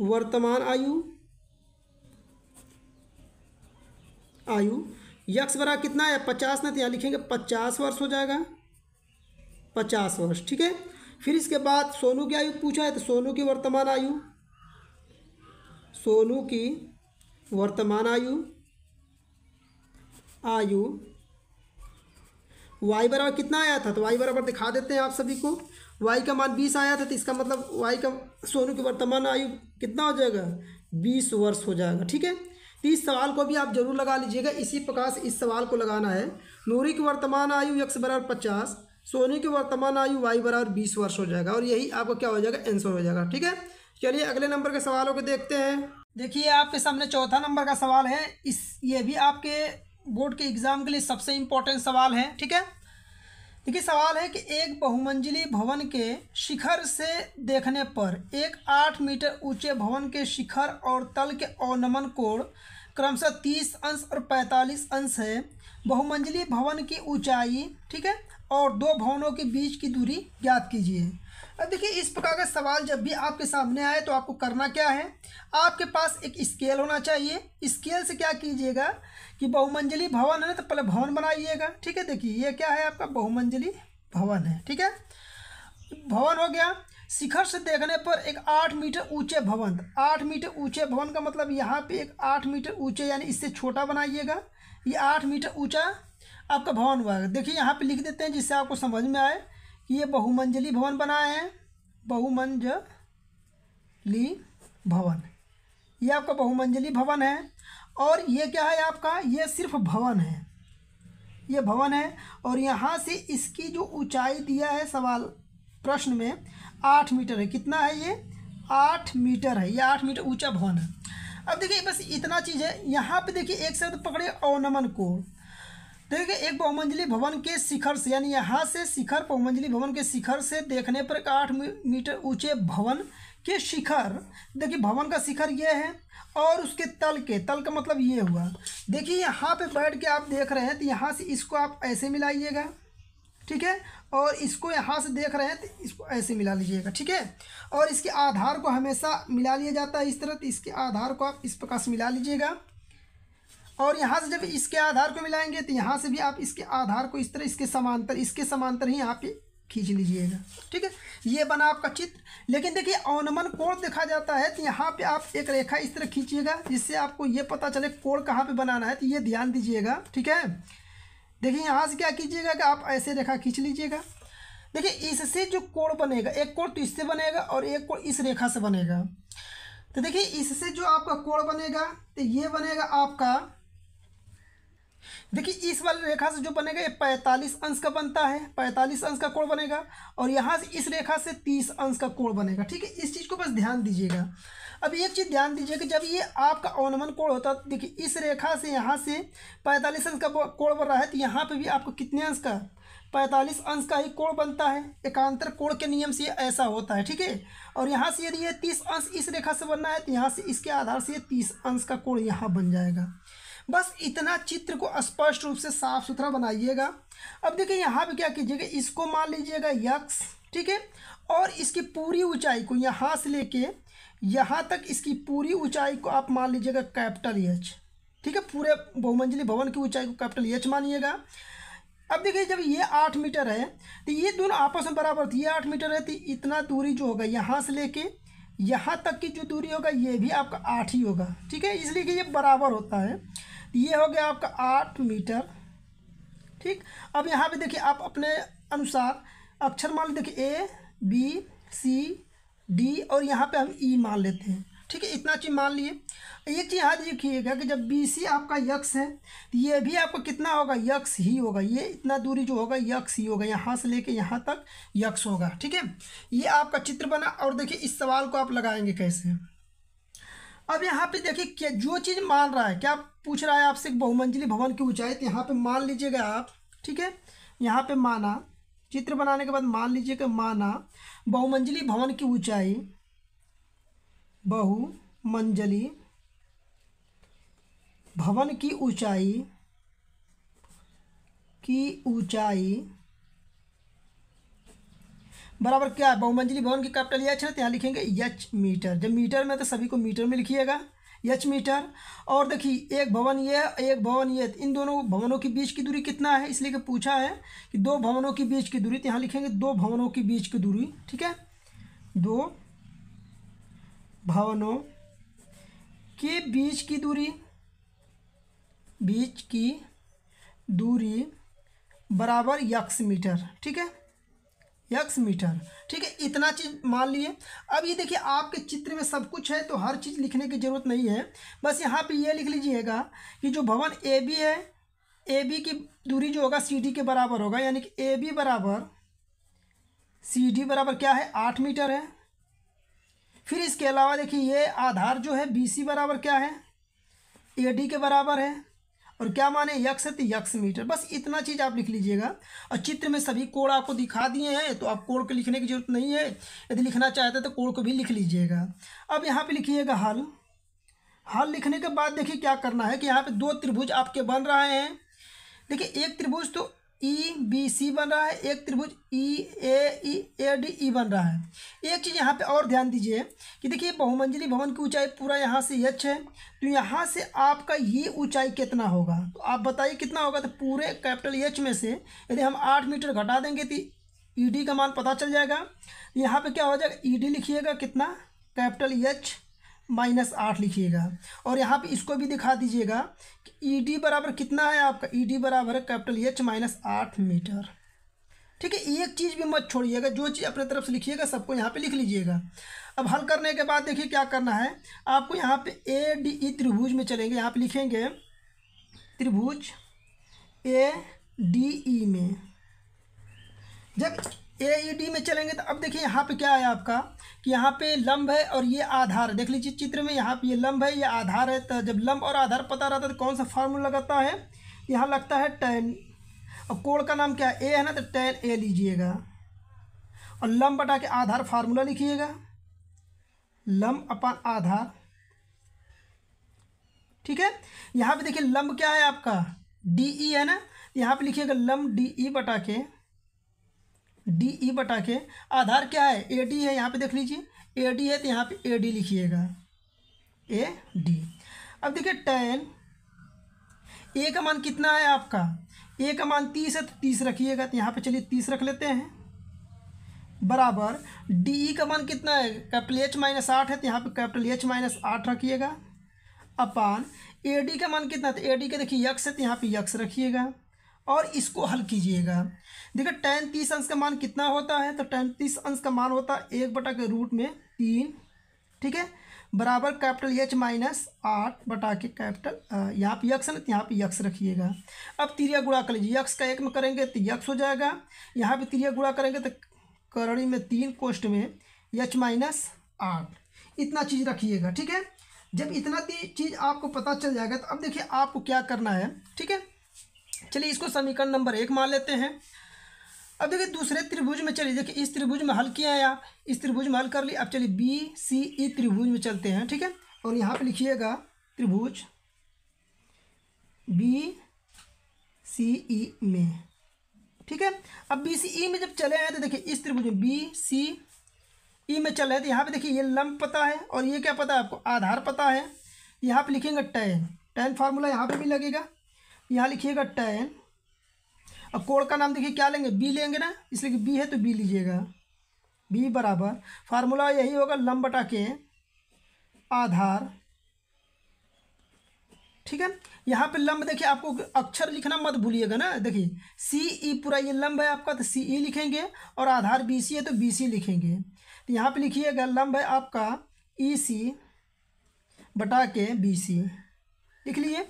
वर्तमान आयु आयु यक्स बरा कितना है पचास ना तो यहाँ लिखेंगे पचास वर्ष हो जाएगा पचास वर्ष ठीक है फिर इसके बाद सोनू की आयु पूछा है तो सोनू की वर्तमान आयु सोनू की वर्तमान आयु आयु वाई बराबर कितना आया था तो वाई बराबर दिखा देते हैं आप सभी को वाई का मान बीस आया था तो इसका मतलब वाई का सोनू की वर्तमान आयु कितना हो जाएगा बीस वर्ष हो जाएगा ठीक है तो इस सवाल को भी आप जरूर लगा लीजिएगा इसी प्रकार से इस सवाल को लगाना है नूरी की वर्तमान आयु यक्स बराबर पचास सोनू की वर्तमान आयु वाई बराबर बीस वर्ष हो जाएगा और यही आपका क्या हो जाएगा आंसर हो जाएगा ठीक है चलिए अगले नंबर के सवालों को देखते हैं देखिए आपके सामने चौथा नंबर का सवाल है इस ये भी आपके बोर्ड के एग्ज़ाम के लिए सबसे इम्पोर्टेंट सवाल है ठीक है देखिए सवाल है कि एक बहुमंजिली भवन के शिखर से देखने पर एक आठ मीटर ऊंचे भवन के शिखर और तल के अवनमन कोण क्रमशः तीस अंश और पैंतालीस अंश है बहुमंजिली भवन की ऊंचाई ठीक है और दो भवनों के बीच की दूरी ज्ञात कीजिए अब देखिए इस प्रकार का सवाल जब भी आपके सामने आए तो आपको करना क्या है आपके पास एक स्केल होना चाहिए स्केल से क्या कीजिएगा कि बहुमंजिली भवन है तो पहले भवन बनाइएगा ठीक है देखिए ये क्या है आपका बहुमंजिली भवन है ठीक है भवन हो गया शिखर से देखने पर एक आठ मीटर ऊंचे भवन आठ मीटर ऊंचे भवन का मतलब यहाँ पे एक आठ मीटर ऊंचे यानी इससे छोटा बनाइएगा ये आठ मीटर ऊंचा आपका भवन हुआ देखिए यहाँ पे लिख देते हैं जिससे आपको समझ में आए कि ये बहुमंजली भवन बनाए हैं बहुमंजली भवन ये आपका बहुमंजली भवन है और ये क्या है आपका ये सिर्फ भवन है ये भवन है और यहाँ से इसकी जो ऊंचाई दिया है सवाल प्रश्न में आठ मीटर है कितना है ये आठ मीटर है ये आठ मीटर ऊंचा भवन है अब देखिए बस इतना चीज़ है यहाँ पे देखिए एक शब्द पकड़े अवनमन को तो देखिए एक बहुमंजिली भवन के शिखर से यानी यहाँ से शिखर बहुमंजिली भवन के शिखर से देखने पर आठ मीटर ऊंचे भवन के शिखर देखिए भवन का शिखर ये है और उसके तल के तल का मतलब ये हुआ देखिए यहाँ पे बैठ के आप देख रहे हैं तो यहाँ से इसको आप ऐसे मिलाइएगा ठीक है और इसको यहाँ से देख रहे हैं तो इसको ऐसे मिला लीजिएगा ठीक है और इसके आधार को हमेशा मिला लिया जाता है इस तरह तो इसके आधार को आप इस प्रकार से मिला लीजिएगा और यहाँ से जब इसके आधार को मिलाएंगे तो यहाँ से भी आप इसके आधार को इस तरह इसके समांतर इसके समांतर ही यहाँ पे खींच लीजिएगा ठीक है ये बना आपका चित्र लेकिन देखिए अवनमन कोण देखा जाता है तो यहाँ पे आप एक रेखा इस तरह खींचिएगा जिससे आपको ये पता चले कोण कहाँ पे बनाना है तो ये ध्यान दीजिएगा ठीक है देखिए यहाँ से क्या कीजिएगा कि आप ऐसे रेखा खींच लीजिएगा देखिए इससे जो कोण बनेगा एक कोण तो इससे बनेगा और एक कोण इस रेखा से बनेगा तो देखिए इससे जो आपका कोण बनेगा तो ये बनेगा आपका देखिए इस वाली रेखा से जो बनेगा ये पैंतालीस अंश का बनता है पैंतालीस अंश का कोण बनेगा और यहाँ से इस रेखा से तीस अंश का कोण बनेगा ठीक है इस चीज़ को बस ध्यान दीजिएगा अब एक चीज़ ध्यान दीजिएगा जब ये आपका अवनमन कोण होता है देखिए इस रेखा से यहाँ से पैंतालीस अंश का कोण बन रहा है तो यहाँ पर भी आपको कितने अंश का पैंतालीस अंश का ही कोण बनता है एकांतर कोण के नियम से ऐसा होता है ठीक है और यहाँ से यदि ये तीस अंश इस रेखा से बनना है तो यहाँ से इसके आधार से तीस अंश का कोण यहाँ बन जाएगा बस इतना चित्र को स्पष्ट रूप से साफ सुथरा बनाइएगा अब देखिए यहाँ पे क्या कीजिएगा इसको मान लीजिएगा यक्स ठीक है और इसकी पूरी ऊंचाई को यहाँ से लेके यहाँ तक इसकी पूरी ऊंचाई को आप मान लीजिएगा कैपिटल एच ठीक है पूरे बहुमंजिली भवन की ऊंचाई को कैपिटल एच मानिएगा अब देखिए जब ये आठ मीटर है तो ये दोनों आपस में बराबर थी ये आठ मीटर है तो इतना दूरी जो होगा यहाँ से लेके यहाँ तक की जो दूरी होगा ये भी आपका आठ ही होगा ठीक है इसलिए कि ये बराबर होता है ये हो गया आपका आठ मीटर ठीक अब यहाँ पे देखिए आप अपने अनुसार अक्षर मान देखिए ए बी सी डी और यहाँ पे हम ई e मान लेते हैं ठीक है इतना चीज़ मान लिए ये चीज़ यहाँ देखिएगा कि जब बी सी आपका यक्स है तो ये भी आपको कितना होगा यक्स ही होगा ये इतना दूरी जो होगा यक्स ही होगा यहाँ से लेके यहाँ तक यक्स होगा ठीक है ये आपका चित्र बना और देखिए इस सवाल को आप लगाएंगे कैसे अब यहाँ पे देखिए क्या जो चीज़ मान रहा है क्या पूछ रहा है आपसे बहुमंजिली भवन की ऊंचाई तो यहाँ पे मान लीजिएगा आप ठीक है यहाँ पे माना चित्र बनाने के बाद मान लीजिएगा माना बहुमंजिली भवन की ऊंचाई बहुमंजिली भवन की ऊंचाई की ऊंचाई बराबर क्या है बहुमंजिली भवन की कैपिटल एच है तो यहाँ लिखेंगे यच मीटर जब मीटर में तो सभी को मीटर में लिखिएगा यच मीटर और देखिए एक भवन ये एक भवन ये इन दोनों भवनों के बीच की दूरी कितना है इसलिए कि पूछा है कि दो भवनों के बीच की दूरी तो यहाँ लिखेंगे दो भवनों के बीच की दूरी ठीक है दो भवनों के बीच की दूरी बीच की दूरी बराबर यक्स मीटर ठीक है यक्स मीटर ठीक है इतना चीज़ मान लिए अब ये देखिए आपके चित्र में सब कुछ है तो हर चीज़ लिखने की ज़रूरत नहीं है बस यहाँ पे ये लिख लीजिएगा कि जो भवन ए बी है ए बी की दूरी जो होगा सी डी के बराबर होगा यानी कि ए बी बराबर सी डी बराबर क्या है आठ मीटर है फिर इसके अलावा देखिए ये आधार जो है बी सी बराबर क्या है ए डी के बराबर है और क्या माने यक्ष यक्ष मीटर बस इतना चीज़ आप लिख लीजिएगा और चित्र में सभी कोड आपको दिखा दिए हैं तो आप कोड को लिखने की जरूरत नहीं है यदि लिखना चाहते हैं तो कोड को भी लिख लीजिएगा अब यहाँ पर लिखिएगा हल हल लिखने के बाद देखिए क्या करना है कि यहाँ पर दो त्रिभुज आपके बन रहे हैं देखिए एक त्रिभुज तो ई बी सी बन रहा है एक त्रिभुज ई ए ए डी ई बन रहा है एक चीज़ यहाँ पे और ध्यान दीजिए कि देखिए बहुमंजिली भवन की ऊंचाई पूरा यहाँ से यच है तो यहाँ से आपका ये ऊंचाई कितना होगा तो आप बताइए कितना होगा तो पूरे कैपिटल यच में से यदि हम आठ मीटर घटा देंगे तो ई डी का मान पता चल जाएगा यहाँ पर क्या हो जाएगा ई डी लिखिएगा कितना कैपिटल यच माइनस आठ लिखिएगा और यहाँ पे इसको भी दिखा दीजिएगा कि ई e डी बराबर कितना है आपका ई e डी बराबर है कैपिटल एच माइनस आठ मीटर ठीक है एक चीज़ भी मत छोड़िएगा जो चीज़ अपने तरफ से लिखिएगा सबको यहाँ पे लिख लीजिएगा अब हल करने के बाद देखिए क्या करना है आपको यहाँ पे ए डी ई त्रिभुज में चलेंगे यहाँ पर लिखेंगे त्रिभुज ए डी ई में जब ए ई डी में चलेंगे तो अब देखिए यहाँ पे क्या है आपका कि यहाँ पे लंब है और ये आधार देख लीजिए चित्र में यहाँ पे ये लंब है ये आधार है तो जब लंब और आधार पता रहता है तो कौन सा फार्मूला लगाता है यहाँ लगता है टेन और कोण का नाम क्या है ए है ना तो टेन ए लीजिएगा और लंब बटा के आधार फार्मूला लिखिएगा लंब अपन आधार ठीक है यहाँ पर देखिए लंब क्या है आपका डी ई e है ना यहाँ पर लिखिएगा लंब डी ई e बटा के डी ई e बटा के आधार क्या है ए डी है यहाँ पे देख लीजिए ए डी है तो यहाँ पे ए डी लिखिएगा ए डी अब देखिए टेन ए का मान कितना है आपका ए का मान तीस है तो तीस रखिएगा तो यहाँ पे चलिए तीस रख लेते हैं बराबर डी ई e का मान कितना है कैपिटल एच माइनस आठ है तो यहाँ पे कैपिटल एच माइनस आठ रखिएगा अपान ए डी का मान कितना है तो ए डी का देखिए यक्स है तो यहाँ पे यक्स रखिएगा और इसको हल कीजिएगा देखिए टेन तीस अंश का मान कितना होता है तो टेन तीस अंश का मान होता है एक बटा के रूट में तीन ठीक है बराबर कैपिटल एच माइनस आठ बटा के कैपिटल यहाँ पे यक्स है यहाँ पे यक्स रखिएगा अब तिरिया गुड़ा कर लीजिए यक्स का एक में करेंगे तो यक्स हो जाएगा यहाँ पे तिरिया गुड़ा करेंगे तो करड़ी में तीन कोष्ट में एच माइनस आठ इतना चीज़ रखिएगा ठीक है जब इतना चीज़ आपको पता चल जाएगा तो अब देखिए आपको क्या करना है ठीक है चलिए इसको समीकरण नंबर एक मान लेते हैं अब देखिए दूसरे त्रिभुज में चलिए देखिए इस त्रिभुज में हल किया आया इस त्रिभुज में हल कर लिया अब चलिए बी सी ई त्रिभुज में चलते हैं ठीक है और यहाँ पे लिखिएगा त्रिभुज बी सी ई में ठीक है अब बी सी ई में जब चले आए तो देखिए इस त्रिभुज में बी सी ई में चले आए तो यहाँ पे देखिए ये लंब पता है और ये क्या पता है आपको आधार पता है यहाँ पर लिखेंगे टेन टेन फार्मूला यहाँ पर भी लगेगा यहाँ लिखिएगा टेन अब कोड़ का नाम देखिए क्या लेंगे बी लेंगे ना इसलिए कि बी है तो बी लीजिएगा बी बराबर फार्मूला यही होगा लंब बटा के आधार ठीक है यहाँ पे लंब देखिए आपको अक्षर लिखना मत भूलिएगा ना देखिए सी ई e पूरा ये लंब है आपका तो सी ई e लिखेंगे और आधार बी सी है तो बी सी लिखेंगे तो यहाँ पे लिखिएगा लंब है आपका ई e, सी बटा के बी सी लिख लिए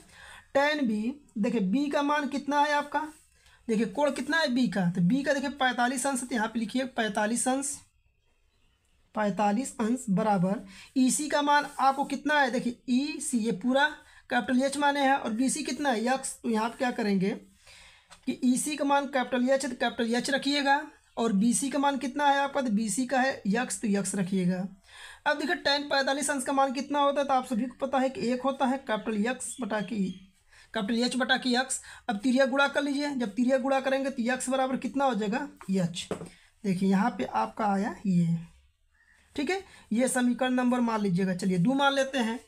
टेन बी देखिए बी का मान कितना है आपका देखिए कोण कितना है बी का तो बी का देखिए पैंतालीस अंश तो यहाँ पे लिखिए पैंतालीस अंश पैंतालीस अंश बराबर ई e सी का मान आपको कितना है देखिए ई e सी ये पूरा कैपिटल एच माने हैं और बी सी कितना है यक्स तो यहाँ पर क्या करेंगे कि ई e सी का मान कैपिटल एच है तो कैपिटल एच रखिएगा और बी सी का मान कितना है आपका तो बी सी का है यक्स तो यक्स रखिएगा अब देखिए टेन पैंतालीस अंश का मान कितना होता है तो आप सभी को पता है कि एक होता है कैपिटल यक्स बटा कि कैपिटल एच बटा की एक्स अब तिरिया गुड़ा कर लीजिए जब तिरिया गुड़ा करेंगे तो यक्स बराबर कितना हो जाएगा यच देखिए यहाँ पे आपका आया ये ठीक है ये समीकरण नंबर मान लीजिएगा चलिए दो मान लेते हैं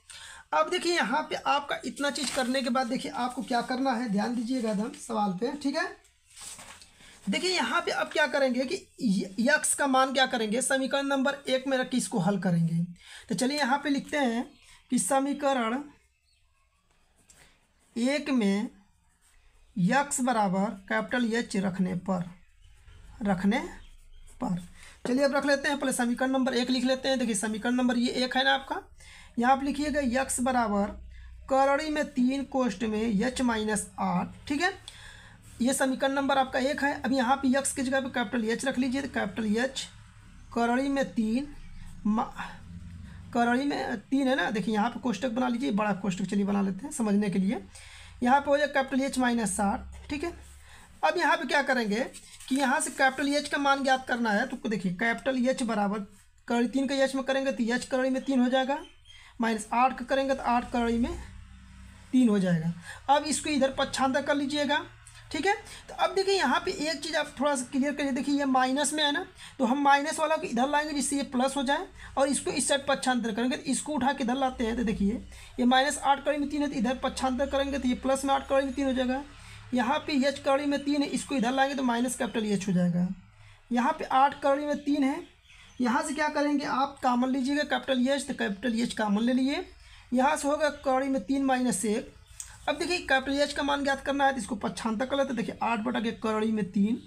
अब देखिए यहाँ पे आपका इतना चीज़ करने के बाद देखिए आपको क्या करना है ध्यान दीजिएगा एकदम सवाल पे ठीक है देखिए यहाँ पे अब क्या करेंगे कि यक्स का मान क्या करेंगे समीकरण नंबर एक में रख के इसको हल करेंगे तो चलिए यहाँ पे लिखते हैं कि समीकरण एक में यक्स बराबर कैपिटल एच रखने पर रखने पर चलिए अब रख लेते हैं पहले समीकरण नंबर एक लिख लेते हैं देखिए समीकरण नंबर ये एक है ना आपका यहाँ आप लिखिएगा यक्स बराबर करड़ी में तीन कोष्ट में यच माइनस आठ ठीक है ये समीकरण नंबर आपका एक है अब यहाँ पे यक्स की जगह पे कैपिटल एच रख लीजिए तो कैपिटल एच करड़ी में तीन करड़ी में तीन है ना देखिए यहाँ पर कोष्टक बना लीजिए बड़ा कोष्टक चलिए बना लेते हैं समझने के लिए यहाँ पर हो जाए कैपिटल एच माइनस साठ ठीक है अब यहाँ पे क्या करेंगे कि यहाँ से कैपिटल एच का मान ज्ञात करना है तो देखिए कैपिटल एच बराबर करड़ी तीन का एच में करेंगे तो एच करड़ी में तीन हो जाएगा माइनस आठ का करेंगे तो आठ करड़ी में तीन हो जाएगा अब इसको इधर पक्षांतर कर लीजिएगा ठीक है तो अब देखिए यहाँ पे एक चीज़ आप थोड़ा सा क्लियर करिए देखिए ये माइनस में है ना तो हम माइनस वाला को इधर लाएंगे जिससे ये प्लस हो जाए और इसको इस साइड पक्षांतर करेंगे तो इसको उठा के इधर लाते हैं तो देखिए ये माइनस आठ कड़ी में तीन है तो इधर पक्षांतर करेंगे तो ये प्लस में आठ कड़ी में तीन हो जाएगा यहाँ पर एच कड़ी में तीन है इसको इधर लाएंगे तो माइनस कैपिटल एच हो जाएगा यहाँ पर आठ कड़ी में तीन है यहाँ से क्या करेंगे आप कामन लीजिएगा कैपिटल एच तो कैपिटल एच कामन ले लीजिए यहाँ से होगा कड़ी में तीन माइनस एक अब देखिए कैपिटल एच का मान ज्ञात करना है तो इसको पक्षांतर कर लेते हैं देखिए आठ बटा के करड़ी में तीन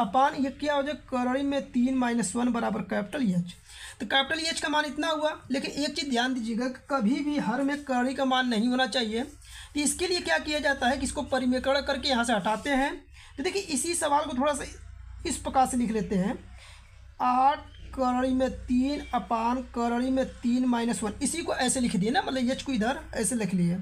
अपान ये क्या हो जाए करड़ी में तीन माइनस वन बराबर कैपिटल एच तो कैपिटल एच का मान इतना हुआ लेकिन एक चीज़ ध्यान दीजिएगा कि कभी भी हर में करड़ी का मान नहीं होना चाहिए तो इसके लिए क्या किया जाता है कि इसको परिमेकरण करके यहाँ से हटाते हैं तो देखिए इसी सवाल को थोड़ा सा इस प्रकार से लिख लेते हैं आठ करड़ी में तीन अपान करड़ी में तीन माइनस वन इसी को ऐसे लिख दिए ना मतलब यच को इधर ऐसे लिख लिए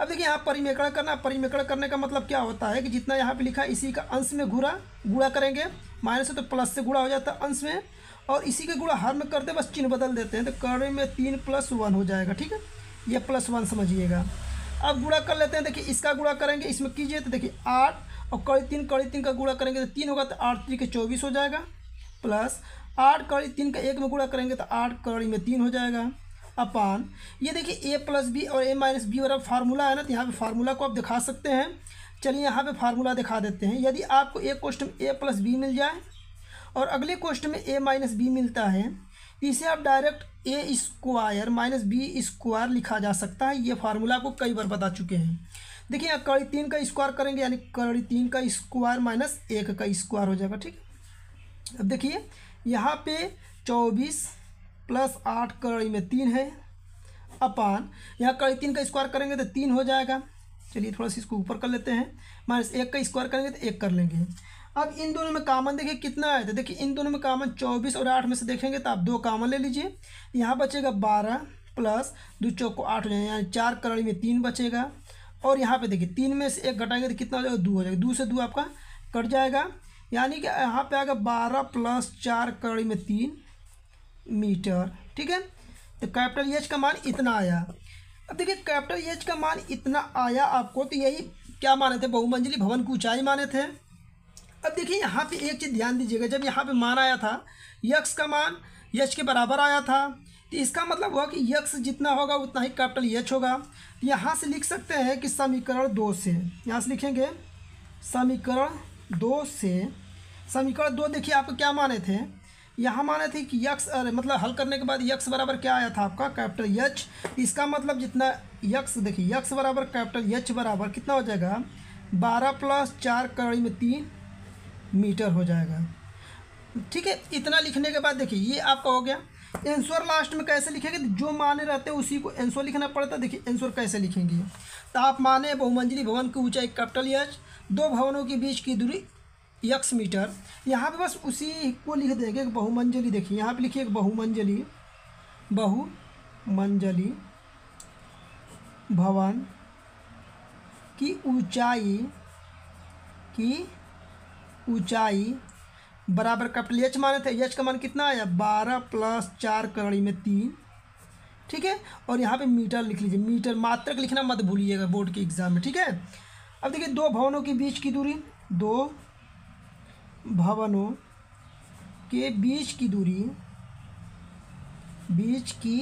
अब देखिए यहाँ परिमेकरण करना परिमेकरण करने का मतलब क्या होता है कि जितना यहाँ पे लिखा है इसी का अंश में घुरा गुड़ा करेंगे माइनस तो प्लस से गुड़ा हो जाता है अंश में और इसी का गुड़ा हर में करते हैं बस चिन्ह बदल देते हैं तो करड़ी में तीन प्लस वन हो जाएगा ठीक है ये प्लस वन समझिएगा अब गुड़ा कर लेते हैं देखिए इसका गुड़ा करेंगे इसमें कीजिए तो देखिए आठ और कड़ी तीन कड़ी तीन का गुड़ा करेंगे तो तीन होगा तो आठ तीन तो के चौबीस हो जाएगा प्लस आठ कड़ी तीन का एक में गुणा करेंगे तो आठ कड़ी में तीन हो जाएगा अपान ये देखिए ए प्लस बी और ए माइनस बी वाला फार्मूला है ना तो यहाँ पे फार्मूला को आप दिखा सकते हैं चलिए यहाँ पे फार्मूला दिखा देते हैं यदि आपको एक क्वेश्चन में ए प्लस बी मिल जाए और अगले क्वेश्चन में ए माइनस बी मिलता है तो इसे आप direct A square minus B square लिखा जा सकता है ये फार्मूला आपको कई बार बता चुके हैं देखिए यहाँ कड़ी तीन का स्क्वायर करेंगे यानी कड़ी तीन का स्क्वायर माइनस एक का स्क्वायर हो जाएगा ठीक अब देखिए यहाँ पे चौबीस प्लस आठ कड़ी में तीन है अपान यहाँ कड़ी तीन का स्क्वायर करेंगे तो तीन हो जाएगा चलिए थोड़ा सा इसको ऊपर कर लेते हैं माइनस एक का स्क्वायर करेंगे तो एक कर लेंगे अब इन दोनों में कामन देखिए कितना आया था देखिए इन दोनों में कामन चौबीस और आठ में से देखेंगे तो आप दो कामन ले लीजिए यहाँ बचेगा बारह प्लस दो चौक को आठ हो जाएगा यानी चार करोड़ में तीन बचेगा और यहाँ पे देखिए तीन में से एक घटाएंगे तो कितना हो जाएगा दो हो जाएगा दो से दो आपका कट जाएगा यानी कि यहाँ पे आएगा बारह प्लस चार कड़ी में तीन मीटर ठीक है तो कैपिटल एच का मान इतना आया अब देखिए कैपिटल एच का मान इतना आया आपको तो यही क्या माने थे बहुमंजिली भवन की ऊंचाई माने थे अब देखिए यहाँ पे एक चीज़ ध्यान दीजिएगा जब यहाँ पे मान आया था यक्स का मान यच के बराबर आया था तो इसका मतलब हुआ कि यक्स जितना होगा उतना ही कैपिटल यच होगा तो यहाँ से लिख सकते हैं कि समीकरण दो से यहाँ से लिखेंगे समीकरण दो से समीकरण दो देखिए आपको क्या माने थे यहाँ माने थे कि यक्स मतलब हल करने के बाद यक्स बराबर क्या आया था आपका कैपिटल यच इसका मतलब जितना यक्स देखिए यक्स बराबर कैपिटल यच बराबर कितना हो जाएगा बारह प्लस चार कड़ी में तीन मीटर हो जाएगा ठीक है इतना लिखने के बाद देखिए ये आपका हो गया एंसोर लास्ट में कैसे लिखेंगे जो माने रहते हैं उसी को एंसोर लिखना पड़ता है देखिए एंसोर कैसे लिखेंगे तो आप माने बहुमंजिली भवन की ऊंचाई कैपिटल यच दो भवनों के बीच की दूरी यक्स मीटर यहाँ पे बस उसी को लिख देंगे एक बहुमंजली देखिए यहाँ पे लिखिए एक बहुमंजली बहुमंजली भवन की ऊंचाई की ऊंचाई बराबर कैपिटल एच माने थे एच का मान कितना आया बारह प्लस चार कड़ी में तीन ठीक है और यहाँ पे मीटर लिख लीजिए मीटर मात्रक लिखना मत भूलिएगा बोर्ड के एग्जाम में ठीक है अब देखिए दो भवनों के बीच की दूरी दो भवनों के बीच की दूरी बीच की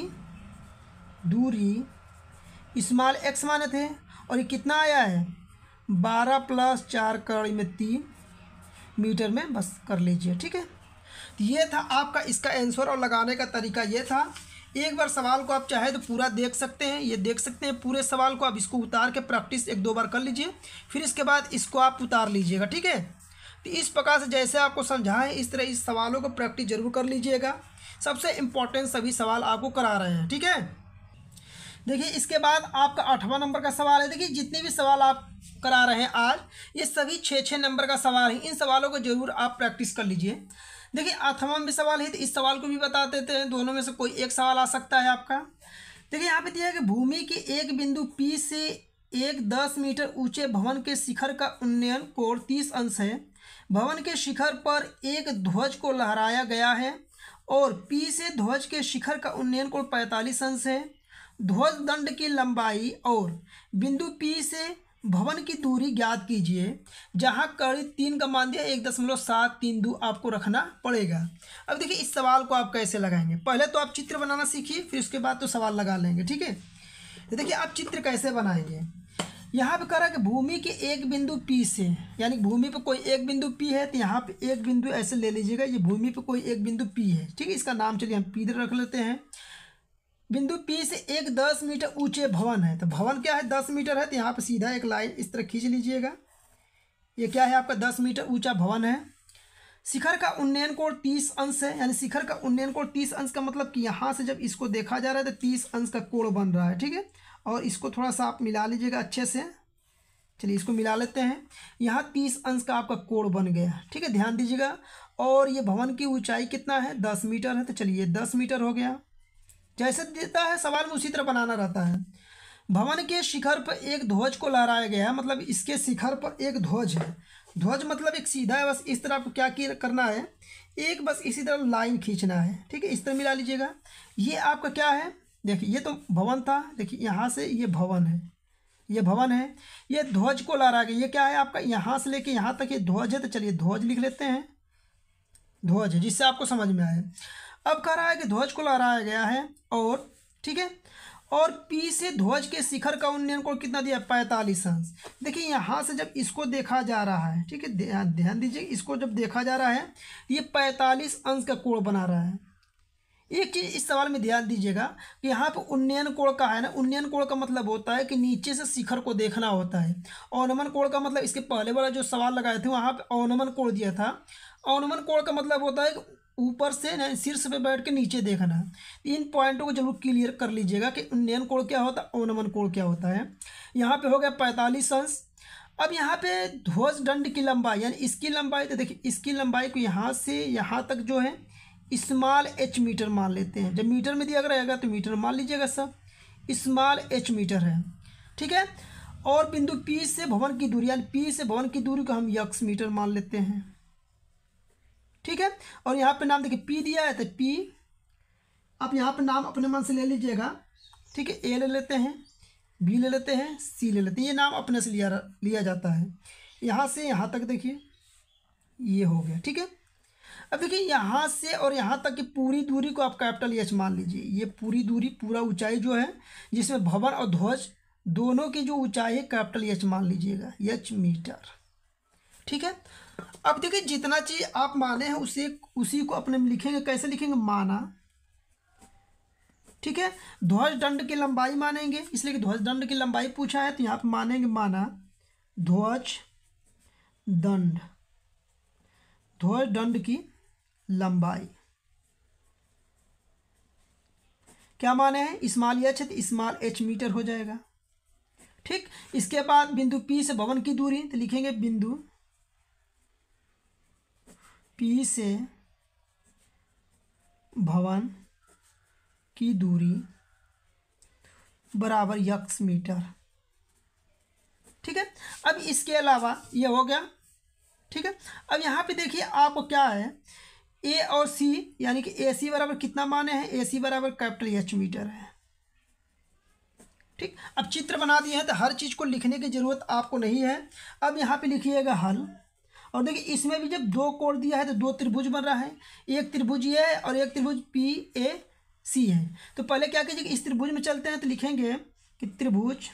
दूरी इस्माल एक्स माने थे और ये कितना आया है बारह प्लस चार कड़ी में तीन मीटर में बस कर लीजिए ठीक है तो ये था आपका इसका आंसर और लगाने का तरीका ये था एक बार सवाल को आप चाहे तो पूरा देख सकते हैं ये देख सकते हैं पूरे सवाल को आप इसको उतार के प्रैक्टिस एक दो बार कर लीजिए फिर इसके बाद इसको आप उतार लीजिएगा ठीक है तो इस प्रकार से जैसे आपको समझाएं इस तरह इस सवालों को प्रैक्टिस जरूर कर लीजिएगा सबसे इम्पोर्टेंट सभी सवाल आपको करा रहे हैं ठीक है देखिए इसके बाद आपका आठवां नंबर का सवाल है देखिए जितने भी सवाल आप करा रहे हैं आज ये सभी छः छः नंबर का सवाल है इन सवालों को जरूर आप प्रैक्टिस कर लीजिए देखिए आठवां भी सवाल है तो इस सवाल को भी बता देते हैं दोनों में से कोई एक सवाल आ सकता है आपका देखिए यहाँ पे दिया है कि भूमि के एक बिंदु पी से एक दस मीटर ऊंचे भवन के शिखर का उन्नयन कोण तीस अंश है भवन के शिखर पर एक ध्वज को लहराया गया है और पी से ध्वज के शिखर का उन्नयन कोण पैंतालीस अंश है ध्वज दंड की लंबाई और बिंदु पी से भवन की दूरी ज्ञात कीजिए जहाँ कड़ी तीन का मान दिया एक दशमलव सात तीन दो आपको रखना पड़ेगा अब देखिए इस सवाल को आप कैसे लगाएंगे पहले तो आप चित्र बनाना सीखिए फिर उसके बाद तो सवाल लगा लेंगे ठीक है देखिए आप चित्र कैसे बनाएंगे यहाँ पे कह रहा है कि भूमि के एक बिंदु पी से यानी भूमि पे कोई एक बिंदु पी है तो यहाँ पे एक बिंदु ऐसे ले लीजिएगा ये भूमि पे कोई एक बिंदु पी है ठीक है इसका नाम चलिए हम पी रख लेते हैं बिंदु पी से एक दस मीटर ऊंचे भवन है तो भवन क्या है दस मीटर है तो यहाँ पर सीधा एक लाइन इस तरह खींच लीजिएगा ये क्या है आपका दस मीटर ऊंचा भवन है शिखर का उन्नयन कोण तीस अंश है यानी शिखर का उन्नयन कोण तीस अंश का मतलब कि यहाँ से जब इसको देखा जा रहा है तो तीस अंश का कोण बन रहा है ठीक है और इसको थोड़ा सा आप मिला लीजिएगा अच्छे से चलिए इसको मिला लेते हैं यहाँ तीस अंश का आपका कोण बन गया ठीक है ध्यान दीजिएगा और ये भवन की ऊंचाई कितना है दस मीटर है तो चलिए दस मीटर हो गया जैसे देता है सवाल में उसी तरह बनाना रहता है भवन के शिखर पर एक ध्वज को लहराया गया है मतलब इसके शिखर पर एक ध्वज है ध्वज मतलब एक सीधा है बस इस तरह आपको क्या करना है एक बस इसी तरह लाइन खींचना है ठीक है इस तरह मिला लीजिएगा ये आपका क्या है देखिए ये तो भवन था देखिए यहाँ से ये भवन है ये भवन है ये ध्वज को ला रहा है ये क्या है आपका यहाँ से लेके यहाँ तक ये ध्वज है तो चलिए ध्वज लिख लेते हैं ध्वज है जिससे आपको समझ में आए अब कह रहा है कि ध्वज को लहराया गया है और ठीक है और पी से ध्वज के शिखर का उन्नयन को कितना दिया पैंतालीस अंश देखिए यहाँ से जब इसको देखा जा रहा है ठीक है ध्यान दीजिए इसको जब देखा जा रहा है ये पैंतालीस अंश का कोण बना रहा है एक चीज़ इस सवाल में ध्यान दीजिएगा कि यहाँ पर उन्नयन कोण का है ना उन्नयन कोण का मतलब होता है कि नीचे से शिखर को देखना होता है अवनमन कोण का मतलब इसके पहले वाला जो सवाल लगाए थे वहाँ पर अवनमन कोण दिया था अवनमन कोण का मतलब होता है ऊपर से ना शीर्ष पे बैठ के नीचे देखना इन पॉइंटों को जरूर क्लियर कर लीजिएगा कि उन्नयन कोण क्या होता है अवनमन कोण क्या होता है यहाँ पे हो गया पैंतालीस अंश अब यहाँ पे ध्वज दंड की लंबाई यानी इसकी लंबाई तो देखिए इसकी लंबाई को यहाँ से यहाँ तक जो है इस्माल एच मीटर मान लेते हैं जब मीटर में दिया रहेगा तो मीटर मान लीजिएगा सब इस्माल एच मीटर है ठीक है और बिंदु पी से भवन की दूरी यानी पी से भवन की दूरी को हम यक्स मीटर मान लेते हैं ठीक है और यहाँ पे नाम देखिए पी दिया है तो पी आप यहाँ पे नाम अपने मन से ले लीजिएगा ठीक है ए ले लेते हैं बी ले लेते हैं सी ले लेते हैं ये नाम अपने से लिया लिया जाता है यहाँ से यहाँ तक देखिए ये हो गया ठीक है अब देखिए यहाँ से और यहाँ तक की पूरी दूरी को आप कैपिटल एच मान लीजिए ये पूरी दूरी पूरा ऊंचाई जो है जिसमें भवन और ध्वज दोनों की जो ऊंचाई है कैपिटल एच मान लीजिएगा एच मीटर ठीक है अब देखिए जितना चीज़ आप माने हैं उसे उसी को अपने लिखेंगे कैसे लिखेंगे माना ठीक है ध्वज दंड की लंबाई मानेंगे इसलिए कि ध्वज दंड की लंबाई पूछा है तो यहाँ पर मानेंगे माना ध्वज दंड ध्वज दंड की लंबाई क्या माने हैं इस्माल है तो इस्माल एच मीटर हो जाएगा ठीक इसके बाद बिंदु पी से भवन की दूरी तो लिखेंगे बिंदु पी से भवन की दूरी बराबर यक्स मीटर ठीक है अब इसके अलावा ये हो गया ठीक है अब यहाँ पे देखिए आपको क्या है ए और सी यानी कि ए सी बराबर कितना माने हैं ए सी बराबर कैपिटल एच मीटर है ठीक अब चित्र बना दिए हैं तो हर चीज़ को लिखने की ज़रूरत आपको नहीं है अब यहाँ पे लिखिएगा हल और देखिए इसमें भी जब दो कोण दिया है तो दो त्रिभुज बन रहा है एक त्रिभुज ये है और एक त्रिभुज पी ए सी है तो पहले क्या कीजिए इस त्रिभुज में चलते हैं तो लिखेंगे कि त्रिभुज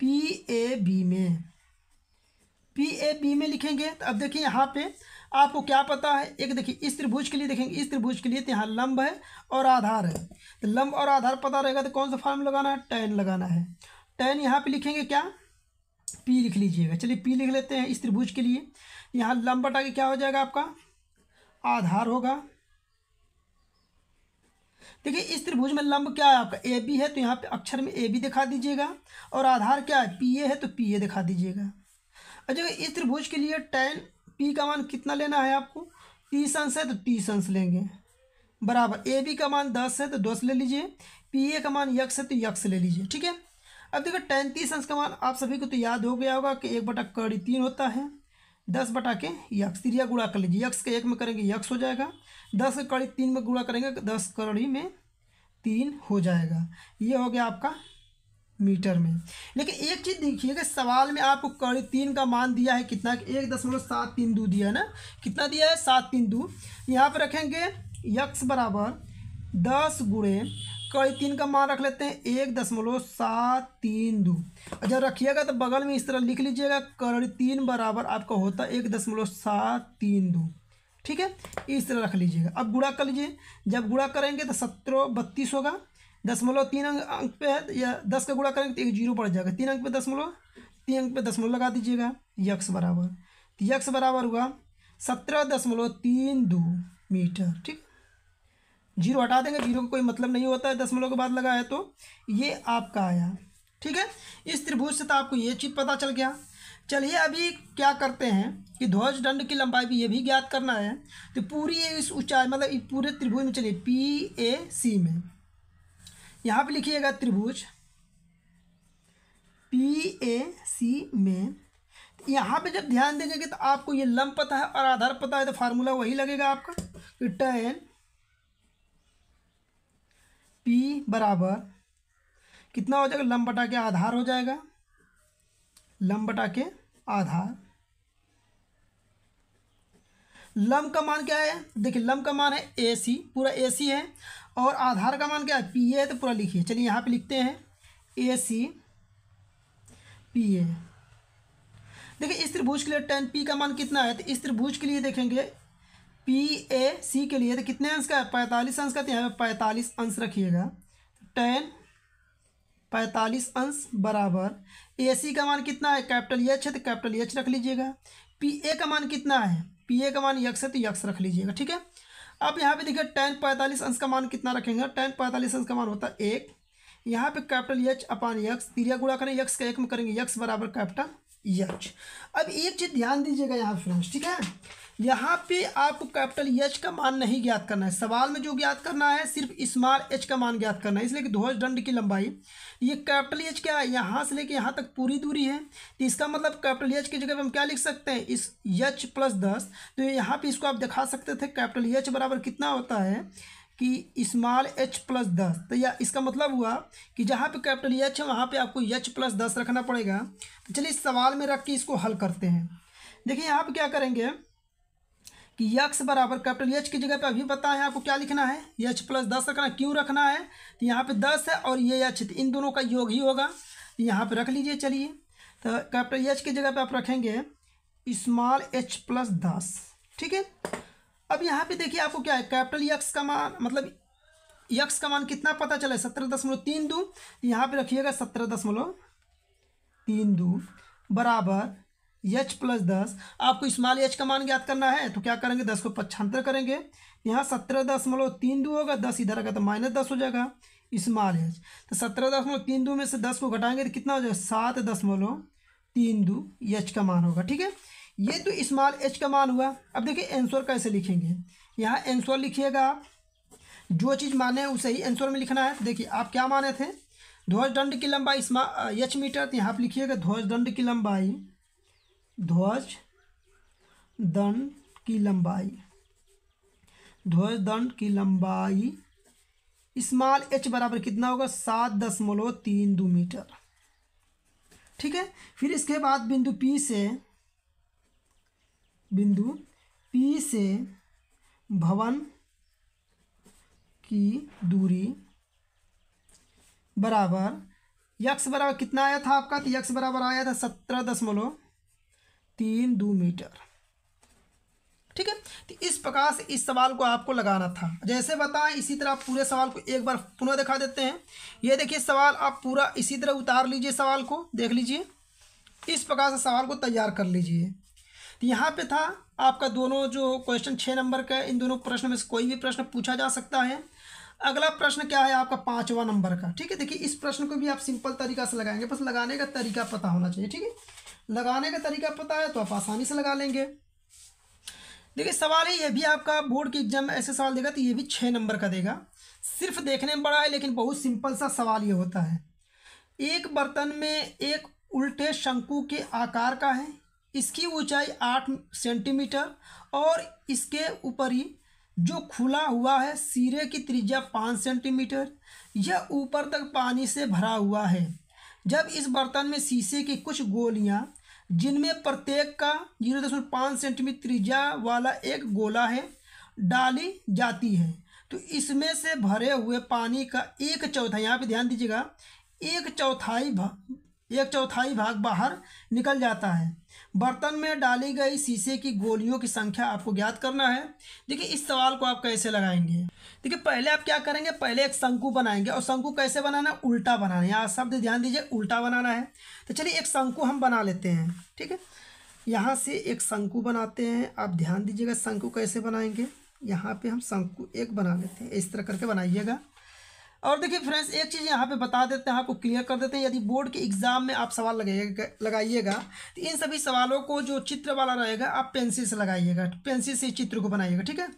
पी ए बी में पी ए बी में लिखेंगे तो अब देखिए यहाँ पे आपको क्या पता है एक देखिए इस त्रिभुज के लिए देखेंगे इस त्रिभुज के लिए तो यहाँ लंब है और आधार है तो लंब और आधार पता रहेगा तो कौन सा फॉर्म लगाना है टेन लगाना है टेन यहाँ पे लिखेंगे क्या पी लिख लीजिएगा चलिए पी लिख लेते हैं इस त्रिभुज के लिए यहाँ लंब बटा के क्या हो जाएगा आपका आधार होगा देखिए इस त्रिभुज में लंब क्या है आपका ए बी है तो यहाँ पे अक्षर में ए बी दिखा दीजिएगा और आधार क्या है पी ए है तो पी ए दिखा दीजिएगा अच्छा इस त्रिभुज के लिए टेन पी का मान कितना लेना है आपको पी सन्स है तो टी अंश लेंगे बराबर ए बी का मान दस है तो दस ले लीजिए पी ए का मान यक्स है तो यक्स ले लीजिए ठीक है अब देखो टैंतीस अंश का मान आप सभी को तो याद हो गया होगा कि एक बटा कड़ी तीन होता है दस बटा के यक्स त्रिया गुड़ा कर लीजिए यक्स के एक में करेंगे यक्स हो जाएगा दस के कड़ी तीन में गुड़ा करेंगे दस कड़ी में तीन हो जाएगा ये हो गया आपका मीटर में लेकिन एक चीज़ देखिएगा सवाल में आपको कड़ी तीन का मान दिया है कितना एक दशमलव सात तीन दो दिया है ना कितना दिया है सात तीन दो यहाँ पर रखेंगे यक्स बराबर दस गुड़े कड़ी तीन का मान रख लेते हैं एक दशमलव सात तीन दो जब अच्छा, रखिएगा तो बगल में इस तरह लिख लीजिएगा कड़ी तीन बराबर आपका होता है एक दशमलव सात तीन दो ठीक है इस तरह रख लीजिएगा अब गुड़ा कर लीजिए जब गुड़ा करेंगे तो सत्रह बत्तीस होगा दशमलव तीन अंक अंक पे है या दस का गुड़ा करेंगे तो एक जीरो पड़ जाएगा तीन अंक पे दशमलव तीन अंक पे दशमलव लगा दीजिएगा यक्स बराबर तो यक्स बराबर हुआ सत्रह दशमलव तीन दो मीटर ठीक जीरो हटा देंगे जीरो का कोई मतलब नहीं होता है दशमलव के बाद लगाया तो ये आपका आया ठीक है इस त्रिभुज से तो आपको ये चीज़ पता चल गया चलिए अभी क्या करते हैं कि ध्वज दंड की लंबाई भी ये भी ज्ञात करना है तो पूरी इस ऊंचाई मतलब पूरे त्रिभुज में चलिए पी ए सी में यहाँ पे लिखिएगा त्रिभुज पी ए सी में तो यहाँ पे जब ध्यान देंगे तो आपको ये लंब पता है और आधार पता है तो फार्मूला वही लगेगा आपका कि टेन पी बराबर कितना हो जाएगा लंब बटा के आधार हो जाएगा लंब बटा के आधार लम का मान क्या है देखिए लम का मान है ए सी पूरा ए सी है और आधार का मान क्या है पी ए तो पूरा लिखिए चलिए यहाँ पे लिखते हैं ए सी पी ए देखिए इस त्रिभुज के लिए टेन पी का मान कितना है तो इस त्रिभुज के लिए देखेंगे पी ए सी के लिए तो कितने अंश का है पैंतालीस अंश का तो यहाँ पे पैंतालीस अंश रखिएगा टेन पैंतालीस अंश बराबर ए सी का मान कितना है कैपिटल एच है तो कैपिटल एच रख लीजिएगा पी ए का मान कितना है पी ए का मान यक्स है तो यक्स रख लीजिएगा ठीक है अब यहाँ पे देखिए टेन पैंतालीस अंश का मान कितना रखेंगे टेन पैंतालीस अंश का मान होता है एक यहाँ पे कैपिटल एच अपान यक्स तिरिया गुड़ा करें यक्स का एक में करेंगे यक्स बराबर कैपिटल यच अब एक चीज़ ध्यान दीजिएगा यहाँ फ्रेंड्स ठीक है यहाँ पे आपको कैपिटल एच का मान नहीं ज्ञात करना है सवाल में जो ज्ञात करना है सिर्फ स्मार एच का मान ज्ञात करना है इसलिए कि ध्वज दंड की लंबाई ये कैपिटल एच क्या है यहाँ से लेके यहाँ तक पूरी दूरी है तो इसका मतलब कैपिटल एच की जगह पर हम क्या लिख सकते हैं इस एच प्लस दस तो यहाँ पे इसको आप दिखा सकते थे कैपिटल एच बराबर कितना होता है कि स्मॉल एच प्लस दस तो या इसका मतलब हुआ कि जहाँ पे कैपिटल एच है वहाँ पे आपको एच प्लस दस रखना पड़ेगा तो चलिए सवाल में रख के इसको हल करते हैं देखिए यहाँ पे क्या करेंगे कि यक्स बराबर कैपिटल एच की जगह पे अभी बताएं आपको क्या लिखना है एच प्लस दस रखना क्यों रखना है तो यहाँ पे दस है और ये एच तो इन दोनों का योग ही होगा तो यहाँ पे रख लीजिए चलिए तो कैपिटल एच की जगह पे आप रखेंगे स्मॉल एच प्लस दस ठीक है अब यहाँ पे देखिए आपको क्या है कैपिटल यक्स का मान मतलब यक्स का मान कितना पता चला है सत्रह दशमलव तीन दो यहाँ पर रखिएगा सत्रह दशमलव तीन दो बराबर एच प्लस दस आपको स्मॉल एच का मान ज्ञात करना है तो क्या करेंगे दस को पच्छांतर करेंगे यहाँ सत्रह दशमलव तीन दो होगा दस इधर आएगा तो माइनस दस हो जाएगा स्मॉल एच तो सत्रह दशमलव तीन दो में से दस को घटाएंगे तो कितना हो जाएगा सात दशमलव तीन दो एच का मान होगा ठीक है ये तो स्मॉल एच का मान हुआ अब देखिए एंसर कैसे लिखेंगे यहाँ एंसर लिखिएगा आप जो चीज़ माने उसे ही एंसर में लिखना है देखिए आप क्या माने थे ध्वज दंड की लंबाई एच मीटर तो यहाँ आप लिखिएगा ध्वज दंड की लंबाई ध्वज दंड की लंबाई ध्वज दंड की लंबाई स्मॉल एच बराबर कितना होगा सात दशमलव तीन दो मीटर ठीक है फिर इसके बाद बिंदु पी से बिंदु पी से भवन की दूरी बराबर यक्स बराबर कितना आया था आपका तो यक्स बराबर आया था सत्रह दशमलव तीन दो मीटर ठीक है तो इस प्रकार से इस सवाल को आपको लगाना था जैसे बताएं इसी तरह पूरे सवाल को एक बार पुनः दिखा देते हैं ये देखिए सवाल आप पूरा इसी तरह उतार लीजिए सवाल को देख लीजिए इस प्रकार से सवाल को तैयार कर लीजिए तो यहाँ पे था आपका दोनों जो क्वेश्चन छः नंबर का इन दोनों प्रश्न में से कोई भी प्रश्न पूछा जा सकता है अगला प्रश्न क्या है आपका पाँचवा नंबर का ठीक है देखिए इस प्रश्न को भी आप सिंपल तरीका से लगाएंगे बस लगाने का तरीका पता होना चाहिए ठीक है लगाने का तरीका पता है तो आप आसानी से लगा लेंगे देखिए सवाल ही ये भी आपका बोर्ड के एग्जाम में ऐसे सवाल देगा तो ये भी छः नंबर का देगा सिर्फ देखने में बड़ा है लेकिन बहुत सिंपल सा सवाल ये होता है एक बर्तन में एक उल्टे शंकु के आकार का है इसकी ऊंचाई आठ सेंटीमीटर और इसके ऊपरी जो खुला हुआ है सिरे की त्रिज्या पाँच सेंटीमीटर यह ऊपर तक पानी से भरा हुआ है जब इस बर्तन में शीशे की कुछ गोलियां जिनमें प्रत्येक का जीरो दशमलव पाँच सेंटीमीटर त्रिज्या वाला एक गोला है डाली जाती है तो इसमें से भरे हुए पानी का एक चौथाई यहाँ पे ध्यान दीजिएगा एक चौथाई एक चौथाई भाग बाहर निकल जाता है बर्तन में डाली गई शीशे की गोलियों की संख्या आपको ज्ञात करना है देखिए इस सवाल को आप कैसे लगाएंगे देखिए पहले आप क्या करेंगे पहले एक शंकु बनाएंगे और शंकु कैसे बनाना है उल्टा बनाना है यहाँ शब्द ध्यान दीजिए उल्टा बनाना है तो चलिए एक शंकु हम बना लेते हैं ठीक है यहाँ से एक शंकु बनाते हैं आप ध्यान दीजिएगा शंकु कैसे बनाएंगे यहाँ पे हम शंकु एक बना लेते हैं इस तरह करके बनाइएगा और देखिए फ्रेंड्स एक चीज़ यहाँ पे बता देते हैं आपको क्लियर कर देते हैं यदि बोर्ड के एग्ज़ाम में आप सवाल लगाइएगा लगाइएगा तो इन सभी सवालों को जो चित्र वाला रहेगा आप पेंसिल से लगाइएगा पेंसिल से चित्र को बनाइएगा ठीक है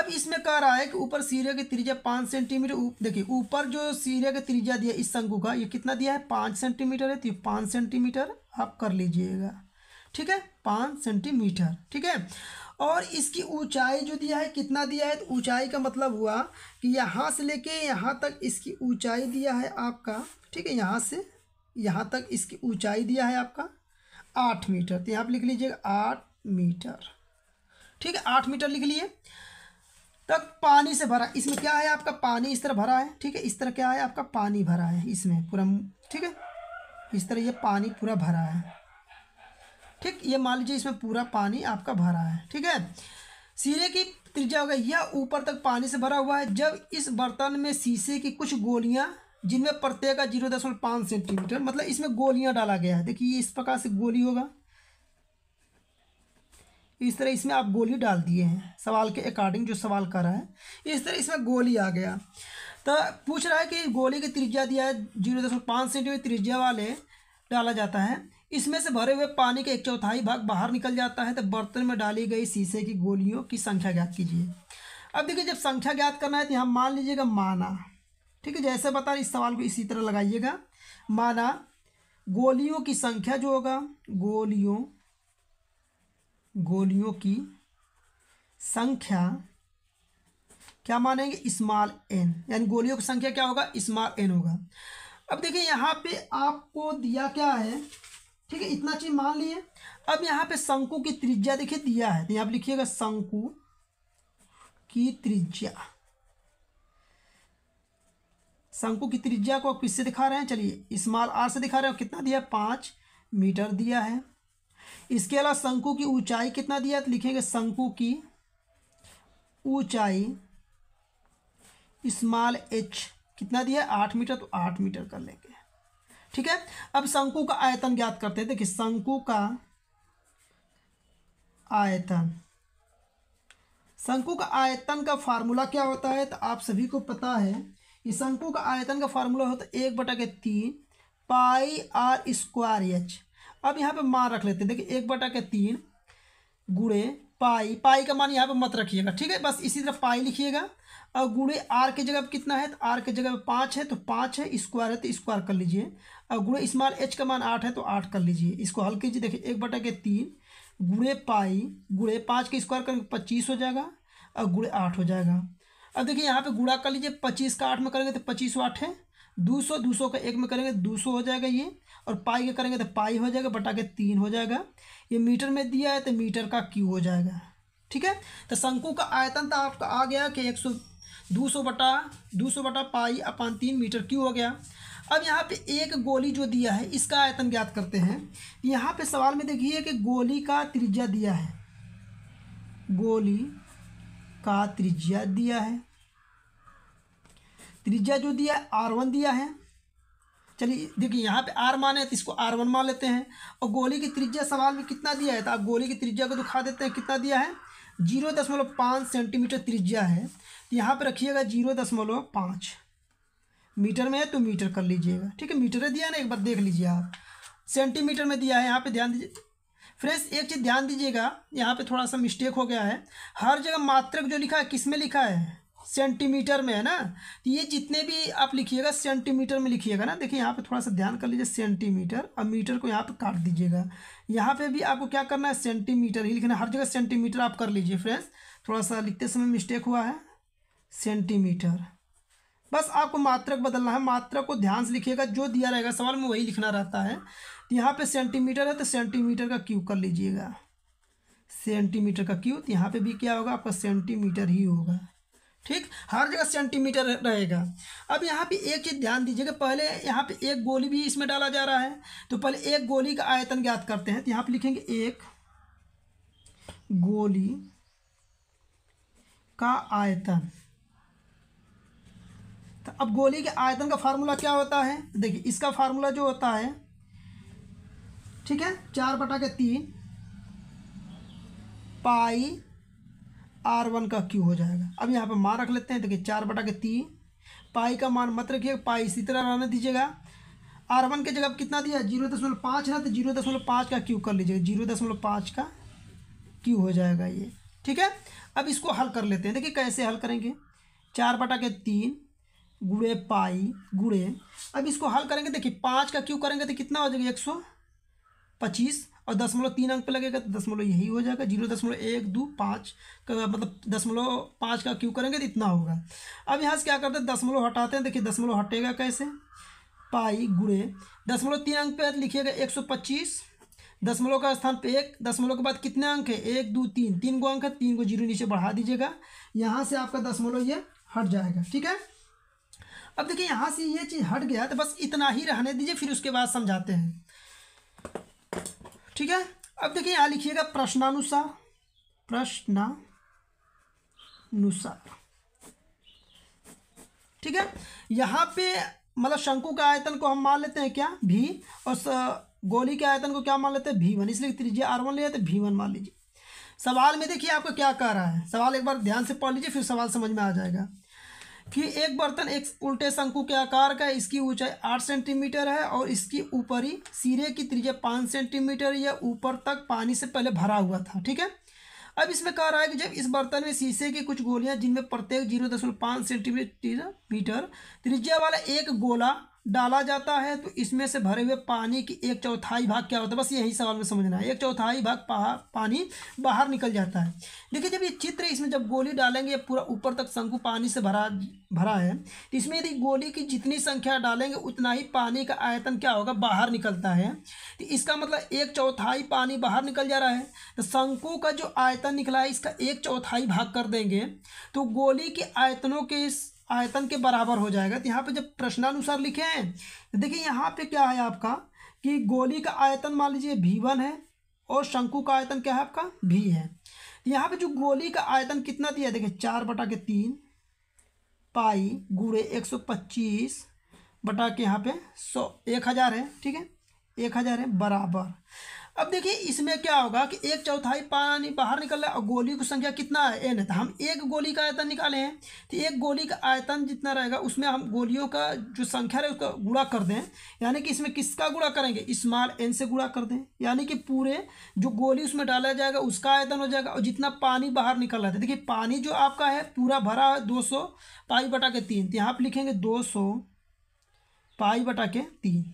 अब इसमें कह रहा है कि ऊपर सीरे की त्रिज्या पाँच सेंटीमीटर देखिए ऊपर जो सीरे का त्रिजा दिया इस शंकु का ये कितना दिया है पाँच सेंटीमीटर है तो ये पाँच सेंटीमीटर आप कर लीजिएगा ठीक है पाँच सेंटीमीटर ठीक है और इसकी ऊंचाई जो दिया है कितना दिया है तो ऊंचाई का मतलब हुआ कि यहाँ से लेके यहाँ तक इसकी ऊंचाई दिया है आपका ठीक है यहाँ से यहाँ तक इसकी ऊंचाई दिया है आपका आठ मीटर तो यहाँ पर लिख लीजिएगा आठ मीटर ठीक है आठ मीटर लिख लिए तक पानी से भरा इसमें क्या है आपका पानी इस तरह भरा है ठीक है इस तरह क्या है आपका पानी भरा है इसमें पूरा ठीक है इस तरह ये पानी पूरा भरा है ठीक ये मान लीजिए इसमें पूरा पानी आपका भरा है ठीक है सिरे की त्रिज्या होगा यह ऊपर तक पानी से भरा हुआ है जब इस बर्तन में शीशे की कुछ गोलियां जिनमें प्रत्येक का जीरो दशमलव पाँच सेंटीमीटर मतलब इसमें गोलियां डाला गया है देखिए इस प्रकार से गोली होगा इस तरह इसमें आप गोली डाल दिए हैं सवाल के अकॉर्डिंग जो सवाल कर रहा है इस तरह इसमें गोली आ गया तो पूछ रहा है कि गोली की त्रिज्या दिया है जीरो दशमलव पाँच सेंटीमीटर त्रिज्या वाले डाला जाता है इसमें से भरे हुए पानी का एक चौथाई भाग बाहर निकल जाता है तो बर्तन में डाली गई शीशे की गोलियों की संख्या ज्ञात कीजिए अब देखिए जब संख्या ज्ञात करना है तो यहाँ मान लीजिएगा माना ठीक है जैसे बता रहे इस सवाल को इसी तरह लगाइएगा माना गोलियों की संख्या जो होगा गोलियों गोलियों की संख्या क्या मानेंगे स्मॉल एन यानी गोलियों की संख्या क्या होगा स्मॉल एन होगा अब देखिए यहाँ पे आपको दिया क्या है ठीक है इतना चीज मान लिए अब यहाँ पे शंकु की त्रिज्या देखिए दिया है तो यहाँ पर लिखिएगा शंकु की त्रिज्या शंकु की त्रिज्या को आप किससे दिखा रहे हैं चलिए स्मॉल आर से दिखा रहे हैं कितना दिया है पाँच मीटर दिया है इसके अलावा शंकु की ऊंचाई कितना दिया है तो लिखेंगे शंकु की ऊंचाई स्मॉल एच कितना दिया है आठ मीटर तो आठ मीटर कर लेंगे ठीक है अब शंकु का आयतन ज्ञात करते हैं देखिए शंकु का आयतन शंकु का आयतन का फार्मूला क्या होता है तो आप सभी को पता है कि शंकु का आयतन का फार्मूला होता तो है एक बटा के तीन पाई आर स्क्वायर एच अब यहाँ पे मान रख लेते हैं देखिए एक बटा के तीन गुड़े पाई पाई का मान यहाँ पे मत रखिएगा ठीक है बस इसी तरह पाई लिखिएगा और गुड़े आर की जगह कितना है तो आर के जगह पे पाँच है तो पाँच है स्क्वायर है तो स्क्वायर कर लीजिए गुणे इस्माल एच का मान आठ है तो आठ कर लीजिए इसको हल कीजिए देखिए एक बटा के तीन गुणे पाई गुणे पाँच के स्क्वायर करेंगे पच्चीस हो जाएगा और गुणे आठ हो जाएगा अब देखिए यहाँ पे गुणा कर लीजिए पच्चीस का आठ में करेंगे तो पच्चीस आठ है दो सौ दो सौ का एक में करेंगे दो सौ हो जाएगा ये और पाई का करेंगे तो पाई हो जाएगा बटा के तीन हो जाएगा ये मीटर में दिया है तो मीटर का क्यू हो जाएगा ठीक है तो शंकु का आयतन तो आपका आ गया कि एक सौ दो सौ बटा दो सौ बटा पाई अपान तीन मीटर क्यू हो गया अब यहाँ पे एक गोली जो दिया है इसका आयतन ज्ञात करते हैं यहाँ पे सवाल में देखिए कि गोली का त्रिज्या दिया है गोली का त्रिज्या दिया है त्रिज्या जो दिया है आर वन दिया है चलिए देखिए यहाँ पे आर माने तो इसको आर वन मान लेते हैं और गोली की त्रिज्या सवाल में कितना दिया है तो आप गोली की त्रिज्या को दिखा देते हैं कितना दिया है जीरो दशमलव पाँच सेंटीमीटर त्रिज्या है तो यहाँ पर रखिएगा जीरो दशमलव पाँच मीटर में है तो मीटर कर लीजिएगा ठीक है मीटर में दिया ना एक बार देख लीजिए आप सेंटीमीटर में दिया है यहाँ पे ध्यान दीजिए फ्रेंड्स एक चीज़ ध्यान दीजिएगा यहाँ पे थोड़ा सा मिस्टेक हो गया है हर जगह मात्रक जो लिखा है किस में लिखा है सेंटीमीटर में है ना तो ये जितने भी आप लिखिएगा सेंटीमीटर में लिखिएगा ना देखिए यहाँ पे थोड़ा सा ध्यान कर लीजिए सेंटीमीटर और मीटर को यहाँ पे काट दीजिएगा यहाँ पे भी आपको क्या करना है सेंटीमीटर ही लिखना है हर जगह सेंटीमीटर आप कर लीजिए फ्रेंड्स थोड़ा सा लिखते समय मिस्टेक हुआ है सेंटीमीटर बस आपको मात्रक बदलना है मात्रक को ध्यान से लिखिएगा जो दिया रहेगा सवाल में वही लिखना रहता है तो यहाँ पे सेंटीमीटर है तो सेंटीमीटर का क्यू कर लीजिएगा सेंटीमीटर का क्यू तो यहाँ पे भी क्या होगा आपका सेंटीमीटर ही होगा ठीक हर जगह सेंटीमीटर रहेगा अब यहाँ पे एक चीज़ ध्यान दीजिएगा पहले यहाँ पे एक गोली भी इसमें डाला जा रहा है तो पहले एक गोली का आयतन ज्ञात करते हैं तो यहाँ पे लिखेंगे एक गोली का आयतन तो अब गोली के आयतन का फार्मूला क्या होता है देखिए इसका फार्मूला जो होता है ठीक है चार बटा के तीन पाई आर वन का क्यू हो जाएगा अब यहाँ पे मान रख लेते हैं देखिए चार बटा के तीन पाई का मान मत रखिए पाई इसी तरह रहने दीजिएगा आर वन के जगह कितना दिया जीरो दशमलव पाँच है तो जीरो दशमलव पाँच का क्यू कर लीजिएगा जीरो दशमलव पाँच का क्यू हो जाएगा ये ठीक है अब इसको हल कर लेते हैं देखिए कैसे हल करेंगे चार बटा के तीन गुड़े पाई गुड़े अब इसको हल करेंगे देखिए पाँच का क्यों करेंगे तो कितना हो जाएगा एक सौ पच्चीस और दसमलव तीन अंक पे लगेगा तो दसमलव यही हो जाएगा जीरो दसमलव एक दो पाँच का मतलब दसमलव पाँच का क्यू करेंगे तो इतना होगा अब यहाँ से क्या करते हैं दसमलव हटाते हैं देखिए दसमलव हटेगा कैसे पाई गुड़े दसमलव तीन अंक पे लिखिएगा एक सौ पच्चीस दसमलव का स्थान पे एक दसमलव के बाद कितने अंक है एक दो तीन तीन को अंक है तीन को जीरो नीचे बढ़ा दीजिएगा यहाँ से आपका दसमलव ये हट जाएगा ठीक है अब देखिए यहाँ से ये चीज़ हट गया तो बस इतना ही रहने दीजिए फिर उसके बाद समझाते हैं ठीक है अब देखिए यहाँ लिखिएगा प्रश्नानुसार प्रश्नानुसार ठीक है यहाँ पे मतलब शंकु के आयतन को हम मान लेते हैं क्या भी और गोली के आयतन को क्या मान लेते हैं भी वन इसलिए त्रिज्या आर वन लिया तो भी वन मान लीजिए सवाल में देखिए आपको क्या कह रहा है सवाल एक बार ध्यान से पढ़ लीजिए फिर सवाल समझ में आ जाएगा फिर एक बर्तन एक उल्टे शंकु के आकार का इसकी ऊंचाई आठ सेंटीमीटर है और इसकी ऊपरी सिरे की त्रिज्या पाँच सेंटीमीटर या ऊपर तक पानी से पहले भरा हुआ था ठीक है अब इसमें कह रहा है कि जब इस बर्तन में शीशे की कुछ गोलियां जिनमें प्रत्येक जीरो दशमलव पाँच सेंटीमीटर मीटर त्रिज्या वाला एक गोला डाला जाता है तो इसमें से भरे हुए पानी की एक चौथाई भाग क्या होता है बस यही सवाल में समझना है एक चौथाई भाग पानी बाहर निकल जाता है देखिए जब ये चित्र इसमें जब गोली डालेंगे पूरा ऊपर तक शंकु पानी से भरा भरा है तो इसमें यदि गोली की जितनी संख्या डालेंगे उतना ही पानी का आयतन क्या होगा बाहर निकलता है तो इसका मतलब एक चौथाई पानी बाहर निकल जा रहा है तो शंकु का जो आयतन निकला है इसका एक चौथाई भाग कर देंगे तो गोली के आयतनों के आयतन के बराबर हो जाएगा तो यहाँ पे जब प्रश्नानुसार लिखे हैं तो देखिए यहाँ पे क्या है आपका कि गोली का आयतन मान लीजिए भी वन है और शंकु का आयतन क्या है आपका भी है तो यहाँ पे जो गोली का आयतन कितना दिया देखिए चार बटा के तीन पाई गुड़े एक सौ पच्चीस बटा के यहाँ पे सौ एक हज़ार है ठीक है एक हज़ार है बराबर अब देखिए इसमें क्या होगा कि एक चौथाई पानी बाहर निकल रहा है और गोली की संख्या कितना है एन है तो हम एक गोली का आयतन निकाले हैं तो एक गोली का आयतन जितना रहेगा उसमें हम गोलियों का जो संख्या है उसका गुड़ा कर दें यानी कि इसमें किसका गुड़ा करेंगे स्मॉल एन से गुड़ा कर दें यानी कि पूरे जो गोली उसमें डाला जाएगा उसका आयतन हो जाएगा और जितना पानी बाहर निकल रहा था देखिए पानी जो आपका है पूरा भरा है दो सौ पाई बटा के तीन तो यहाँ पर लिखेंगे दो सौ पाई बटा के तीन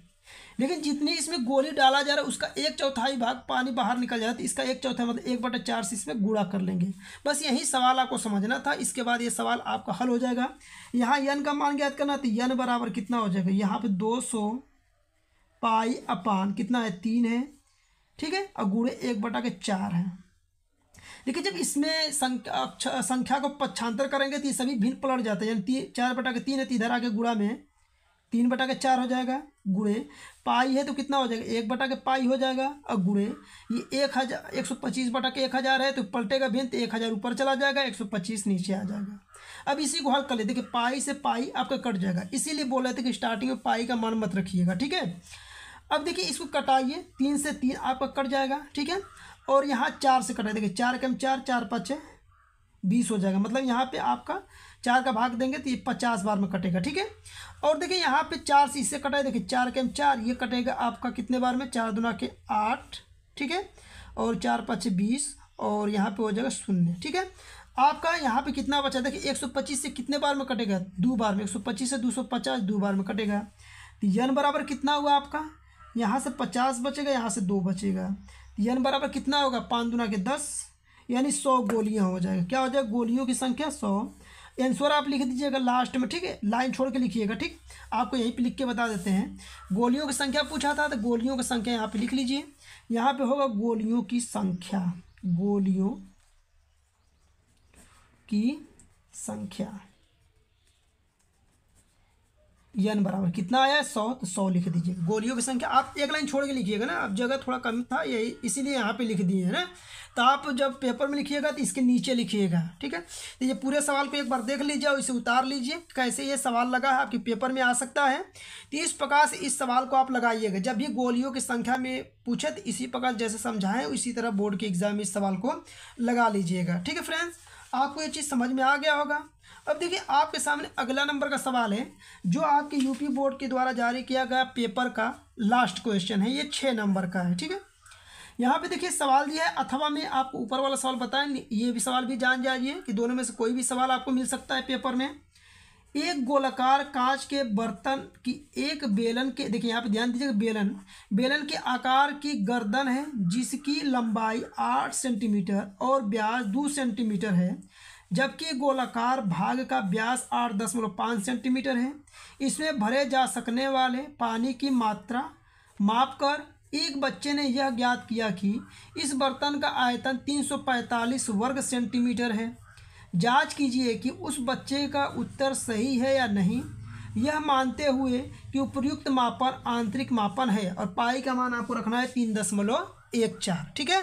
लेकिन जितनी इसमें गोली डाला जा रहा है उसका एक चौथाई भाग पानी बाहर निकल जा रहा है तो इसका एक चौथाई मतलब एक बटा चार से इसमें गुड़ा कर लेंगे बस यही सवाल आपको समझना था इसके बाद ये सवाल आपका हल हो जाएगा यहाँ यन का मान ज्ञात करना तो यन बराबर कितना हो जाएगा यहाँ पर दो सौ पाई अपान कितना है तीन है ठीक है और गुड़े एक बटा के चार हैं देखिए जब इसमें संख्या संख्या को पक्षांतर करेंगे तो ये सभी भिन्न पलट जाते हैं यानी चार बटा के तीन है तो इधर आके गुड़ा में तीन बटा के चार हो जाएगा गुड़े पाई है तो कितना हो जाएगा एक बटा के पाई हो जाएगा और गुड़े ये एक हज़ार एक सौ पच्चीस बटा के एक हज़ार है तो पलटेगा भिन्न तो एक हज़ार ऊपर चला जाएगा एक सौ पच्चीस नीचे आ जाएगा अब इसी को हल कर लीजिए देखिए पाई से पाई आपका कट जाएगा इसीलिए बोल रहे थे कि स्टार्टिंग में पाई का मान मत रखिएगा ठीक है अब देखिए इसको कटाइए तीन से तीन आपका कट जाएगा ठीक है और यहाँ चार से कटाइए देखिए चार कम चार चार पाँच बीस हो जाएगा मतलब यहाँ पर आपका चार का भाग देंगे तो ये पचास बार में कटेगा ठीक है और देखिए यहाँ पे चार से इससे कटाए देखिए चार के हम चार ये कटेगा आपका कितने बार में चार दुना के आठ ठीक है और चार पाँच बीस और यहाँ पे हो जाएगा शून्य ठीक है आपका यहाँ पे कितना बचा देखिए पच्चीस से कितने बार में कटेगा दो बार में पच्चीस से पचास दो बार में कटेगा तो यन बराबर कितना हुआ आपका यहाँ से पचास बचेगा यहाँ से दो बचेगा तो यन बराबर कितना होगा पाँच दुना के दस यानी सौ गोलियाँ हो जाएगा क्या हो जाएगा गोलियों की संख्या सौ आंसर आप लिख दीजिएगा लास्ट में ठीक है लाइन छोड़ के लिखिएगा ठीक आपको यहीं पे लिख के बता देते हैं गोलियों की संख्या पूछा था तो गोलियों की संख्या यहाँ पे लिख लीजिए यहाँ पे होगा गोलियों की संख्या गोलियों की संख्या यन बराबर कितना आया है सौ तो सौ लिख दीजिए गोलियों की संख्या आप एक लाइन छोड़ के लिखिएगा ना आप जगह थोड़ा कम था यही इसीलिए यहाँ पे लिख दिए है ना तो आप जब पेपर में लिखिएगा तो इसके नीचे लिखिएगा ठीक है तो ये पूरे सवाल को एक बार देख लीजिए और इसे उतार लीजिए कैसे ये सवाल लगा है आपके पेपर में आ सकता है तो इस प्रकार से इस सवाल को आप लगाइएगा जब भी गोलियों की संख्या में पूछे तो इसी प्रकार जैसे समझाएं उसी तरह बोर्ड के एग्जाम में इस सवाल को लगा लीजिएगा ठीक है फ्रेंड्स आपको ये चीज़ समझ में आ गया होगा अब देखिए आपके सामने अगला नंबर का सवाल है जो आपके यूपी बोर्ड के द्वारा जारी किया गया पेपर का लास्ट क्वेश्चन है ये छः नंबर का है ठीक है यहाँ पे देखिए सवाल दिया है अथवा में आपको ऊपर वाला सवाल बताएं ये भी सवाल भी जान जाइए कि दोनों में से कोई भी सवाल आपको मिल सकता है पेपर में एक गोलाकार कांच के बर्तन की एक बेलन के देखिए यहाँ पे ध्यान दीजिएगा बेलन बेलन के आकार की गर्दन है जिसकी लंबाई आठ सेंटीमीटर और ब्याज दो सेंटीमीटर है जबकि गोलाकार भाग का ब्यास आठ दशमलव पाँच सेंटीमीटर है इसमें भरे जा सकने वाले पानी की मात्रा माप कर एक बच्चे ने यह ज्ञात किया कि इस बर्तन का आयतन 345 वर्ग सेंटीमीटर है जांच कीजिए कि उस बच्चे का उत्तर सही है या नहीं यह मानते हुए कि उपयुक्त मापन आंतरिक मापन है और पाई का मान आपको रखना है तीन दशमलव एक चार ठीक है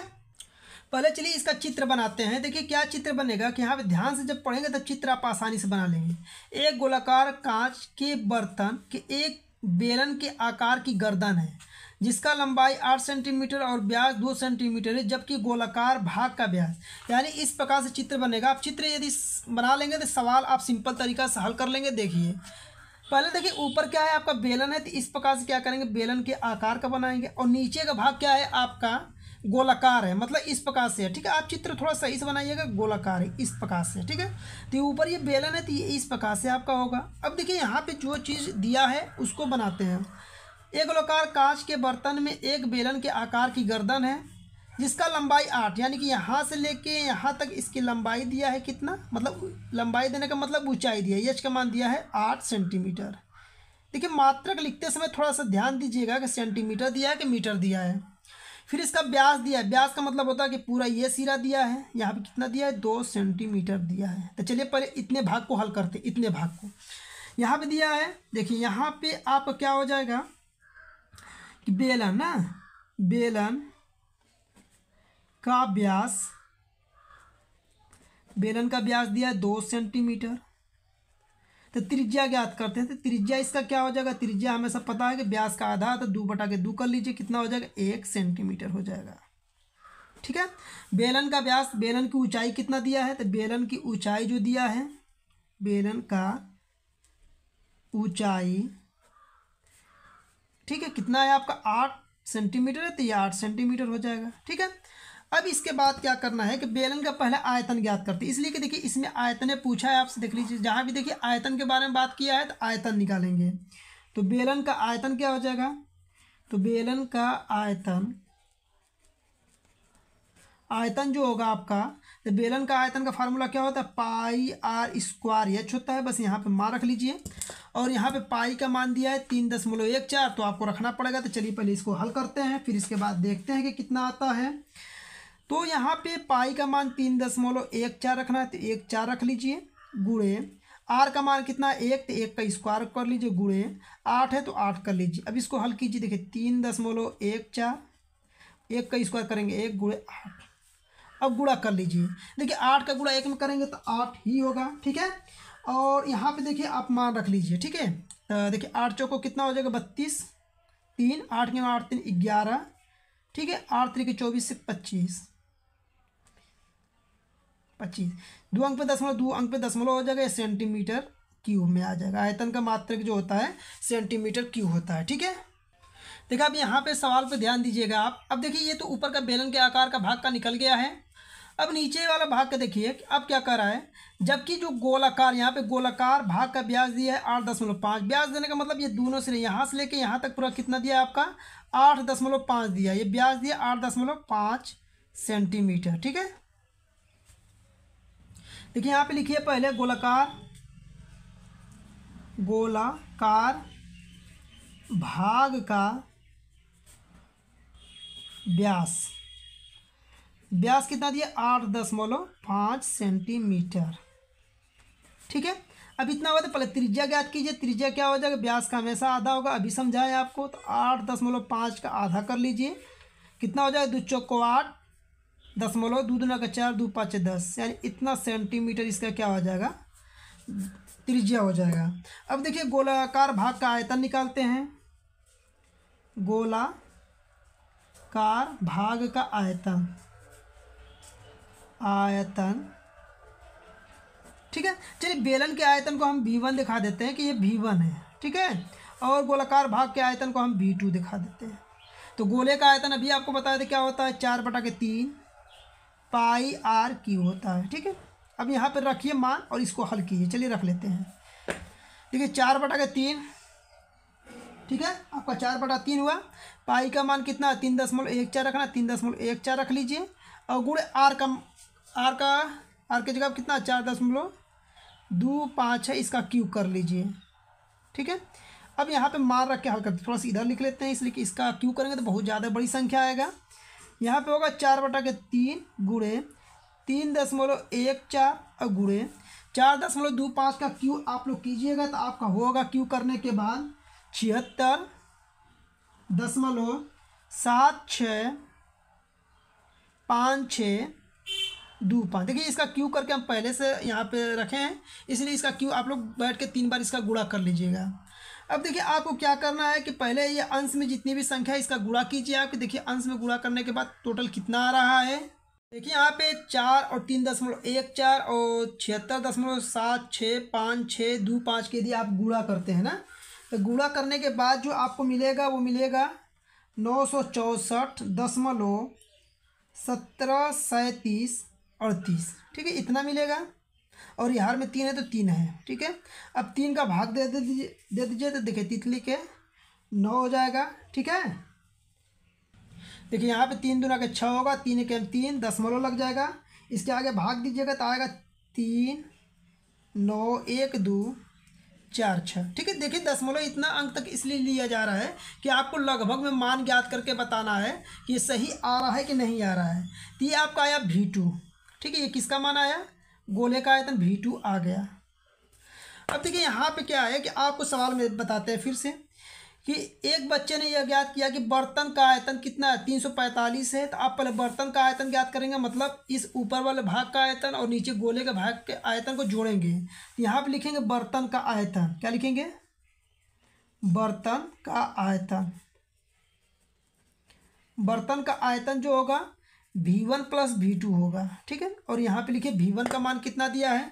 पहले चलिए इसका चित्र बनाते हैं देखिए क्या चित्र बनेगा कि यहाँ पे ध्यान से जब पढ़ेंगे तो चित्र आप आसानी से बना लेंगे एक गोलाकार कांच के बर्तन के एक बेलन के आकार की गर्दन है जिसका लंबाई आठ सेंटीमीटर और ब्याज दो सेंटीमीटर है जबकि गोलाकार भाग का ब्याज यानी इस प्रकार से चित्र बनेगा आप चित्र यदि बना लेंगे तो सवाल आप सिंपल तरीका से हल कर लेंगे देखिए पहले देखिए ऊपर क्या है आपका बेलन है तो इस प्रकार से क्या करेंगे बेलन के आकार का बनाएंगे और नीचे का भाग क्या है आपका गोलाकार है मतलब इस प्रकार से है ठीक है आप चित्र थोड़ा सही से बनाइएगा गोलाकार है इस प्रकार से ठीक है तो ऊपर ये बेलन है तो ये इस प्रकार से आपका होगा अब देखिए यहाँ पे जो चीज़ दिया है उसको बनाते हैं एक लोकार कांच के बर्तन में एक बेलन के आकार की गर्दन है जिसका लंबाई आठ यानी कि यहाँ से लेके यहाँ तक इसकी लंबाई दिया है कितना मतलब लंबाई देने का मतलब ऊंचाई दिया है यच का मान दिया है आठ सेंटीमीटर देखिए मात्रक लिखते समय थोड़ा सा ध्यान दीजिएगा कि सेंटीमीटर दिया है कि मीटर दिया है फिर इसका ब्यास दिया है ब्यास का मतलब होता है कि पूरा ये सिरा दिया है यहाँ पर कितना दिया है दो सेंटीमीटर दिया है तो चलिए पहले इतने भाग को हल करते इतने भाग को यहाँ पर दिया है देखिए यहाँ पर आप क्या हो जाएगा बेलन ना बेलन का ब्यास बेलन का ब्यास दिया है दो सेंटीमीटर तो त्रिज्या ज्ञात करते हैं तो त्रिज्या इसका क्या हो जाएगा त्रिज्या हमें सब पता है कि ब्यास का आधा तो दो बटा के दो कर लीजिए कितना हो जाएगा एक सेंटीमीटर हो जाएगा ठीक है बेलन का ब्यास बेलन की ऊंचाई कितना दिया है तो बेलन की ऊंचाई जो दिया है बेलन का ऊंचाई ठीक है कितना है आपका आठ सेंटीमीटर है तो ये आठ सेंटीमीटर हो जाएगा ठीक है अब इसके बाद क्या करना है कि बेलन का पहले आयतन ज्ञात करते इसलिए कि देखिए इसमें आयतने पूछा है आपसे देख लीजिए जहाँ भी देखिए आयतन के बारे में बात किया है तो आयतन निकालेंगे तो बेलन का आयतन क्या हो जाएगा तो बेलन का आयतन आयतन जो होगा आपका तो बेलन का आयतन का फार्मूला क्या होता है पाई आर स्क्वायर एच होता है बस यहाँ पे मार रख लीजिए और यहाँ पे पाई का मान दिया है तीन दशमलव एक चार तो आपको रखना पड़ेगा तो चलिए पहले इसको हल करते हैं फिर इसके बाद देखते हैं कि कितना आता है तो यहाँ पे पाई का मान तीन दशमलव एक चार रखना है तो एक चार रख लीजिए गुड़े आर का मान कितना है एक तो एक का स्क्वायर कर लीजिए गुड़े आठ है तो आठ कर लीजिए अब इसको हल कीजिए देखिए तीन दशमलव एक चार एक का स्क्वायर करेंगे एक गुड़े आठ अब गुड़ा कर लीजिए देखिए आठ का गुड़ा एक में करेंगे तो आठ ही होगा ठीक है और यहाँ पे देखिए आप मान रख लीजिए ठीक है देखिए आठ चौको कितना हो जाएगा बत्तीस तीन आठ के आठ तीन ग्यारह ठीक है आठ तरीके चौबीस से पच्चीस पच्चीस दो अंक पे दशमलव दो अंक पे दशमलव हो जाएगा सेंटीमीटर क्यूब में आ जाएगा आयतन का मात्रक जो होता है सेंटीमीटर क्यूब होता है ठीक है देखिए आप यहाँ पे सवाल पे ध्यान दीजिएगा आप अब देखिए ये तो ऊपर का बेलन के आकार का भाग का निकल गया है अब नीचे वाला भाग का देखिए अब क्या कर रहा है जबकि जो गोलाकार यहाँ पे गोलाकार भाग का ब्याज दिया है आठ दशमलव पाँच ब्याज देने का मतलब ये दोनों नहीं यहाँ से लेके यहाँ तक पूरा कितना दिया है आपका आठ दशमलव पाँच दिया ये ब्याज दिया आठ दशमलव पाँच सेंटीमीटर ठीक है देखिए यहाँ पे लिखिए पहले गोलाकार गोलाकार भाग का ब्यास व्यास कितना दिया आठ दशमलव पाँच सेंटीमीटर ठीक है अब इतना हुआ तो पहले त्रिज्या ज्ञात कीजिए त्रिज्या क्या हो जाएगा ब्यास का हमेशा आधा होगा अभी समझाए आपको तो आठ दशमलव पाँच का आधा कर लीजिए कितना हो जाएगा दो चौको आठ दशमलव दो दुना का चार दो पाँच दस यानी इतना सेंटीमीटर इसका क्या हो जाएगा त्रिज्या हो जाएगा अब देखिए गोलाकार भाग का आयतन निकालते हैं गोलाकार भाग का आयतन आयतन ठीक है चलिए बेलन के आयतन को हम बी वन दिखा देते हैं कि ये बी वन है ठीक है और गोलाकार भाग के आयतन को हम बी टू दिखा देते हैं तो गोले का आयतन अभी आपको बताया था क्या होता है चार बटा के तीन पाई आर क्यू होता है ठीक है अब यहाँ पर रखिए मान और इसको हल कीजिए चलिए रख लेते हैं देखिए चार बटा के तीन ठीक है आपका चार बटा तीन हुआ पाई का मान कितना तीन दशमलव एक चार रखना तीन दशमलव एक चार रख लीजिए और गुड़ आर का आर का आर की जगह कितना चार दशमलव दो पाँच है इसका क्यूब कर लीजिए ठीक है अब यहाँ पे मार रख के हल करते थोड़ा सा इधर लिख लेते हैं इसलिए कि इसका क्यूब करेंगे तो बहुत ज़्यादा बड़ी संख्या आएगा यहाँ पे होगा चार बटा के तीन गुड़े तीन दशमलव एक चार और गुड़े चार दशमलव दो पाँच का क्यू आप लोग कीजिएगा तो आपका होगा क्यू करने के बाद छिहत्तर दशमलव सात छ पाँच छः पाँच देखिए इसका क्यू करके हम पहले से यहाँ पे रखे हैं इसलिए इसका क्यू आप लोग बैठ के तीन बार इसका गुड़ा कर लीजिएगा अब देखिए आपको क्या करना है कि पहले ये अंश में जितनी भी संख्या है इसका गुड़ा कीजिए आप देखिए अंश में गुड़ा करने के बाद टोटल कितना आ रहा है देखिए यहाँ पे चार और तीन दशमलव एक चार और छिहत्तर दशमलव सात छः पाँच छः दो पाँच के यदि आप गुड़ा करते हैं ना तो गुड़ा करने के बाद जो आपको मिलेगा वो मिलेगा नौ सौ चौंसठ दशमलव सत्रह सैंतीस और तीस ठीक है इतना मिलेगा और यहाँ में तीन है तो तीन है ठीक है अब तीन का भाग दे दीजिए दे दीजिए तो देखिए तितली के नौ हो जाएगा ठीक है देखिए यहाँ पे तीन दुना के छः होगा तीन के तीन मलो लग जाएगा इसके आगे भाग दीजिएगा तो आएगा तीन नौ एक दो चार छः ठीक है देखिए मलो इतना अंक तक इसलिए लिया जा रहा है कि आपको लगभग में मान ज्ञात करके बताना है कि सही आ रहा है कि नहीं आ रहा है तो ये आपका आया भी टू ठीक है ये किसका मान आया गोले का आयतन वी टू आ गया अब देखिए यहाँ पे क्या है कि आपको सवाल में बताते हैं फिर से कि एक बच्चे ने यह ज्ञात किया कि बर्तन का आयतन कितना है तीन सौ पैंतालीस है तो आप पहले बर्तन का आयतन ज्ञात करेंगे मतलब इस ऊपर वाले भाग का आयतन और नीचे गोले के भाग के आयतन को जोड़ेंगे यहाँ पे लिखेंगे बर्तन का आयतन क्या लिखेंगे बर्तन का आयतन बर्तन का आयतन जो होगा V one plus V two होगा ठीक है और यहाँ पे लिखिए वी वन का मान कितना दिया है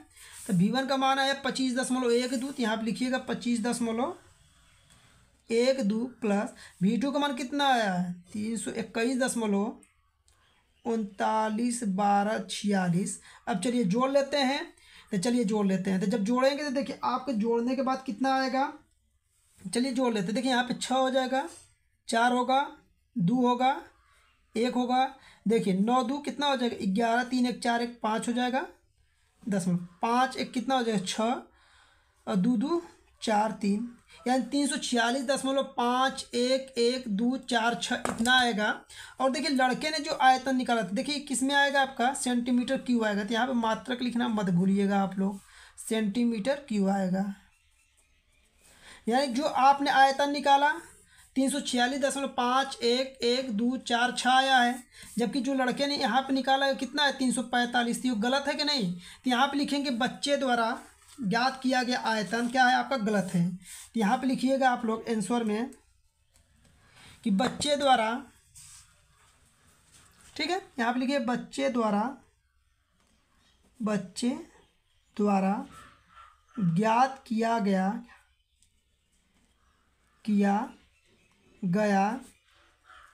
तो वी वन का मान आया पच्चीस दशमलव एक दो तो यहाँ पे लिखिएगा पच्चीस दशमलव एक दो प्लस वी टू का मान कितना आया है तीन सौ इक्कीस दशमलव उनतालीस बारह छियालीस अब चलिए जोड़ लेते हैं तो चलिए जोड़ लेते हैं तो जब जोड़ेंगे तो देखिए आपके जोड़ने के बाद कितना आएगा चलिए जोड़ लेते हैं देखिए यहाँ पे छः हो जाएगा चार होगा दो होगा एक होगा देखिए नौ दो कितना हो जाएगा ग्यारह तीन एक चार एक पाँच हो जाएगा दस में पाँच एक कितना हो जाएगा छः और दो दो चार तीन यानी तीन सौ छियालीस दशमलव पाँच एक एक दो चार छः इतना आएगा और देखिए लड़के ने जो आयतन निकाला था देखिए किस में आएगा आपका सेंटीमीटर क्यू आएगा तो यहाँ पे मात्रक लिखना मत भूलिएगा आप लोग सेंटीमीटर क्यू आएगा यानी जो आपने आयतन निकाला तीन सौ छियालीस दशमलव पाँच एक एक दो चार छः आया है जबकि जो लड़के ने यहाँ पे निकाला है कितना है तीन सौ पैंतालीस वो तो गलत है कि नहीं तो यहाँ पे लिखेंगे बच्चे द्वारा ज्ञात किया गया आयतन क्या है आपका गलत है तो यहाँ पे लिखिएगा आप लोग आंसर में कि बच्चे द्वारा ठीक है यहाँ पे लिखिए बच्चे द्वारा बच्चे द्वारा ज्ञात किया गया किया गया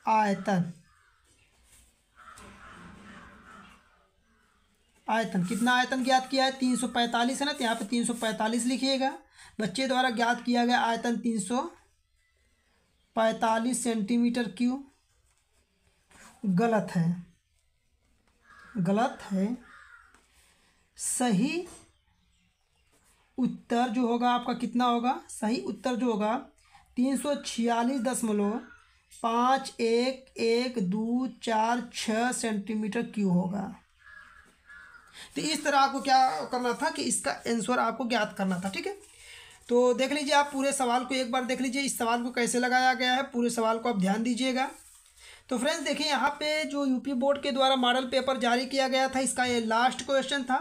आयतन आयतन कितना आयतन ज्ञात किया है तीन सौ पैंतालीस है ना तो यहाँ पे तीन सौ पैंतालीस लिखिएगा बच्चे द्वारा ज्ञात किया गया आयतन तीन सौ पैंतालीस सेंटीमीटर क्यूब गलत है गलत है सही उत्तर जो होगा आपका कितना होगा सही उत्तर जो होगा तीन सौ छियालीस दशमलव पाँच एक एक दो चार छः सेंटीमीटर क्यू होगा तो इस तरह आपको क्या करना था कि इसका आंसर आपको ज्ञात करना था ठीक है तो देख लीजिए आप पूरे सवाल को एक बार देख लीजिए इस सवाल को कैसे लगाया गया है पूरे सवाल को आप ध्यान दीजिएगा तो फ्रेंड्स देखिए यहाँ पे जो यूपी बोर्ड के द्वारा मॉडल पेपर जारी किया गया था इसका ये लास्ट क्वेश्चन था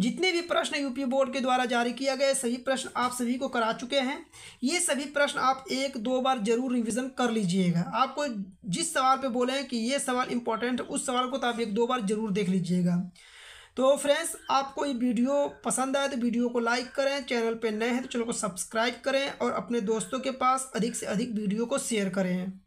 जितने भी प्रश्न यूपी बोर्ड के द्वारा जारी किया गया सभी प्रश्न आप सभी को करा चुके हैं ये सभी प्रश्न आप एक दो बार जरूर रिविज़न कर लीजिएगा आपको जिस सवाल पे बोले हैं कि ये सवाल इंपॉर्टेंट है उस सवाल को तो आप एक दो बार जरूर देख लीजिएगा तो फ्रेंड्स आपको ये वीडियो पसंद आए तो वीडियो को लाइक करें चैनल पे नए हैं तो चैनल को सब्सक्राइब करें और अपने दोस्तों के पास अधिक से अधिक वीडियो को शेयर करें